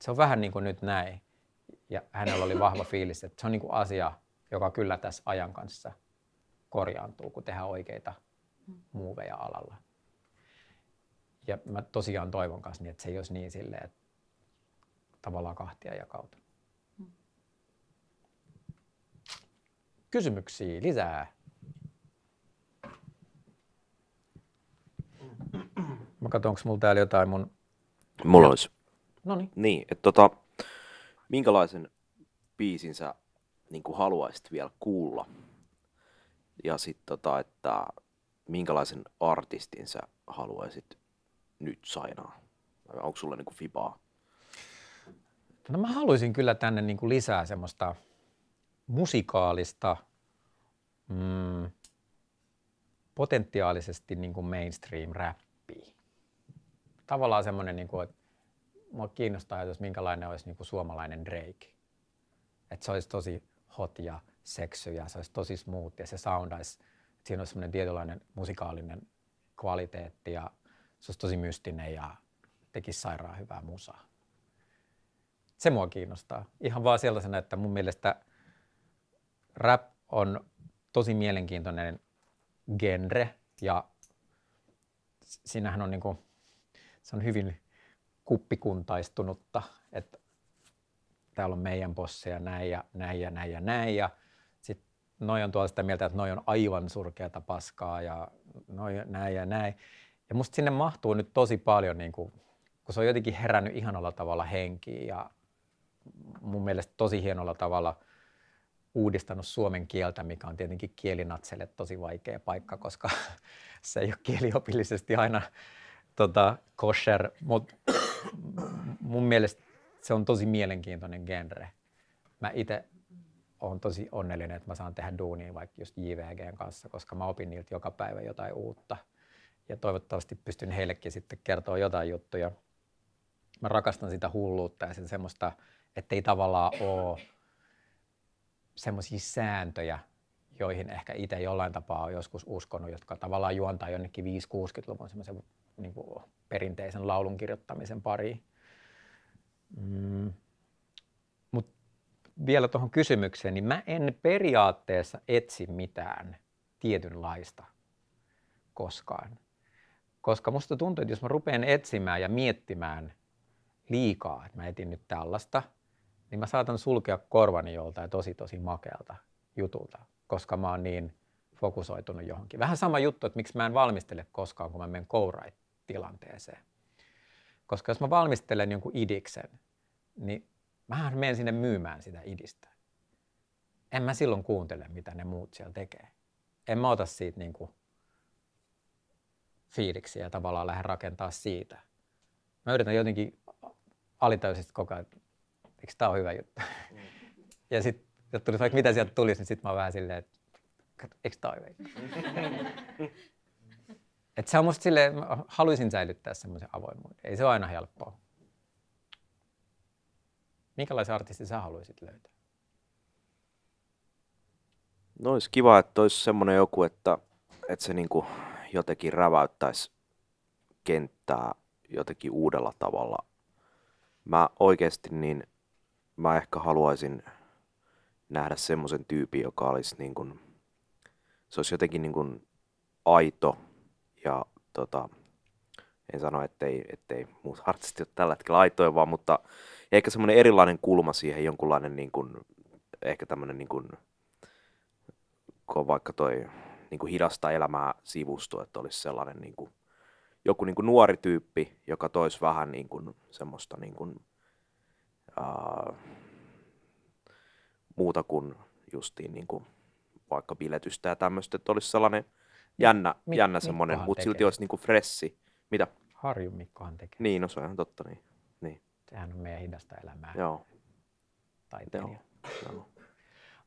Se on vähän niin kuin nyt näin. Ja hänellä oli vahva fiilis, että se on niin kuin asia, joka kyllä tässä ajan kanssa korjaantuu, kun tehdään oikeita muuveja alalla. Ja mä tosiaan toivon kanssa, niin, että se ei olisi niin silleen, että tavallaan kahtia jakautuu. Mm. Kysymyksiä lisää. Mä katson, onko mulla täällä jotain mun... Mulla olisi. No niin. Niin, että tota, minkälaisen biisin sä niin kuin haluaisit vielä kuulla? Ja sitten tota, että minkälaisen artistin sä haluaisit nyt sainaa? Onko sulla niin kuin fibaa? No mä haluaisin kyllä tänne niin kuin lisää semmoista musikaalista, mm, potentiaalisesti niin kuin mainstream rap tavallaan semmoinen, niin kuin, että mua kiinnostaa ajatus, minkälainen olisi niin kuin suomalainen Drake. Että se olisi tosi hot ja seksy ja se olisi tosi smooth ja se soundaisi, että siinä olisi semmoinen tietynlainen musikaalinen kvaliteetti ja se olisi tosi mystinen ja tekisi sairaan hyvää musaa. Se mua kiinnostaa. Ihan vaan sellaisena, että mun mielestä rap on tosi mielenkiintoinen genre ja sinähän on niin kuin se on hyvin kuppikuntaistunutta, että täällä on meidän bosseja näin ja näin ja näin ja näin ja sitten noi on tuolla sitä mieltä, että noi on aivan surkeata paskaa ja noi näin ja näin. Ja musta sinne mahtuu nyt tosi paljon, niin kuin, kun se on jotenkin herännyt ihanalla tavalla henkiin ja mun mielestä tosi hienolla tavalla uudistanut suomen kieltä, mikä on tietenkin kielinatselle tosi vaikea paikka, koska [laughs] se ei ole kieliopillisesti aina tota, kosher, mutta mun mielestä se on tosi mielenkiintoinen genre. Mä itse olen tosi onnellinen, että mä saan tehdä duunia vaikka just JVGn kanssa, koska mä opin niiltä joka päivä jotain uutta. Ja toivottavasti pystyn heillekin sitten kertoa jotain juttuja. Mä rakastan sitä hulluutta ja sen semmoista, ettei tavallaan ole semmoisia sääntöjä, joihin ehkä itse jollain tapaa on joskus uskonut, jotka tavallaan juontaa jonnekin 5-60-luvun semmoisen niin kuin perinteisen laulun kirjoittamisen pariin. Mm. Mutta vielä tuohon kysymykseen, niin mä en periaatteessa etsi mitään tietynlaista koskaan. Koska musta tuntuu, että jos mä rupean etsimään ja miettimään liikaa, että mä etin nyt tällaista, niin mä saatan sulkea korvani joltain tosi tosi makealta jutulta, koska mä oon niin fokusoitunut johonkin. Vähän sama juttu, että miksi mä en valmistele koskaan, kun mä menen kouraittiin tilanteeseen. Koska jos mä valmistelen jonkun idiksen, niin mähän menen sinne myymään sitä idistä. En mä silloin kuuntele, mitä ne muut siellä tekee. En mä ota siitä niin kuin fiiliksiä ja tavallaan lähde rakentaa siitä. Mä yritän jotenkin alitaisesti koko ajan, että eikö tää ole hyvä juttu. Mm. ja sitten, jos tulisi vaikka mitä sieltä tulisi, niin sitten mä oon vähän silleen, että eikö tää ole hyvä juttu. [laughs] Et se on musta silleen, mä haluaisin säilyttää semmoisen avoimuuden. Ei se ole aina helppoa. Minkälaisen artistin sä haluaisit löytää? No olisi kiva, että olisi semmoinen joku, että, että se niin jotenkin räväyttäisi kenttää jotenkin uudella tavalla. Mä oikeasti niin, mä ehkä haluaisin nähdä semmoisen tyypin, joka olisi niin kuin, se olisi jotenkin niin kuin aito ja tota, en sano, ettei, ettei muut artistit ole tällä hetkellä aitoja vaan, mutta ehkä semmoinen erilainen kulma siihen, jonkunlainen niin kuin, ehkä tämmöinen niin kuin, kun vaikka toi niin kuin hidasta elämää sivusto, että olisi sellainen niin kuin, joku niin kuin nuori tyyppi, joka toisi vähän niin kuin, semmoista niin kuin, ää, muuta kuin justiin niin kuin, vaikka biletystä ja tämmöistä, että olisi sellainen – jännä, Mik, jännä semmoinen, mutta silti olisi niinku fressi. Mitä? Harju Mikkohan tekee. Niin, no se on ihan totta. Niin. niin. Sehän on meidän hidasta elämää. Joo. Taiteilija. Joo. Joo.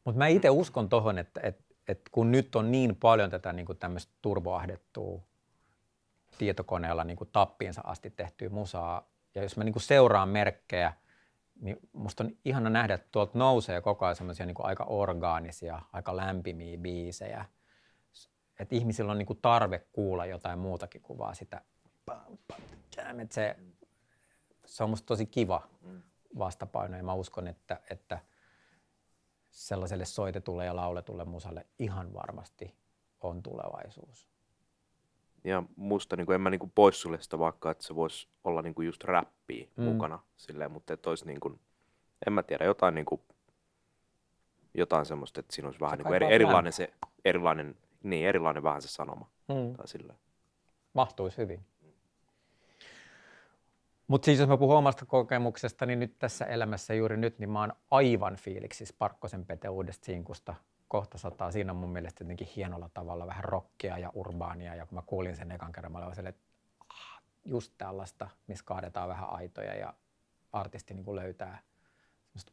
mutta mä itse uskon tohon, että, että, että, kun nyt on niin paljon tätä niin tämmöistä turboahdettua tietokoneella niin tappiinsa asti tehtyä musaa, ja jos mä niin seuraan merkkejä, niin musta on ihana nähdä, että tuolta nousee koko ajan semmoisia niin aika orgaanisia, aika lämpimiä biisejä – että ihmisillä on niin kuin tarve kuulla jotain muutakin kuin vaan sitä. Että se, se on musta tosi kiva vastapaino ja mä uskon, että, että sellaiselle soitetulle ja lauletulle musalle ihan varmasti on tulevaisuus. Ja musta niin kuin, en mä niin pois sulle sitä vaikka, että se voisi olla niin kuin just räppiä mm. mukana silleen, mutta että olisi niin kuin, en mä tiedä, jotain niin kuin, jotain semmoista, että siinä olisi vähän niin kuin eri, erilainen se, erilainen niin erilainen vähän se sanoma. Mm. Tai silleen. Mahtuisi hyvin. Mutta siis jos mä puhun omasta kokemuksesta, niin nyt tässä elämässä juuri nyt, niin mä oon aivan fiiliksissä Parkkosen Pete uudesta sinkusta kohta sataa. Siinä on mun mielestä jotenkin hienolla tavalla vähän rockia ja urbaania. Ja kun mä kuulin sen ekan kerran, mä olin että ah, just tällaista, missä kaadetaan vähän aitoja ja artisti niin löytää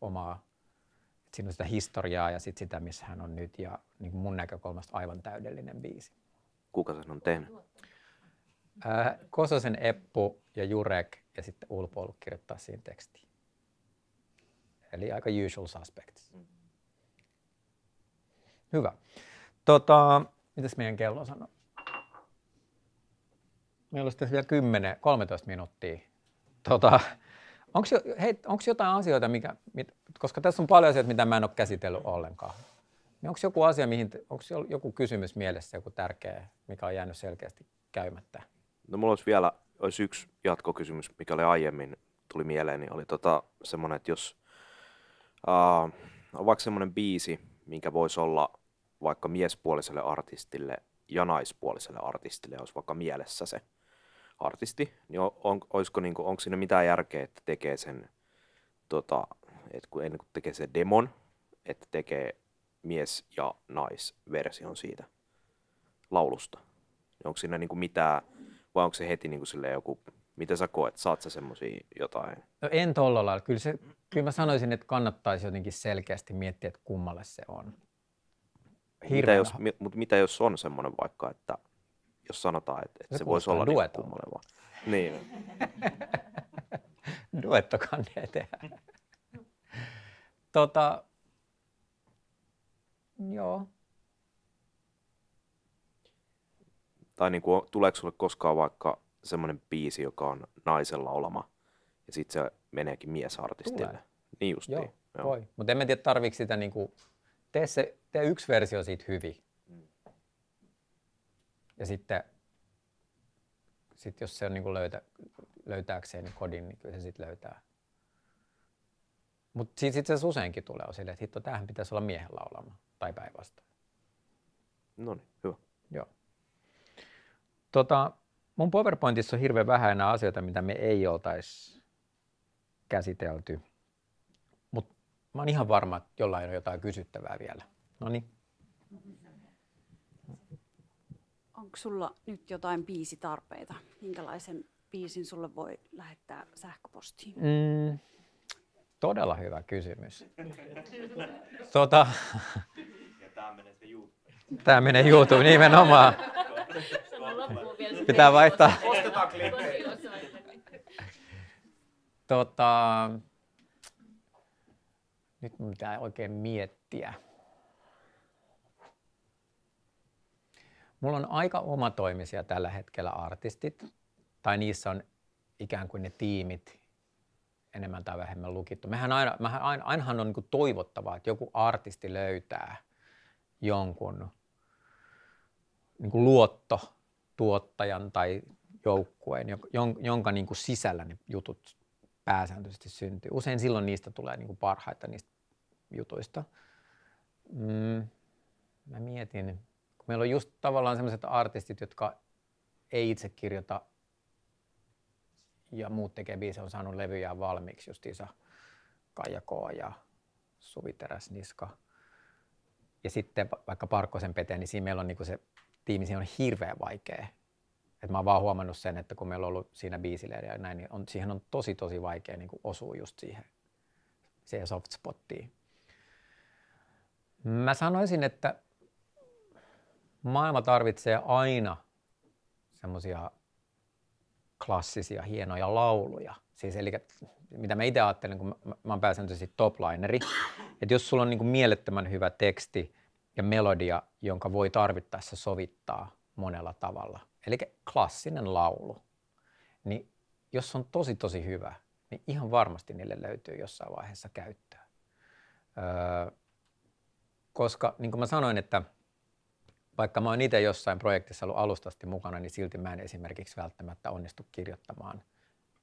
omaa et siinä on sitä historiaa ja sit sitä, missä hän on nyt ja niin mun näkökulmasta aivan täydellinen biisi. Kuka sen on tehnyt? Äh, Kososen Eppu ja Jurek ja sitten Ulpo ollut kirjoittaa siihen tekstiin. Eli aika usual suspects. Mm. Hyvä. Tota, mitäs meidän kello sanoo? Meillä olisi tässä vielä 10, 13 minuuttia. Tota, Onko jo, hei, jotain asioita, mikä, mit, koska tässä on paljon asioita, mitä mä en ole käsitellyt ollenkaan. Niin onko joku asia, mihin, onko joku kysymys mielessä, joku tärkeä, mikä on jäänyt selkeästi käymättä? No mulla olisi vielä olisi yksi jatkokysymys, mikä oli aiemmin tuli mieleen, niin oli tota, semmoinen, että jos uh, on vaikka semmoinen biisi, minkä voisi olla vaikka miespuoliselle artistille ja naispuoliselle artistille, jos vaikka mielessä se, artisti, niin on, on, olisiko, niin kuin, onko siinä mitään järkeä, että tekee sen, tota, että kun ennen kuin tekee sen demon, että tekee mies- ja naisversion siitä laulusta. Niin onko siinä niin kuin mitään, vai onko se heti niin kuin joku, mitä sä koet, saat sä semmoisia jotain? No en tuolla lailla. Kyllä, se, kyllä mä sanoisin, että kannattaisi jotenkin selkeästi miettiä, että kummalle se on. mitä jos, mi, mutta mitä jos on semmoinen vaikka, että jos sanotaan, että, että se, se voisi olla niin kummaleva. Niin. [laughs] Duettokanne tehdään. tota, joo. Tai niin kuin, tuleeko sulle koskaan vaikka semmoinen biisi, joka on naisella olema, ja sitten se meneekin miesartistille? Tulee. Niin justiin. Joo, joo. voi. Mutta en mä tiedä, tarviiko sitä niin kuin, tee, se, tee yksi versio siitä hyvin ja sitten sit jos se on niin kuin löytä, löytääkseen kodin, niin kyllä se sitten löytää. Mutta sitten sit se useinkin tulee on että hitto, tämähän pitäisi olla miehen laulama tai päinvastoin. No niin, hyvä. Joo. Tota, mun PowerPointissa on hirveän vähän enää asioita, mitä me ei oltaisi käsitelty. Mutta mä oon ihan varma, että jollain on jotain kysyttävää vielä. No niin. No, Onko sulla nyt jotain biisitarpeita? Minkälaisen biisin sulle voi lähettää sähköpostiin? Mm, todella hyvä kysymys. tota, tämä menee YouTubeen. nimenomaan. Pitää vaihtaa. Tota, nyt pitää oikein miettiä. Mulla on aika omatoimisia tällä hetkellä artistit, tai niissä on ikään kuin ne tiimit enemmän tai vähemmän lukittu. Mehän aina, mehän aina, ainahan on niin kuin toivottavaa, että joku artisti löytää jonkun niin kuin luottotuottajan tai joukkueen, jonka, jonka niin kuin sisällä ne jutut pääsääntöisesti syntyy. Usein silloin niistä tulee niin kuin parhaita niistä jutuista. Mm, mä mietin, Meillä on just tavallaan sellaiset artistit, jotka ei itse kirjoita ja muut tekee biisejä, on saanut levyjä valmiiksi, Isa Kaija K. ja Suvi Niska. Ja sitten vaikka Parkkosen Pete, niin siinä meillä on niin se tiimi, siinä on hirveän vaikea. Et mä oon vaan huomannut sen, että kun meillä on ollut siinä biisileiriä ja näin, niin on, siihen on tosi tosi vaikea niin osua just siihen, siihen soft spottiin. Mä sanoisin, että maailma tarvitsee aina semmoisia klassisia, hienoja lauluja. Siis eli mitä mä itse ajattelen, kun mä, mä oon pääsääntöisesti toplineri, että jos sulla on niin kuin mielettömän hyvä teksti ja melodia, jonka voi tarvittaessa sovittaa monella tavalla, eli klassinen laulu, niin jos on tosi tosi hyvä, niin ihan varmasti niille löytyy jossain vaiheessa käyttöä. Öö, koska niin kuin mä sanoin, että – vaikka mä oon itse jossain projektissa ollut alustasti mukana, niin silti mä en esimerkiksi välttämättä onnistu kirjoittamaan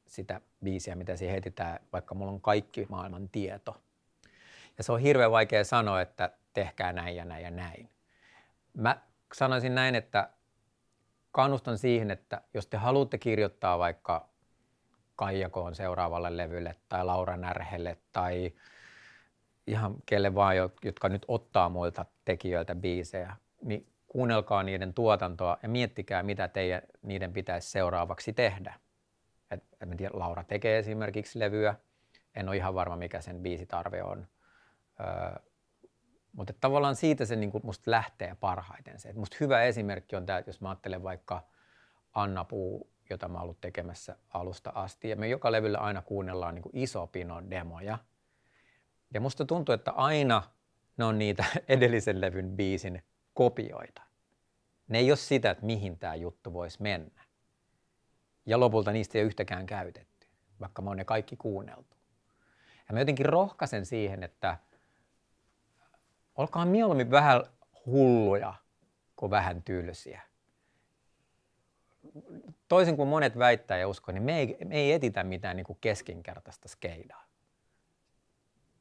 sitä biisiä, mitä siihen heitetään, vaikka mulla on kaikki maailman tieto. Ja se on hirveän vaikea sanoa, että tehkää näin ja näin ja näin. Mä sanoisin näin, että kannustan siihen, että jos te haluatte kirjoittaa vaikka Kaijakoon seuraavalle levylle tai Laura Närhelle tai ihan kelle vaan, jotka nyt ottaa muilta tekijöiltä biisejä, niin kuunnelkaa niiden tuotantoa ja miettikää, mitä teidän, niiden pitäisi seuraavaksi tehdä. Et, en tiedä, Laura tekee esimerkiksi levyä, en ole ihan varma, mikä sen biisitarve on. Ö, mutta tavallaan siitä se niin musta lähtee parhaiten. Se. Et musta hyvä esimerkki on tämä, jos mä ajattelen vaikka Anna Puu, jota mä ollut tekemässä alusta asti. Ja me joka levyllä aina kuunnellaan niin iso pinon demoja. Ja musta tuntuu, että aina ne on niitä [laughs] edellisen levyn biisin kopioita. Ne ei ole sitä, että mihin tämä juttu voisi mennä. Ja lopulta niistä ei ole yhtäkään käytetty, vaikka me on ne kaikki kuunneltu. Ja mä jotenkin rohkaisen siihen, että olkaa mieluummin vähän hulluja kuin vähän tylsiä. Toisin kuin monet väittää ja uskoo, niin me ei, me ei etitä mitään niin kuin keskinkertaista skeidaa.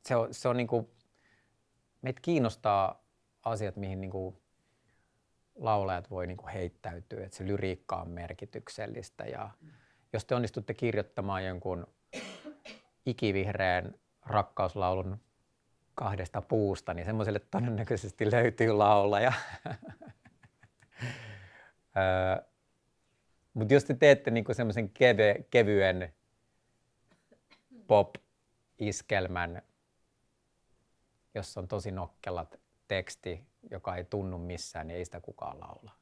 Se on, se on niin kuin, meitä kiinnostaa asiat, mihin niin kuin laulajat voi niin kuin heittäytyä, että se lyriikka on merkityksellistä. Ja jos te onnistutte kirjoittamaan jonkun ikivihreän rakkauslaulun kahdesta puusta, niin semmoiselle todennäköisesti löytyy laulaja. [laughs] Mutta jos te teette niinku semmoisen keve, kevyen pop-iskelmän, jossa on tosi nokkelat teksti joka ei tunnu missään, niin ei sitä kukaan laula.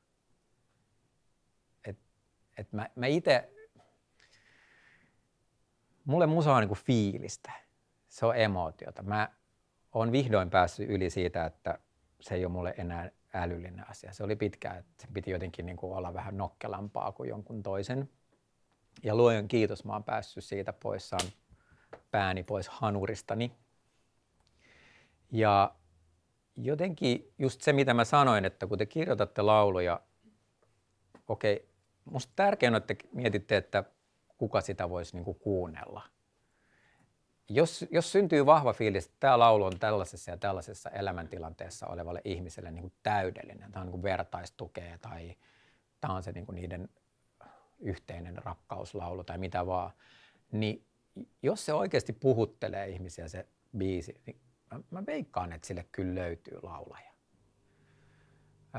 Et, et mä, mä itse, mulle musa on niinku fiilistä. Se on emootiota. Mä oon vihdoin päässyt yli siitä, että se ei ole mulle enää älyllinen asia. Se oli pitkään, että piti jotenkin niinku kuin olla vähän nokkelampaa kuin jonkun toisen. Ja luojan kiitos, mä oon päässyt siitä poissaan pääni pois hanuristani. Ja jotenkin just se, mitä mä sanoin, että kun te kirjoitatte lauluja, okei, okay, musta tärkeää on, että mietitte, että kuka sitä voisi niinku kuunnella. Jos, jos syntyy vahva fiilis, että tämä laulu on tällaisessa ja tällaisessa elämäntilanteessa olevalle ihmiselle niinku täydellinen, tämä on niinku vertaistukea tai tämä on se niinku niiden yhteinen rakkauslaulu tai mitä vaan, niin jos se oikeasti puhuttelee ihmisiä se biisi, niin Mä, mä veikkaan, että sille kyllä löytyy laulaja.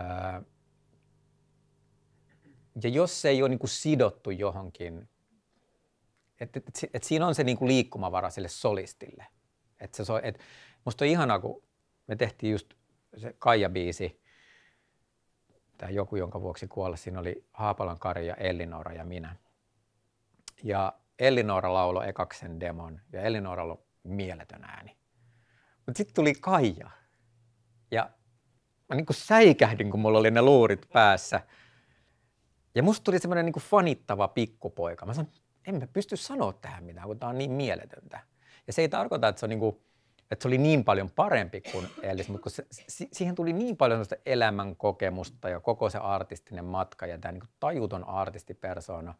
Öö, ja jos se ei ole niin kuin sidottu johonkin, että et, et, et siinä on se niin kuin liikkumavara sille solistille. Et se so, et, musta on ihanaa, kun me tehtiin just se Kaija-biisi, tai joku, jonka vuoksi kuolla, siinä oli Haapalan Kari ja Ellinora ja minä. Ja Ellinora lauloi ekaksen demon, ja Ellinoralla on mieletön ääni. Mutta sitten tuli Kaija. Ja mä niin kuin säikähdin, kun mulla oli ne luurit päässä. Ja musta tuli semmoinen niin fanittava pikkupoika. Mä sanoin, en mä pysty sanoa tähän mitään, kun tää on niin mieletöntä. Ja se ei tarkoita, että se, on niin kuin, että se oli niin paljon parempi kuin Ellis, mutta kun se, siihen tuli niin paljon sellaista elämän kokemusta ja koko se artistinen matka ja tämä niin tajuton artistipersona.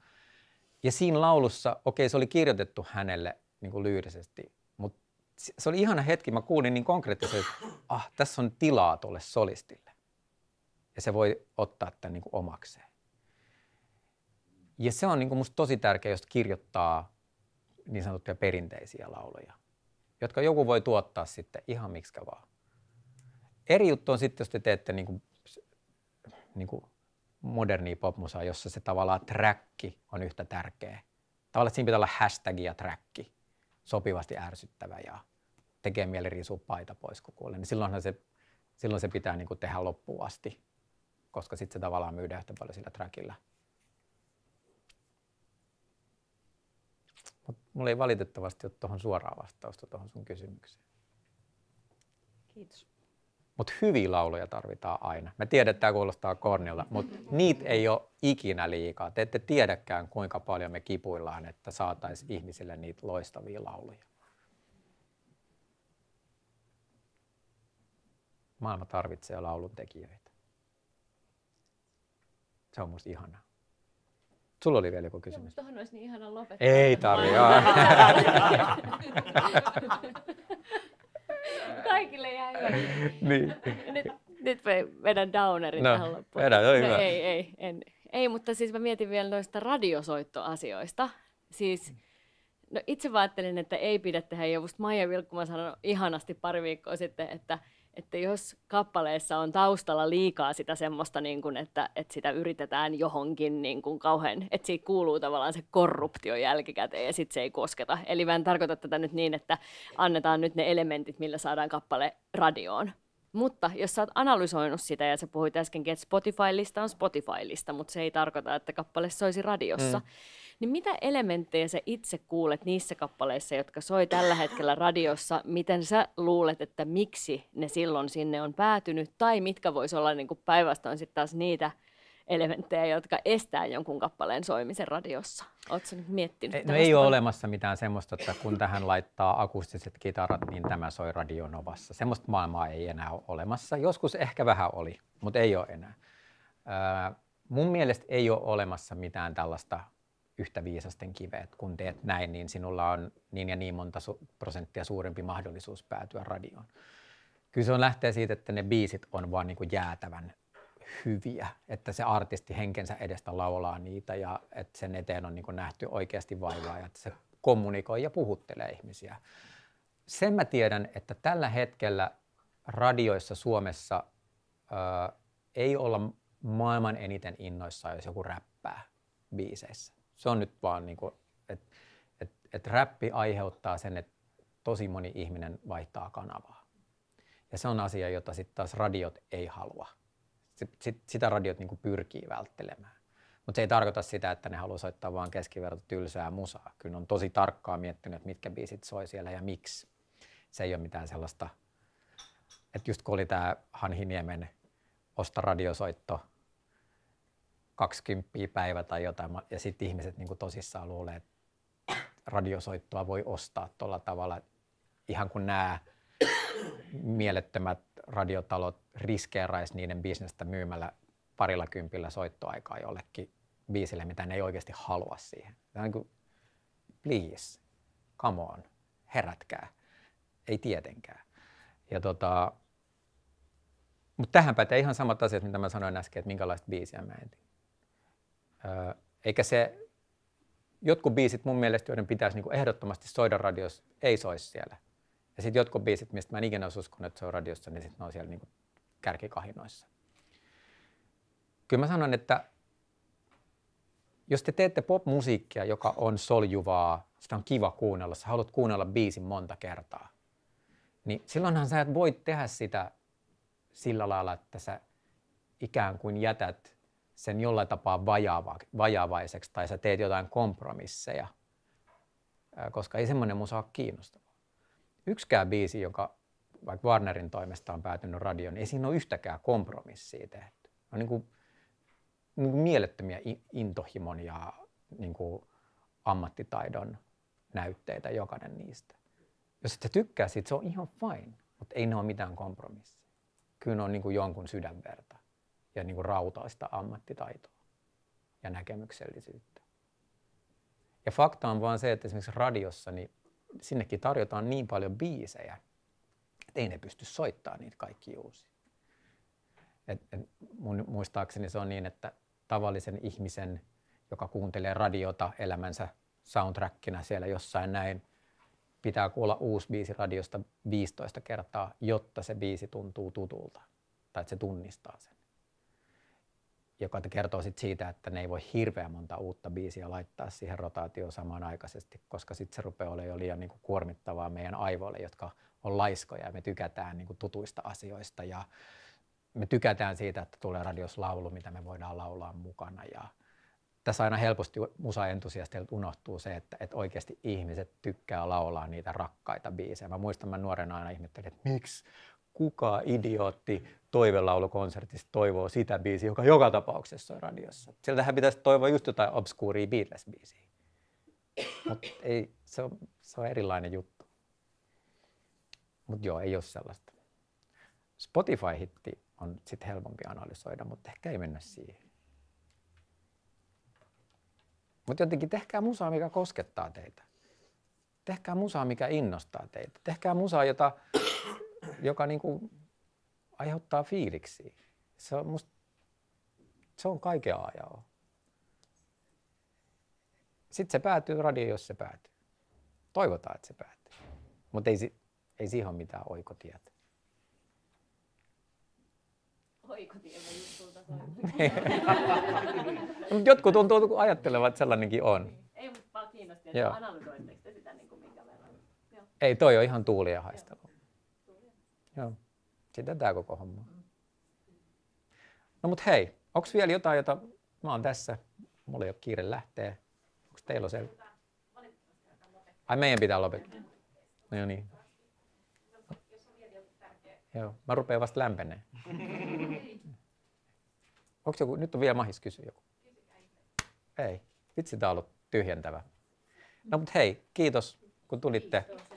Ja siinä laulussa, okei, se oli kirjoitettu hänelle niin kuin lyyrisesti, mutta se oli ihana hetki, mä kuulin niin konkreettisesti, että ah, tässä on tilaa tuolle solistille. Ja se voi ottaa tämän niin kuin omakseen. Ja se on niin kuin musta tosi tärkeää, jos kirjoittaa niin sanottuja perinteisiä lauluja, jotka joku voi tuottaa sitten ihan miksikä vaan. Eri juttu on sitten, jos te teette niin kuin, niin kuin modernia popmusaa, jossa se tavallaan träkki on yhtä tärkeä. Tavallaan siinä pitää olla hashtagia träkki sopivasti ärsyttävä ja tekee mieli riisua paita pois, kun niin silloinhan se, silloin se pitää niin kuin tehdä loppuun asti, koska sitten se tavallaan myydään yhtä paljon sillä trackillä. Mut mulla ei valitettavasti ole tuohon suoraa vastausta tuohon sun kysymykseen. Kiitos. Mutta hyviä lauluja tarvitaan aina. Me tiedetään, kuulostaa Kornilla, mutta niitä ei ole ikinä liikaa. Te ette tiedäkään, kuinka paljon me kipuillaan, että saataisiin ihmisille niitä loistavia lauluja. Maailma tarvitsee lauluntekijöitä. Se on musta ihanaa. Sulla oli vielä joku kysymys. Joo, tuohon olisi niin ihana lopettaa. Ei tarvitse. [laughs] [laughs] Kaikille jäi. [laughs] niin. Nyt, nyt vedän downerin no, tähän loppuun. Vedän, no, hyvä. Ei, ei, en. ei, mutta siis mä mietin vielä noista radiosoittoasioista. Siis, no itse ajattelin, että ei pidä tehdä, ja just Maija Vilkkuma sanoi ihanasti pari viikkoa sitten, että että jos kappaleessa on taustalla liikaa sitä semmoista, niin kuin, että, että sitä yritetään johonkin niin kuin kauhean, että siitä kuuluu tavallaan se korruptio jälkikäteen ja sitten se ei kosketa. Eli mä en tarkoita tätä nyt niin, että annetaan nyt ne elementit, millä saadaan kappale radioon. Mutta jos sä oot analysoinut sitä ja sä puhuit äskenkin, että Spotify-lista on Spotify-lista, mutta se ei tarkoita, että kappale soisi radiossa. Mm niin mitä elementtejä sä itse kuulet niissä kappaleissa, jotka soi tällä hetkellä radiossa? Miten sä luulet, että miksi ne silloin sinne on päätynyt? Tai mitkä voisi olla niin päinvastoin sitten taas niitä elementtejä, jotka estää jonkun kappaleen soimisen radiossa? Oletko nyt miettinyt? Ei, no ei ole olemassa mitään semmoista, että kun tähän laittaa akustiset kitarat, niin tämä soi radionovassa. Semmoista maailmaa ei enää ole olemassa. Joskus ehkä vähän oli, mutta ei ole enää. Öö, mun mielestä ei ole olemassa mitään tällaista yhtä viisasten kiveä, että kun teet näin, niin sinulla on niin ja niin monta prosenttia suurempi mahdollisuus päätyä radioon. Kyllä se on lähtee siitä, että ne biisit on vaan niin kuin jäätävän hyviä, että se artisti henkensä edestä laulaa niitä ja että sen eteen on niin kuin nähty oikeasti vaivaa ja että se kommunikoi ja puhuttelee ihmisiä. Sen mä tiedän, että tällä hetkellä radioissa Suomessa ää, ei olla maailman eniten innoissa, jos joku räppää biiseissä. Se on nyt vaan niin että et, et räppi aiheuttaa sen, että tosi moni ihminen vaihtaa kanavaa. Ja se on asia, jota sitten taas radiot ei halua. Sit, sitä radiot niin pyrkii välttelemään. Mutta se ei tarkoita sitä, että ne haluaa soittaa vaan keskiverto tylsää musaa. Kyllä on tosi tarkkaa miettinyt, että mitkä biisit soi siellä ja miksi. Se ei ole mitään sellaista, että just kun oli tämä Hanhiniemen Osta radiosoitto – 20 päivä tai jotain, ja sitten ihmiset niin tosissaan luulee, että radiosoittoa voi ostaa tuolla tavalla. Ihan kun nämä mielettömät radiotalot riskeeraisi niiden bisnestä myymällä parilla kympillä soittoaikaa jollekin biisille, mitä ne ei oikeasti halua siihen. Se on niin kuin, please, come on, herätkää. Ei tietenkään. Ja tota, mutta tähän pätee ihan samat asiat, mitä mä sanoin äsken, että minkälaista biisiä mä en tiedä. Eikä se, jotkut biisit mun mielestä, joiden pitäisi niin kuin ehdottomasti soida radiossa, ei soisi siellä. Ja sitten jotkut biisit, mistä mä en ikinä olisi uskonut, että se on radiossa, niin sitten ne on siellä niin kärkikahinoissa. Kyllä mä sanon, että jos te teette popmusiikkia, joka on soljuvaa, sitä on kiva kuunnella, sä haluat kuunnella biisin monta kertaa, niin silloinhan sä et voi tehdä sitä sillä lailla, että sä ikään kuin jätät sen jollain tapaa vajaava, vajavaiseksi tai sä teet jotain kompromisseja, koska ei semmoinen musa ole kiinnostavaa. Yksikään biisi, joka vaikka Warnerin toimesta on päätynyt radioon, ei siinä ole yhtäkään kompromissia tehty. On niin kuin, niin kuin mielettömiä intohimon ja niin kuin ammattitaidon näytteitä jokainen niistä. Jos et tykkää siitä, se on ihan fine, mutta ei ne ole mitään kompromissia. Kyllä ne on niin kuin jonkun sydänverta ja niin kuin rautaista ammattitaitoa ja näkemyksellisyyttä. Ja fakta on vaan se, että esimerkiksi radiossa niin sinnekin tarjotaan niin paljon biisejä, että ei ne pysty soittamaan niitä kaikki uusia. Et, et mun, muistaakseni se on niin, että tavallisen ihmisen, joka kuuntelee radiota elämänsä soundtrackina siellä jossain näin, pitää kuulla uusi biisi radiosta 15 kertaa, jotta se biisi tuntuu tutulta tai että se tunnistaa sen joka kertoo sit siitä, että ne ei voi hirveän monta uutta biisiä laittaa siihen rotaatioon samanaikaisesti, koska sitten se rupeaa olemaan jo liian niinku kuormittavaa meidän aivoille, jotka on laiskoja ja me tykätään niinku tutuista asioista ja me tykätään siitä, että tulee radios laulu, mitä me voidaan laulaa mukana ja tässä aina helposti musaentusiasteilta unohtuu se, että, että oikeasti ihmiset tykkää laulaa niitä rakkaita biisejä. Mä muistan, mä nuorena aina ihmettelin, että miksi kuka idiootti toivelaulukonsertista toivoo sitä biisiä, joka joka tapauksessa on radiossa. Sieltähän pitäisi toivoa just jotain obskuuria Beatles-biisiä. Mutta ei, se on, se on erilainen juttu. Mutta joo, ei ole sellaista. Spotify-hitti on sitten helpompi analysoida, mutta ehkä ei mennä siihen. Mutta jotenkin tehkää musaa, mikä koskettaa teitä. Tehkää musaa, mikä innostaa teitä. Tehkää musaa, jota joka niin kuin aiheuttaa fiiliksi. Se on, musta, se on kaiken ajaa. Sitten se päätyy radio, jos se päätyy. Toivotaan, että se päätyy. Mutta ei, ei siihen ole mitään oikotietä. Oikotietä just [laughs] Jotkut tuntuu ajattelevat, että sellainenkin on. Niin. Ei, mutta vaan kiinnosti, että analysoitteko sitä niin kuin minkä verran. Ei, toi on ihan tuulia haistava. Joo, Sitten tämä koko homma. No mut hei, onko vielä jotain, jota mä oon tässä, mulla ei ole kiire lähteä. Onko teillä se? Ai meidän pitää lopettaa. No joo niin. Joo, mä rupean vasta lämpeneen. [laughs] Onko joku, nyt on vielä mahis kysyä joku. Ei, vitsi tää on ollut tyhjentävä. No mut hei, kiitos kun tulitte.